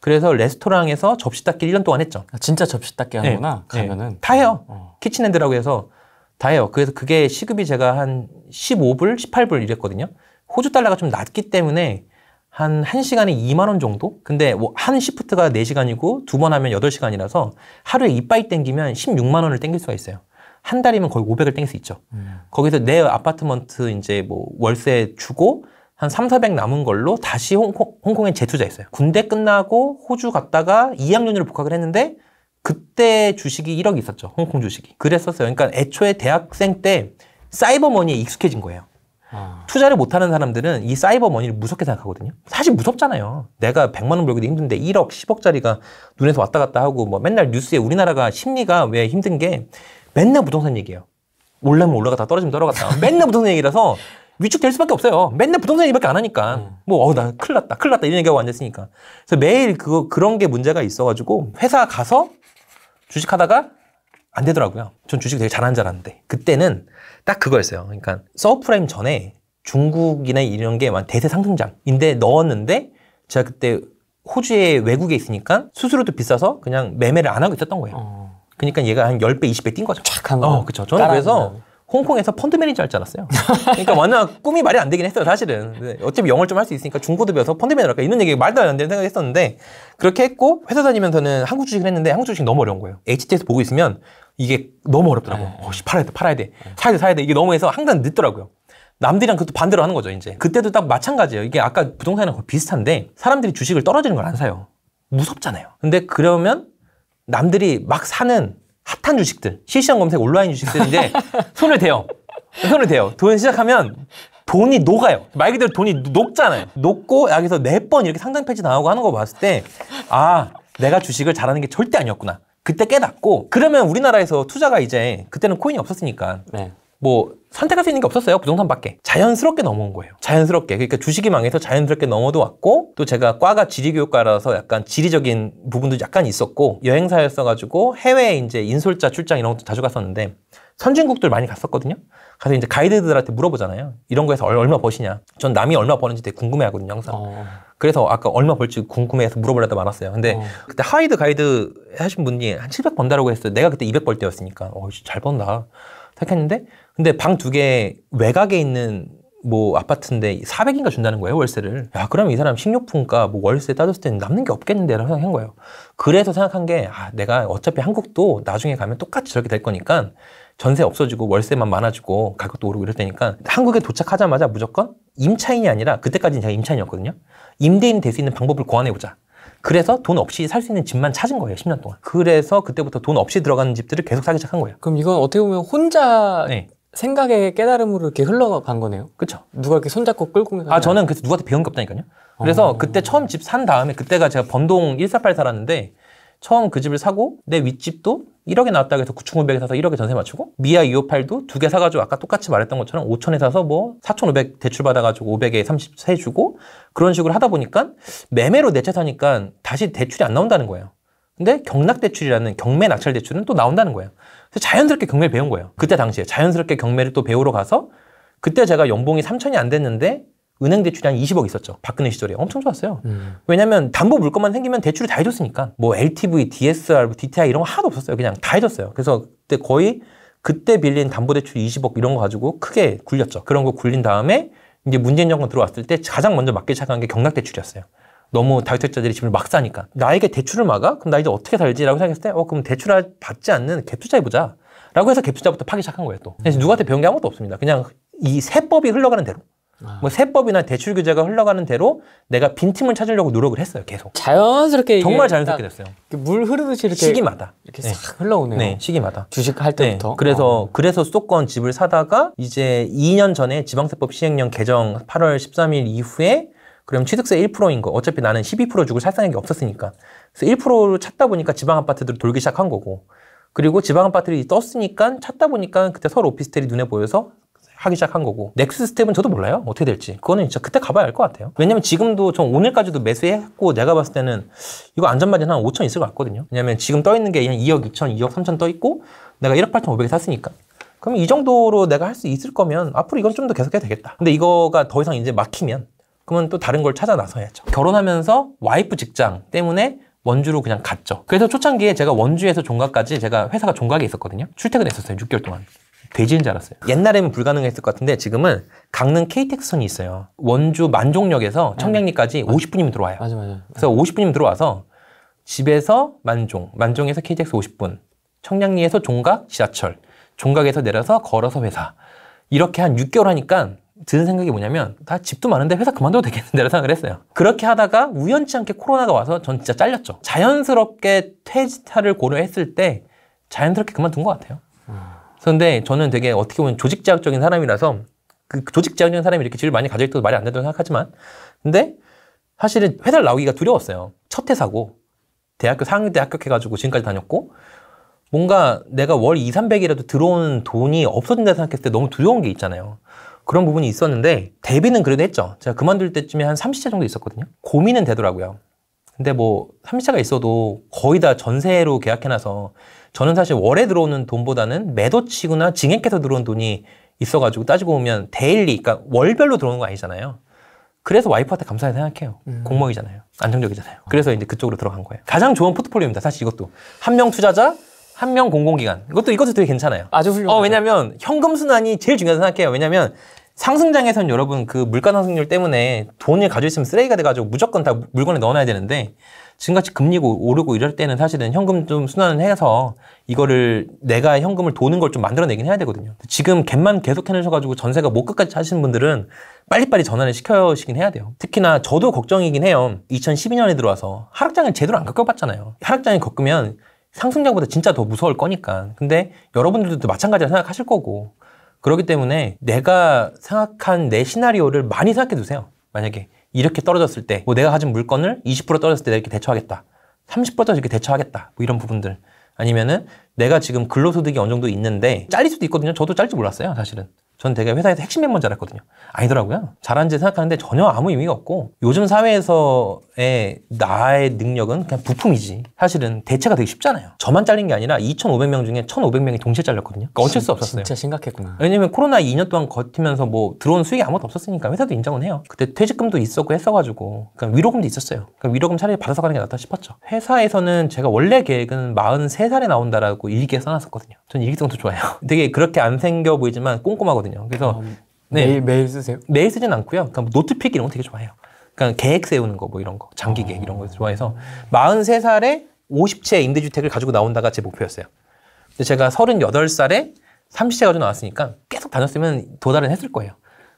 Speaker 1: 그래서 레스토랑에서 접시 닦기 1년 동안 했죠. 아, 진짜 접시 닦기 네. 하는구나. 네. 가면은 네. 다 해요. 어. 키친핸드라고 해서 다 해요. 그래서 그게 시급이 제가 한 15불, 18불 이랬거든요. 호주 달러가 좀 낮기 때문에 한 1시간에 2만 원 정도? 근데 뭐한 시프트가 4시간이고 두 번 하면 8시간이라서 하루에 이빨 땡기면 16만 원을 땡길 수가 있어요. 한 달이면 거의 500을 땡길 수 있죠. 음. 거기서 내 아파트먼트 이제 뭐 월세 주고 한 3, 400 남은 걸로 다시 홍콩, 홍콩에 재투자했어요. 군대 끝나고 호주 갔다가 2학년으로 복학을 했는데 그때 주식이 1억 있었죠. 홍콩 주식이. 그랬었어요. 그러니까 애초에 대학생 때 사이버 머니에 익숙해진 거예요. 아. 투자를 못하는 사람들은 이 사이버 머니를 무섭게 생각하거든요. 사실 무섭잖아요. 내가 100만 원 벌기도 힘든데 1억, 10억짜리가 눈에서 왔다 갔다 하고 뭐 맨날 뉴스에 우리나라가 심리가 왜 힘든 게 맨날 부동산 얘기예요. 올라면 올라갔다 떨어지면 떨어갔다. 맨날 부동산 얘기라서 위축될 수밖에 없어요. 맨날 부동산 얘기밖에 안 하니까. 음. 뭐, 어, 나 큰일 났다, 큰일 났다 이런 얘기하고 앉아있으니까. 그래서 매일 그 그런 게 문제가 있어가지고 회사 가서 주식하다가 안 되더라고요. 전 주식 되게 잘하는 줄 알았는데. 그때는 딱 그거였어요. 그러니까 서프라임 전에 중국이나 이런 게 대세 상승장인데 넣었는데 제가 그때 호주에 외국에 있으니까 수수료도 비싸서 그냥 매매를 안 하고 있었던 거예요. 어. 그러니까 얘가 한 10배, 20배 뛴 거죠. 착한 거. 어, 그렇죠. 저는 그래서 홍콩에서 펀드 매니저할 줄 알았어요. 그러니까 워낙 꿈이 말이 안 되긴 했어요, 사실은. 어차피 영어를 좀 할 수 있으니까 중고도 배워서 펀드 매니저 할까 이런 얘기 말도 안 되는 생각했었는데 을 그렇게 했고 회사 다니면서는 한국 주식을 했는데 한국 주식 너무 어려운 거예요. HTS 보고 있으면 이게 너무 어렵더라고. 요 네. 어, 씨, 팔아야 돼, 팔아야 돼, 사야 돼, 사야 돼. 이게 너무 해서 항상 늦더라고요. 남들이랑 그것도 반대로 하는 거죠, 이제. 그때도 딱 마찬가지예요. 이게 아까 부동산이랑 거의 비슷한데 사람들이 주식을 떨어지는 걸 안 사요. 무섭잖아요. 근데 그러면 남들이 막 사는 핫한 주식들, 실시간 검색 온라인 주식들인데 손을 대요. 손을 대요. 돈 시작하면 돈이 녹아요. 말 그대로 돈이 녹잖아요. 녹고 여기서 네 번 이렇게 상장 폐지 나오고 하는 거 봤을 때 아, 내가 주식을 잘하는 게 절대 아니었구나. 그때 깨닫고 그러면 우리나라에서 투자가 이제 그때는 코인이 없었으니까 네. 뭐 선택할 수 있는 게 없었어요. 부동산밖에. 그 자연스럽게 넘어온 거예요. 자연스럽게. 그러니까 주식이 망해서 자연스럽게 넘어도 왔고 또 제가 과가 지리교육과라서 약간 지리적인 부분도 약간 있었고 여행사였어가지고 해외에 이제 인솔자 출장 이런 것도 자주 갔었는데 선진국들 많이 갔었거든요. 가서 이제 가이드들한테 물어보잖아요. 이런 거에서 얼마 버시냐. 전 남이 얼마 버는지 되게 궁금해 하거든요, 항상. 어. 그래서 아까 얼마 벌지 궁금해서 물어보려다 말았어요. 근데 어. 그때 하이드 가이드 하신 분이 한 700 번다라고 했어요. 내가 그때 200 벌 때였으니까. 어, 잘 번다. 생각했는데 근데 방 두 개 외곽에 있는 뭐 아파트인데 400인가 준다는 거예요 월세를 야 그럼 이 사람 식료품과 뭐 월세 따졌을 때는 남는 게 없겠는데라고 생각한 거예요 그래서 생각한 게 아, 내가 어차피 한국도 나중에 가면 똑같이 저렇게 될 거니까 전세 없어지고 월세만 많아지고 가격도 오르고 이럴 테니까 한국에 도착하자마자 무조건 임차인이 아니라 그때까지는 제가 임차인이었거든요 임대인이 될 수 있는 방법을 고안해보자 그래서 돈 없이 살 수 있는 집만 찾은 거예요, 10년 동안. 그래서 그때부터 돈 없이 들어가는 집들을 계속 사기
Speaker 2: 시작한 거예요. 그럼 이건 어떻게 보면 혼자 네. 생각의 깨달음으로 이렇게 흘러간 거네요. 그렇죠. 누가 이렇게 손잡고 끌고 아 저는 그래서 누구한테 배운 게 없다니까요. 그래서 어... 그때 처음 집 산 다음에 그때가
Speaker 1: 제가 번동 148 살았는데 처음 그 집을 사고 내 윗집도 1억에 나왔다고 해서 9,500에 사서 1억에 전세 맞추고 미아 258도 두 개 사가지고 아까 똑같이 말했던 것처럼 5천에 사서 뭐 4,500 대출 받아가지고 500에 33 0 주고 그런 식으로 하다 보니까 매매로 내 차 사니까 다시 대출이 안 나온다는 거예요. 근데 경락 대출이라는 경매 낙찰 대출은 또 나온다는 거예요. 자연스럽게 경매를 배운 거예요. 그때 당시에 자연스럽게 경매를 또 배우러 가서 그때 제가 연봉이 3천이 안 됐는데 은행 대출이 한 20억 있었죠. 박근혜 시절에 엄청 좋았어요. 음. 왜냐면 담보 물건만 생기면 대출을 다 해줬으니까 뭐 LTV, DSR, DTI 이런 거 하나도 없었어요. 그냥 다 해줬어요. 그래서 그때 거의 그때 빌린 담보 대출 20억 이런 거 가지고 크게 굴렸죠. 그런 거 굴린 다음에 이제 문재인 정권 들어왔을 때 가장 먼저 맞게 시작한 게 경락 대출이었어요. 너무 다주택자들이 집을 막 사니까 나에게 대출을 막아? 그럼 나 이제 어떻게 살지라고 생각했을 때 어 그럼 대출 받지 않는 갭투자 해보자 라고 해서 갭투자부터 파기 시작한 거예요 또 그래서 누구한테 배운 게 아무것도 없습니다 그냥 이 세법이 흘러가는 대로 아. 뭐 세법이나 대출 규제가 흘러가는 대로 내가 빈틈을 찾으려고 노력을 했어요 계속
Speaker 2: 자연스럽게 정말 자연스럽게 됐어요 물 흐르듯이 이렇게 시기마다 이렇게 네. 싹
Speaker 1: 흘러오네요 네, 시기마다 주식 할 네, 때부터 네. 그래서 어. 그래서 수도권 집을 사다가 이제 2년 전에 지방세법 시행령 개정 8월 13일 이후에 그럼 취득세 1%인 거. 어차피 나는 12% 주고 살 생각이 없었으니까. 그래서 1%를 찾다 보니까 지방 아파트들 돌기 시작한 거고. 그리고 지방 아파트들이 떴으니까 찾다 보니까 그때 서울 오피스텔이 눈에 보여서 하기 시작한 거고 넥스트 스텝은 저도 몰라요 어떻게 될지 그거는 진짜 그때 가봐야 알 것 같아요 왜냐면 지금도 전 오늘까지도 매수했고 내가 봤을 때는 이거 안전마진 한 5천 있을 것 같거든요 왜냐면 지금 떠 있는 게 2억 2천 2억 3천 떠 있고 내가 1억 8천 5백에 샀으니까 그럼 이 정도로 내가 할 수 있을 거면 앞으로 이건 좀 더 계속해야 되겠다 근데 이거가 더 이상 이제 막히면 그러면 또 다른 걸 찾아 나서야죠. 결혼하면서 와이프 직장 때문에 원주로 그냥 갔죠. 그래서 초창기에 제가 원주에서 종각까지 제가 회사가 종각에 있었거든요. 출퇴근했었어요. 6개월 동안. 돼지인 줄 알았어요. 옛날에는 불가능했을 것 같은데 지금은 강릉 KTX선이 있어요. 원주 만종역에서 아, 네. 청량리까지 맞아. 50분이면 들어와요. 맞아, 맞아. 그래서 50분이면 들어와서 집에서 만종, 만종에서 KTX 50분, 청량리에서 종각 지하철, 종각에서 내려서 걸어서 회사. 이렇게 한 6개월 하니까 드는 생각이 뭐냐면 나 집도 많은데 회사 그만둬도 되겠는데라는 생각을 했어요. 그렇게 하다가 우연치 않게 코로나가 와서 전 진짜 잘렸죠. 자연스럽게 퇴직타를 고려했을 때 자연스럽게 그만둔 것 같아요. 그런데 저는 되게 어떻게 보면 조직자극적인 사람이라서 그조직자극적인 사람이 이렇게 집을 많이 가질 때도 말이 안 된다고 생각하지만 근데 사실은 회사를 나오기가 두려웠어요. 첫 회사고 대학교 4학년 때 합격해가지고 지금까지 다녔고 뭔가 내가 월 2, 300이라도 들어오는 돈이 없어진다 생각했을 때 너무 두려운 게 있잖아요. 그런 부분이 있었는데 데뷔는 그래도 했죠. 제가 그만둘 때쯤에 한 30차 정도 있었거든요. 고민은 되더라고요. 근데 뭐 30차가 있어도 거의 다 전세로 계약해놔서 저는 사실 월에 들어오는 돈보다는 매도치거나 증액해서 들어온 돈이 있어가지고 따지고 보면 데일리, 그러니까 월별로 들어오는 거 아니잖아요. 그래서 와이프한테 감사하게 생각해요. 음. 공무원이잖아요. 안정적이잖아요. 어. 그래서 이제 그쪽으로 들어간 거예요. 가장 좋은 포트폴리오입니다. 사실 이것도 한 명 투자자, 한 명 공공기관. 이것도 이것도 되게 괜찮아요. 아주 훌륭. 어왜냐면 현금 순환이 제일 중요하다고 생각해요. 왜냐면 상승장에서는 여러분 그 물가 상승률 때문에 돈을 가지고 있으면 쓰레기가 돼가지고 무조건 다 물건에 넣어놔야 되는데 지금같이 금리 오르고 이럴 때는 사실은 현금 좀 순환을 해서 이거를 내가 현금을 도는 걸 좀 만들어내긴 해야 되거든요. 지금 갭만 계속 해내셔가지고 전세가 못 뭐 끝까지 하시는 분들은 빨리빨리 전환을 시켜시긴 해야 돼요. 특히나 저도 걱정이긴 해요. 2012년에 들어와서 하락장을 제대로 안 겪어봤잖아요. 하락장을 겪으면 상승장보다 진짜 더 무서울 거니까. 근데 여러분들도 마찬가지라 생각하실 거고 그렇기 때문에 내가 생각한 내 시나리오를 많이 생각해 두세요. 만약에 이렇게 떨어졌을 때, 뭐 내가 가진 물건을 20% 떨어졌을 때 이렇게 대처하겠다. 30%떨어졌 대처하겠다. 뭐 이런 부분들. 아니면은 내가 지금 근로소득이 어느 정도 있는데 잘릴 수도 있거든요. 저도 짤 줄 몰랐어요, 사실은. 전 되게 회사에서 핵심 멤버 줄 알았거든요. 아니더라고요. 잘한지 생각하는데 전혀 아무 의미가 없고 요즘 사회에서의 나의 능력은 그냥 부품이지. 사실은 대체가 되게 쉽잖아요. 저만 잘린 게 아니라 2,500명 중에 1,500명이 동시에 잘렸거든요. 그러니까 어쩔 수 없었어요.
Speaker 2: 진짜 심각했구나.
Speaker 1: 왜냐면 코로나 2년 동안 버티면서 뭐 들어온 수익이 아무것도 없었으니까 회사도 인정은 해요. 그때 퇴직금도 있었고 했어가지고 그러니까 위로금도 있었어요. 그러니까 위로금 차라리 받아서 가는 게 낫다 싶었죠. 회사에서는 제가 원래 계획은 43살에 나온다라고 일기에 써놨었거든요. 전 일기성도 좋아요. 되게 그렇게 안 생겨 보이지만 꼼꼼하거든요. 있거든요. 그래서 음, 네. 매일 매일 쓰세요? 매일 쓰진 않고요. 그러니까 뭐 노트픽 이런 거 되게 좋아해요. 그러니까 계획 세우는 거 뭐 이런 거, 장기 계획 이런 거 아. 좋아해서 43살에 50채 임대주택을 가지고 나온다가 제 목표였어요. 근데 제가 38살에 30채 가지고 나왔으니까 계속 다녔으면 도달은 했을 거예요.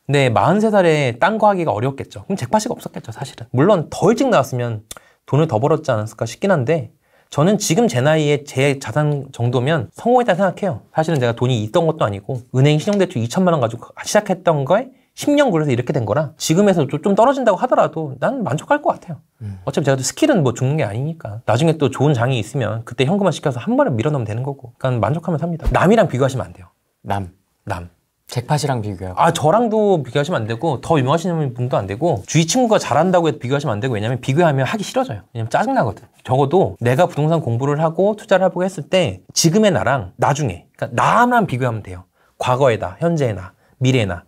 Speaker 1: 근데 43살에 딴 거 하기가 어려겠죠 그럼 잭팟이 없었겠죠, 사실은. 물론 더 일찍 나왔으면 돈을 더 벌었지 않았을까 싶긴 한데 저는 지금 제 나이에 제 자산 정도면 성공했다 생각해요. 사실은 제가 돈이 있던 것도 아니고 은행 신용대출 2천만 원 가지고 시작했던 거에 10년 걸려서 이렇게 된 거라 지금에서 좀 떨어진다고 하더라도 난 만족할 것 같아요. 음. 어차피 제가 스킬은 뭐 죽는 게 아니니까 나중에 또 좋은 장이 있으면 그때 현금화 시켜서 한 번에 밀어넣으면 되는 거고 그러니까 만족하면 삽니다. 남이랑 비교하시면 안 돼요.
Speaker 2: 남. 남. 잭팟이랑 비교해요.
Speaker 1: 아 저랑도 비교하시면 안 되고 더 유명하신 분도 안 되고 주위 친구가 잘한다고 해도 비교하시면 안 되고 왜냐면 비교하면 하기 싫어져요. 왜냐면 짜증 나거든. 적어도 내가 부동산 공부를 하고 투자를 하고 했을 때 지금의 나랑 나중에 그러니까 나랑 비교하면 돼요. 과거에 나, 현재에 나, 미래에 나.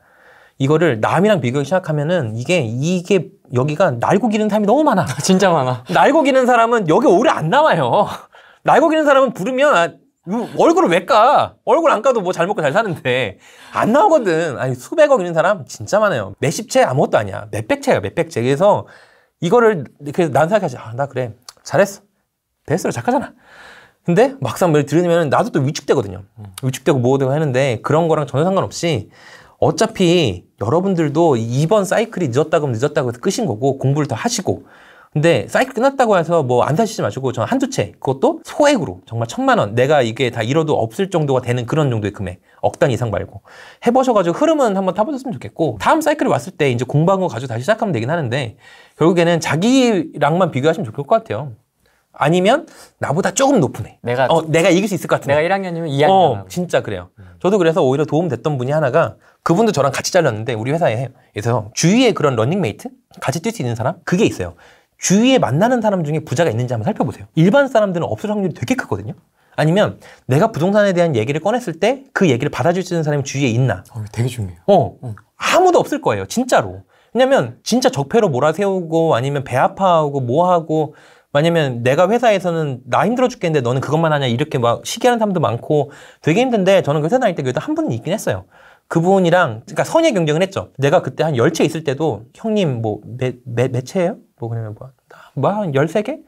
Speaker 1: 이거를 남이랑 비교하기 시작하면은 이게 이게 여기가 날고 기는 사람이 너무 많아. 진짜 많아. 날고 기는 사람은 여기 오래 안 남아요. 날고 기는 사람은 부르면 아, 뭐, 얼굴을왜 까? 얼굴 안 까도 뭐 잘 먹고 잘 사는데 안 나오거든. 아니 수백억 있는 사람 진짜 많아요. 몇십 채 아무것도 아니야. 몇백 채야 몇백 채. 그래서 이거를 그래서 난 생각하지. 아, 나 그래 잘했어. 대스로 작하잖아 근데 막상 말 들으면 나도 또 위축되거든요. 위축되고 뭐되고 하는데 그런 거랑 전혀 상관없이 어차피 여러분들도 이번 사이클이 늦었다고 늦었다고 해서 끝인 거고 공부를 더 하시고 근데 사이클 끝났다고 해서 뭐 안 사시지 마시고 저는 한두 채 그것도 소액으로 정말 천만 원 내가 이게 다 잃어도 없을 정도가 되는 그런 정도의 금액 억단 이상 말고 해보셔가지고 흐름은 한번 타보셨으면 좋겠고 다음 사이클이 왔을 때 이제 공부한 거 가지고 다시 시작하면 되긴 하는데 결국에는 자기랑만 비교하시면 좋을 것 같아요. 아니면 나보다 조금 높은 애. 내가 어, 내가 이길 수 있을 것 같은 애. 내가 1학년이면 2학년. 어, 진짜 그래요. 음. 저도 그래서 오히려 도움 됐던 분이 하나가 그분도 저랑 같이 잘렸는데 우리 회사에 그래서 주위에 그런 러닝메이트 같이 뛸 수 있는 사람 그게 있어요. 주위에 만나는 사람 중에 부자가 있는지 한번 살펴보세요. 일반 사람들은 없을 확률이 되게 크거든요. 아니면 내가 부동산에 대한 얘기를 꺼냈을 때 그 얘기를 받아줄 수 있는 사람이 주위에 있나. 어, 되게 중요해요. 어, 응. 아무도 없을 거예요. 진짜로. 왜냐면 진짜 적폐로 몰아세우고 아니면 배 아파하고 뭐하고 왜냐면 내가 회사에서는 나 힘들어 죽겠는데 너는 그것만 하냐 이렇게 막 시기하는 사람도 많고 되게 힘든데 저는 그 회사 다닐 때 그래도 한 분은 있긴 했어요. 그분이랑 그러니까 선의 경쟁을 했죠. 내가 그때 한 열 채 있을 때도 형님 뭐매매몇 채예요? 뭐 그러면 뭐뭐한 열세 개?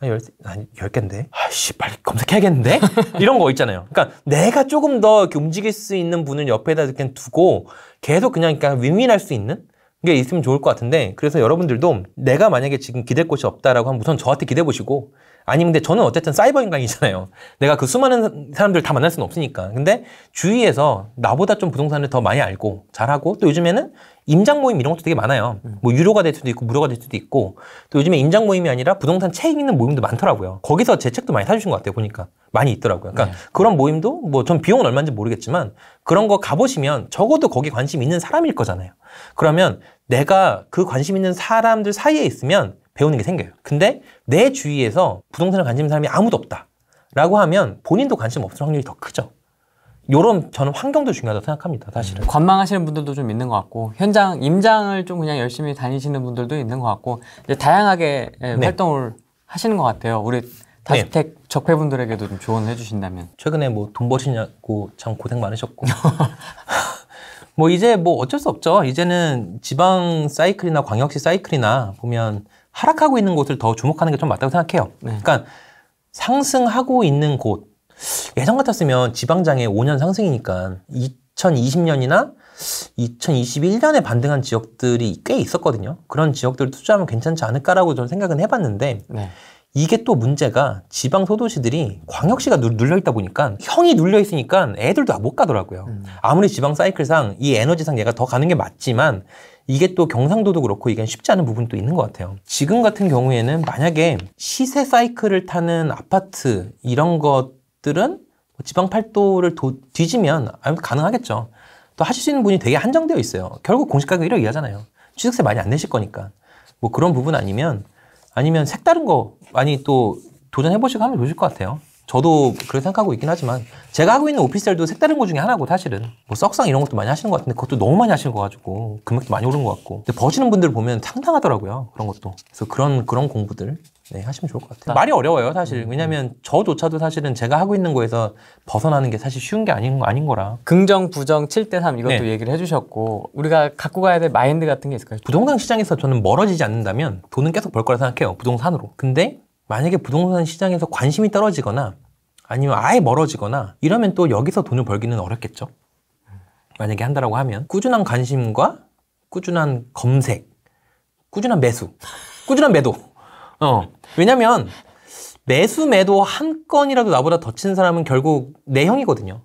Speaker 1: 한1개인데 0 아씨, 빨리 검색해야겠는데? 이런 거 있잖아요. 그러니까 내가 조금 더 움직일 수 있는 분을 옆에다 그냥 두고 계속 그냥 그러니까 윈윈할 수 있는? 게 있으면 좋을 것 같은데 그래서 여러분들도 내가 만약에 지금 기댈 곳이 없다라고 하면 우선 저한테 기대보시고 아니 근데 저는 어쨌든 사이버 인간이잖아요. 내가 그 수많은 사람들 다 만날 수는 없으니까. 근데 주위에서 나보다 좀 부동산을 더 많이 알고 잘하고 또 요즘에는 임장 모임 이런 것도 되게 많아요. 뭐 유료가 될 수도 있고 무료가 될 수도 있고 또 요즘에 임장 모임이 아니라 부동산 책 있는 모임도 많더라고요. 거기서 제 책도 많이 사주신 것 같아요. 보니까 많이 있더라고요. 그러니까 네. 그런 모임도 뭐 전 비용은 얼마인지 모르겠지만 그런 거 가보시면 적어도 거기 관심 있는 사람일 거잖아요. 그러면 내가 그 관심 있는 사람들 사이에 있으면 배우는 게 생겨요. 근데 내 주위에서 부동산을 관심 있는 사람이 아무도 없다. 라고 하면 본인도 관심 없을 확률이 더 크죠.
Speaker 2: 요런 저는 환경도 중요하다고 생각합니다. 사실은. 음. 관망하시는 분들도 좀 있는 것 같고 현장 임장을 좀 그냥 열심히 다니시는 분들도 있는 것 같고 이제 다양하게 예, 네. 활동을 하시는 것 같아요. 우리 네. 다주택
Speaker 1: 네. 적폐분들에게도 좀 조언을 해주신다면 최근에 뭐 돈 버시냐고 참 고생 많으셨고 뭐 이제 뭐 어쩔 수 없죠. 이제는 지방 사이클이나 광역시 사이클이나 보면 하락하고 있는 곳을 더 주목하는 게 좀 맞다고 생각해요. 네. 그러니까 상승하고 있는 곳 예전 같았으면 지방장에 5년 상승이니까 2020년이나 2021년에 반등한 지역들이 꽤 있었거든요. 그런 지역들 투자하면 괜찮지 않을까라고 저는 생각은 해봤는데 네. 이게 또 문제가 지방 소도시들이 광역시가 누, 눌려 있다 보니까 형이 눌려 있으니까 애들도 못 가더라고요. 음. 아무리 지방 사이클상 이 에너지상 얘가 더 가는 게 맞지만 이게 또 경상도도 그렇고 이게 쉽지 않은 부분도 있는 것 같아요. 지금 같은 경우에는 만약에 시세 사이클을 타는 아파트 이런 것들은 뭐 지방 팔도를 뒤지면 가능하겠죠. 또 하실 수 있는 분이 되게 한정되어 있어요. 결국 공시가격 1억 이하잖아요. 취득세 많이 안 내실 거니까. 뭐 그런 부분 아니면 아니면 색다른 거 많이 또 도전해보시고 하면 좋으실 것 같아요. 저도 그렇게 생각하고 있긴 하지만 제가 하고 있는 오피스도 색다른 거 중에 하나고 사실은 뭐 썩상 이런 것도 많이 하시는 것 같은데 그것도 너무 많이 하시는 것지고 금액도 많이 오른 것 같고 근데 버시는 분들 보면 상당하더라고요 그런 것도 그래서 그런 그런 공부들 네, 하시면 좋을 것 같아요 아. 말이 어려워요 사실 왜냐하면 저조차도 사실은 제가 하고 있는 거에서 벗어나는 게 사실 쉬운 게 아닌, 거 아닌 거라 긍정 부정 7대3 이것도 네. 얘기를 해주셨고 우리가 갖고 가야 될 마인드 같은 게 있을까요? 부동산 시장에서 저는 멀어지지 않는다면 돈은 계속 벌 거라 생각해요 부동산으로 근데 만약에 부동산 시장에서 관심이 떨어지거나 아니면 아예 멀어지거나 이러면 또 여기서 돈을 벌기는 어렵겠죠. 만약에 한다라고 하면 꾸준한 관심과 꾸준한 검색, 꾸준한 매수, 꾸준한 매도. 어. 왜냐면 매수 매도 한 건이라도 나보다 더 친 사람은 결국 내 형이거든요.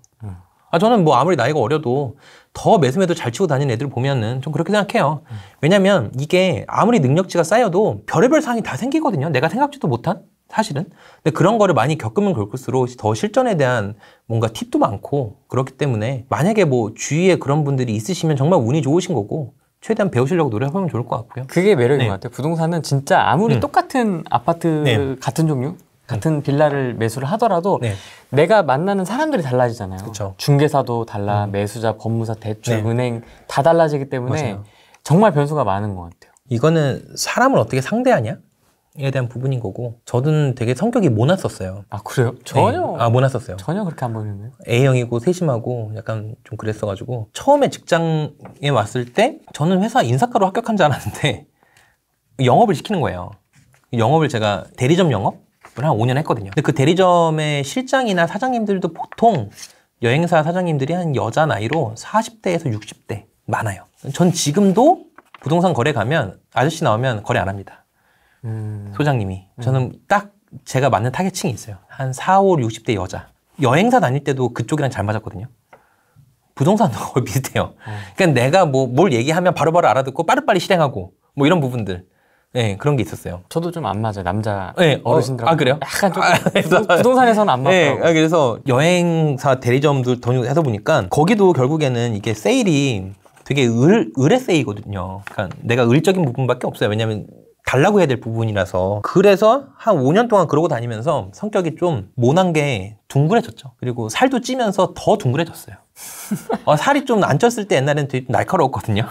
Speaker 1: 아 저는 뭐 아무리 나이가 어려도 더 매수매도 잘 치고 다니는 애들 보면은 좀 그렇게 생각해요. 음. 왜냐면 이게 아무리 능력치가 쌓여도 별의별 상이 다 생기거든요. 내가 생각지도 못한 사실은. 근데 그런 거를 많이 겪으면 겪을수록 더 실전에 대한 뭔가 팁도 많고 그렇기 때문에 만약에 뭐 주위에 그런 분들이 있으시면 정말 운이 좋으신 거고 최대한
Speaker 2: 배우시려고 노력하면 좋을 것 같고요. 그게 매력인 네. 것 같아요. 부동산은 진짜 아무리 음. 똑같은 아파트 네. 같은 종류 같은 빌라를 매수를 하더라도 네. 내가 만나는 사람들이 달라지잖아요. 그쵸. 중개사도 달라, 음. 매수자, 법무사, 대출, 네. 은행 다 달라지기 때문에 맞아요. 정말 변수가 많은 것 같아요. 이거는 사람을 어떻게 상대하냐? 에 대한 부분인 거고
Speaker 1: 저는 되게 성격이 모났었어요. 아 그래요? 전혀 네. 아 모났었어요.
Speaker 2: 전혀 그렇게 안 보이는데.
Speaker 1: A형이고 세심하고 약간 좀 그랬어가지고 처음에 직장에 왔을 때 저는 회사 인사과로 합격한 줄 알았는데 영업을 시키는 거예요. 영업을 제가 대리점 영업 한 5년 했거든요. 근데 그 대리점의 실장이나 사장님들도 보통 여행사 사장님들이 한 여자 나이로 40대에서 60대 많아요. 전 지금도 부동산 거래 가면 아저씨 나오면 거래 안 합니다. 음. 소장님이. 음. 저는 음. 딱 제가 맞는 타겟층이 있어요. 한 4, 5, 60대 여자. 여행사 다닐 때도 그쪽이랑 잘 맞았거든요. 부동산도 거의 비슷해요. 음. 그러니까 내가 뭐 뭘 얘기하면 바로바로 바로 알아듣고 빠르빠르 실행하고 뭐 이런 부분들. 네, 그런 게 있었어요. 저도 좀 안 맞아요. 남자 네, 어, 어르신들하고. 아, 그래요?
Speaker 2: 약간 좀 아, 부동산에서는 안 네, 맞더라고요.
Speaker 1: 네, 그래서 여행사 대리점도 다니다 보니까 거기도 결국에는 이게 세일이 되게 을, 을의 세이거든요. 그러니까 내가 을적인 부분밖에 없어요. 왜냐면 달라고 해야 될 부분이라서 그래서 한 5년 동안 그러고 다니면서 성격이 좀 모난 게둥글해졌죠 그리고 살도 찌면서 더둥글해졌어요 어, 살이 좀 안 쪘을 때 옛날에는 되게 날카로웠거든요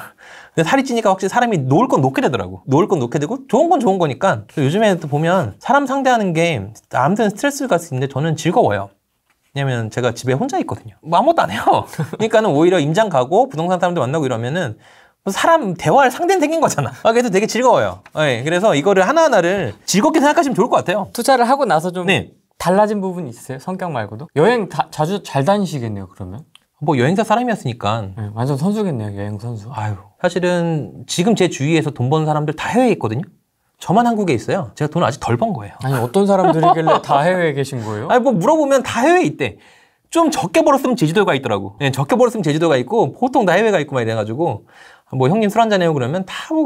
Speaker 1: 근데 살이 찌니까 확실히 사람이 놓을 건 놓게 되더라고. 놓을 건 놓게 되고 좋은 건 좋은 거니까. 요즘에 또 보면 사람 상대하는 게 아무튼 스트레스가 있는데 저는 즐거워요. 왜냐면 제가 집에 혼자 있거든요. 뭐 아무것도 안 해요. 그러니까는 오히려 임장 가고 부동산 사람들 만나고 이러면은 사람 대화할 상대는 생긴 거잖아. 아, 그래서 되게 즐거워요. 네, 그래서 이거를 하나하나를 즐겁게 생각하시면 좋을 것 같아요.
Speaker 2: 투자를 하고 나서 좀 네. 달라진 부분이 있어요? 성격 말고도? 여행 다, 자주 잘 다니시겠네요, 그러면? 뭐 여행사 사람이었으니까. 네, 완전 선수겠네요, 여행 선수. 아유. 사실은
Speaker 1: 지금 제 주위에서 돈 버는 사람들 다 해외에 있거든요. 저만 한국에 있어요. 제가 돈을 아직 덜 번 거예요. 아니 어떤 사람들이길래 다 해외에
Speaker 2: 계신 거예요? 아니
Speaker 1: 뭐 물어보면 다 해외에 있대. 좀 적게 벌었으면 제주도가 있더라고. 예, 적게 벌었으면 제주도가 있고 보통 다 해외가 있고 막 이래가지고 뭐 형님 술 한 잔 해요 그러면 다뭐그다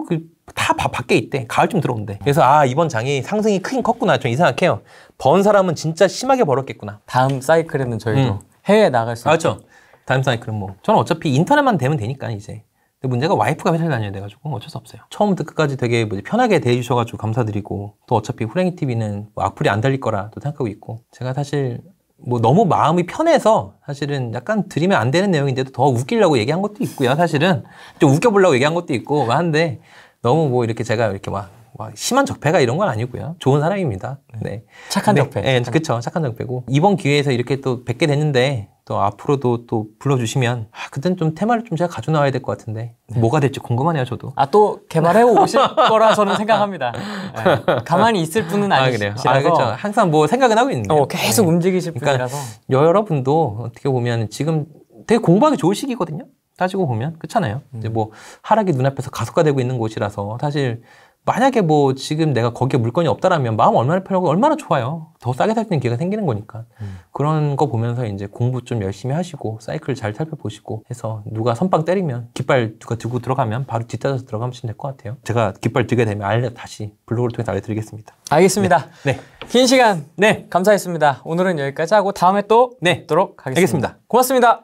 Speaker 1: 뭐 그, 밖에 있대. 가을쯤 들어온대. 그래서 아 이번 장이 상승이 크긴 컸구나. 좀 이상하게요. 번 사람은 진짜 심하게 벌었겠구나. 다음 사이클에는 저희도 음. 해외 에 나갈 수. 그렇죠. 다음 사이클은 뭐 저는 어차피 인터넷만 되면 되니까 이제 근데 문제가 와이프가 회사를 다녀야 돼가지고 어쩔 수 없어요. 처음부터 끝까지 되게 뭐 편하게 대해주셔가지고 감사드리고 또 어차피 호랭이 TV는 뭐 악플이 안 달릴 거라 또 생각하고 있고 제가 사실 뭐 너무 마음이 편해서 사실은 약간 들이면안 되는 내용인데도 더 웃기려고 얘기한 것도 있고요. 사실은 좀 웃겨보려고 얘기한 것도 있고 뭐 한데 너무 뭐 이렇게 제가 이렇게 막, 심한 적폐가 이런 건 아니고요. 좋은 사람입니다. 네. 네. 착한 적폐. 네, 그쵸. 착한 적폐고. 이번 기회에서 이렇게 또 뵙게 됐는데 또 앞으로도 또 불러주시면 아, 그땐 좀 테마를 좀 제가 가져 나와야 될 것 같은데 네. 뭐가 될지 궁금하네요 저도
Speaker 2: 아또 개발해 오실 거라 저는 생각합니다 네. 가만히 있을 분은 아, 아, 아니시라서 아, 아, 그렇죠. 항상
Speaker 1: 뭐 생각은 하고 있는데 어, 계속 네. 움직이실 그러니까 분이라서 여러분도 어떻게 보면 지금 되게 공부하기 좋은 시기거든요 따지고 보면 그렇잖아요 음. 이제 뭐 하락이 눈앞에서 가속화되고 있는 곳이라서 사실 만약에 뭐 지금 내가 거기에 물건이 없다라면 마음 얼마나 편하고 얼마나 좋아요. 더 싸게 살 수 있는 기회가 생기는 거니까. 음. 그런 거 보면서 이제 공부 좀 열심히 하시고 사이클 잘 살펴보시고 해서 누가 선빵 때리면 깃발 누가 들고 들어가면 바로 뒤따라서
Speaker 2: 들어가면될 것 같아요.
Speaker 1: 제가 깃발 들게 되면 알려 다시 블로그를 통해서 알려드리겠습니다.
Speaker 2: 알겠습니다. 네. 네. 긴 시간. 네. 감사했습니다. 오늘은 여기까지 하고 다음에 또 네. 뵙도록 하겠습니다. 알겠습니다. 고맙습니다.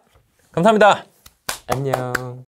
Speaker 2: 감사합니다. 안녕.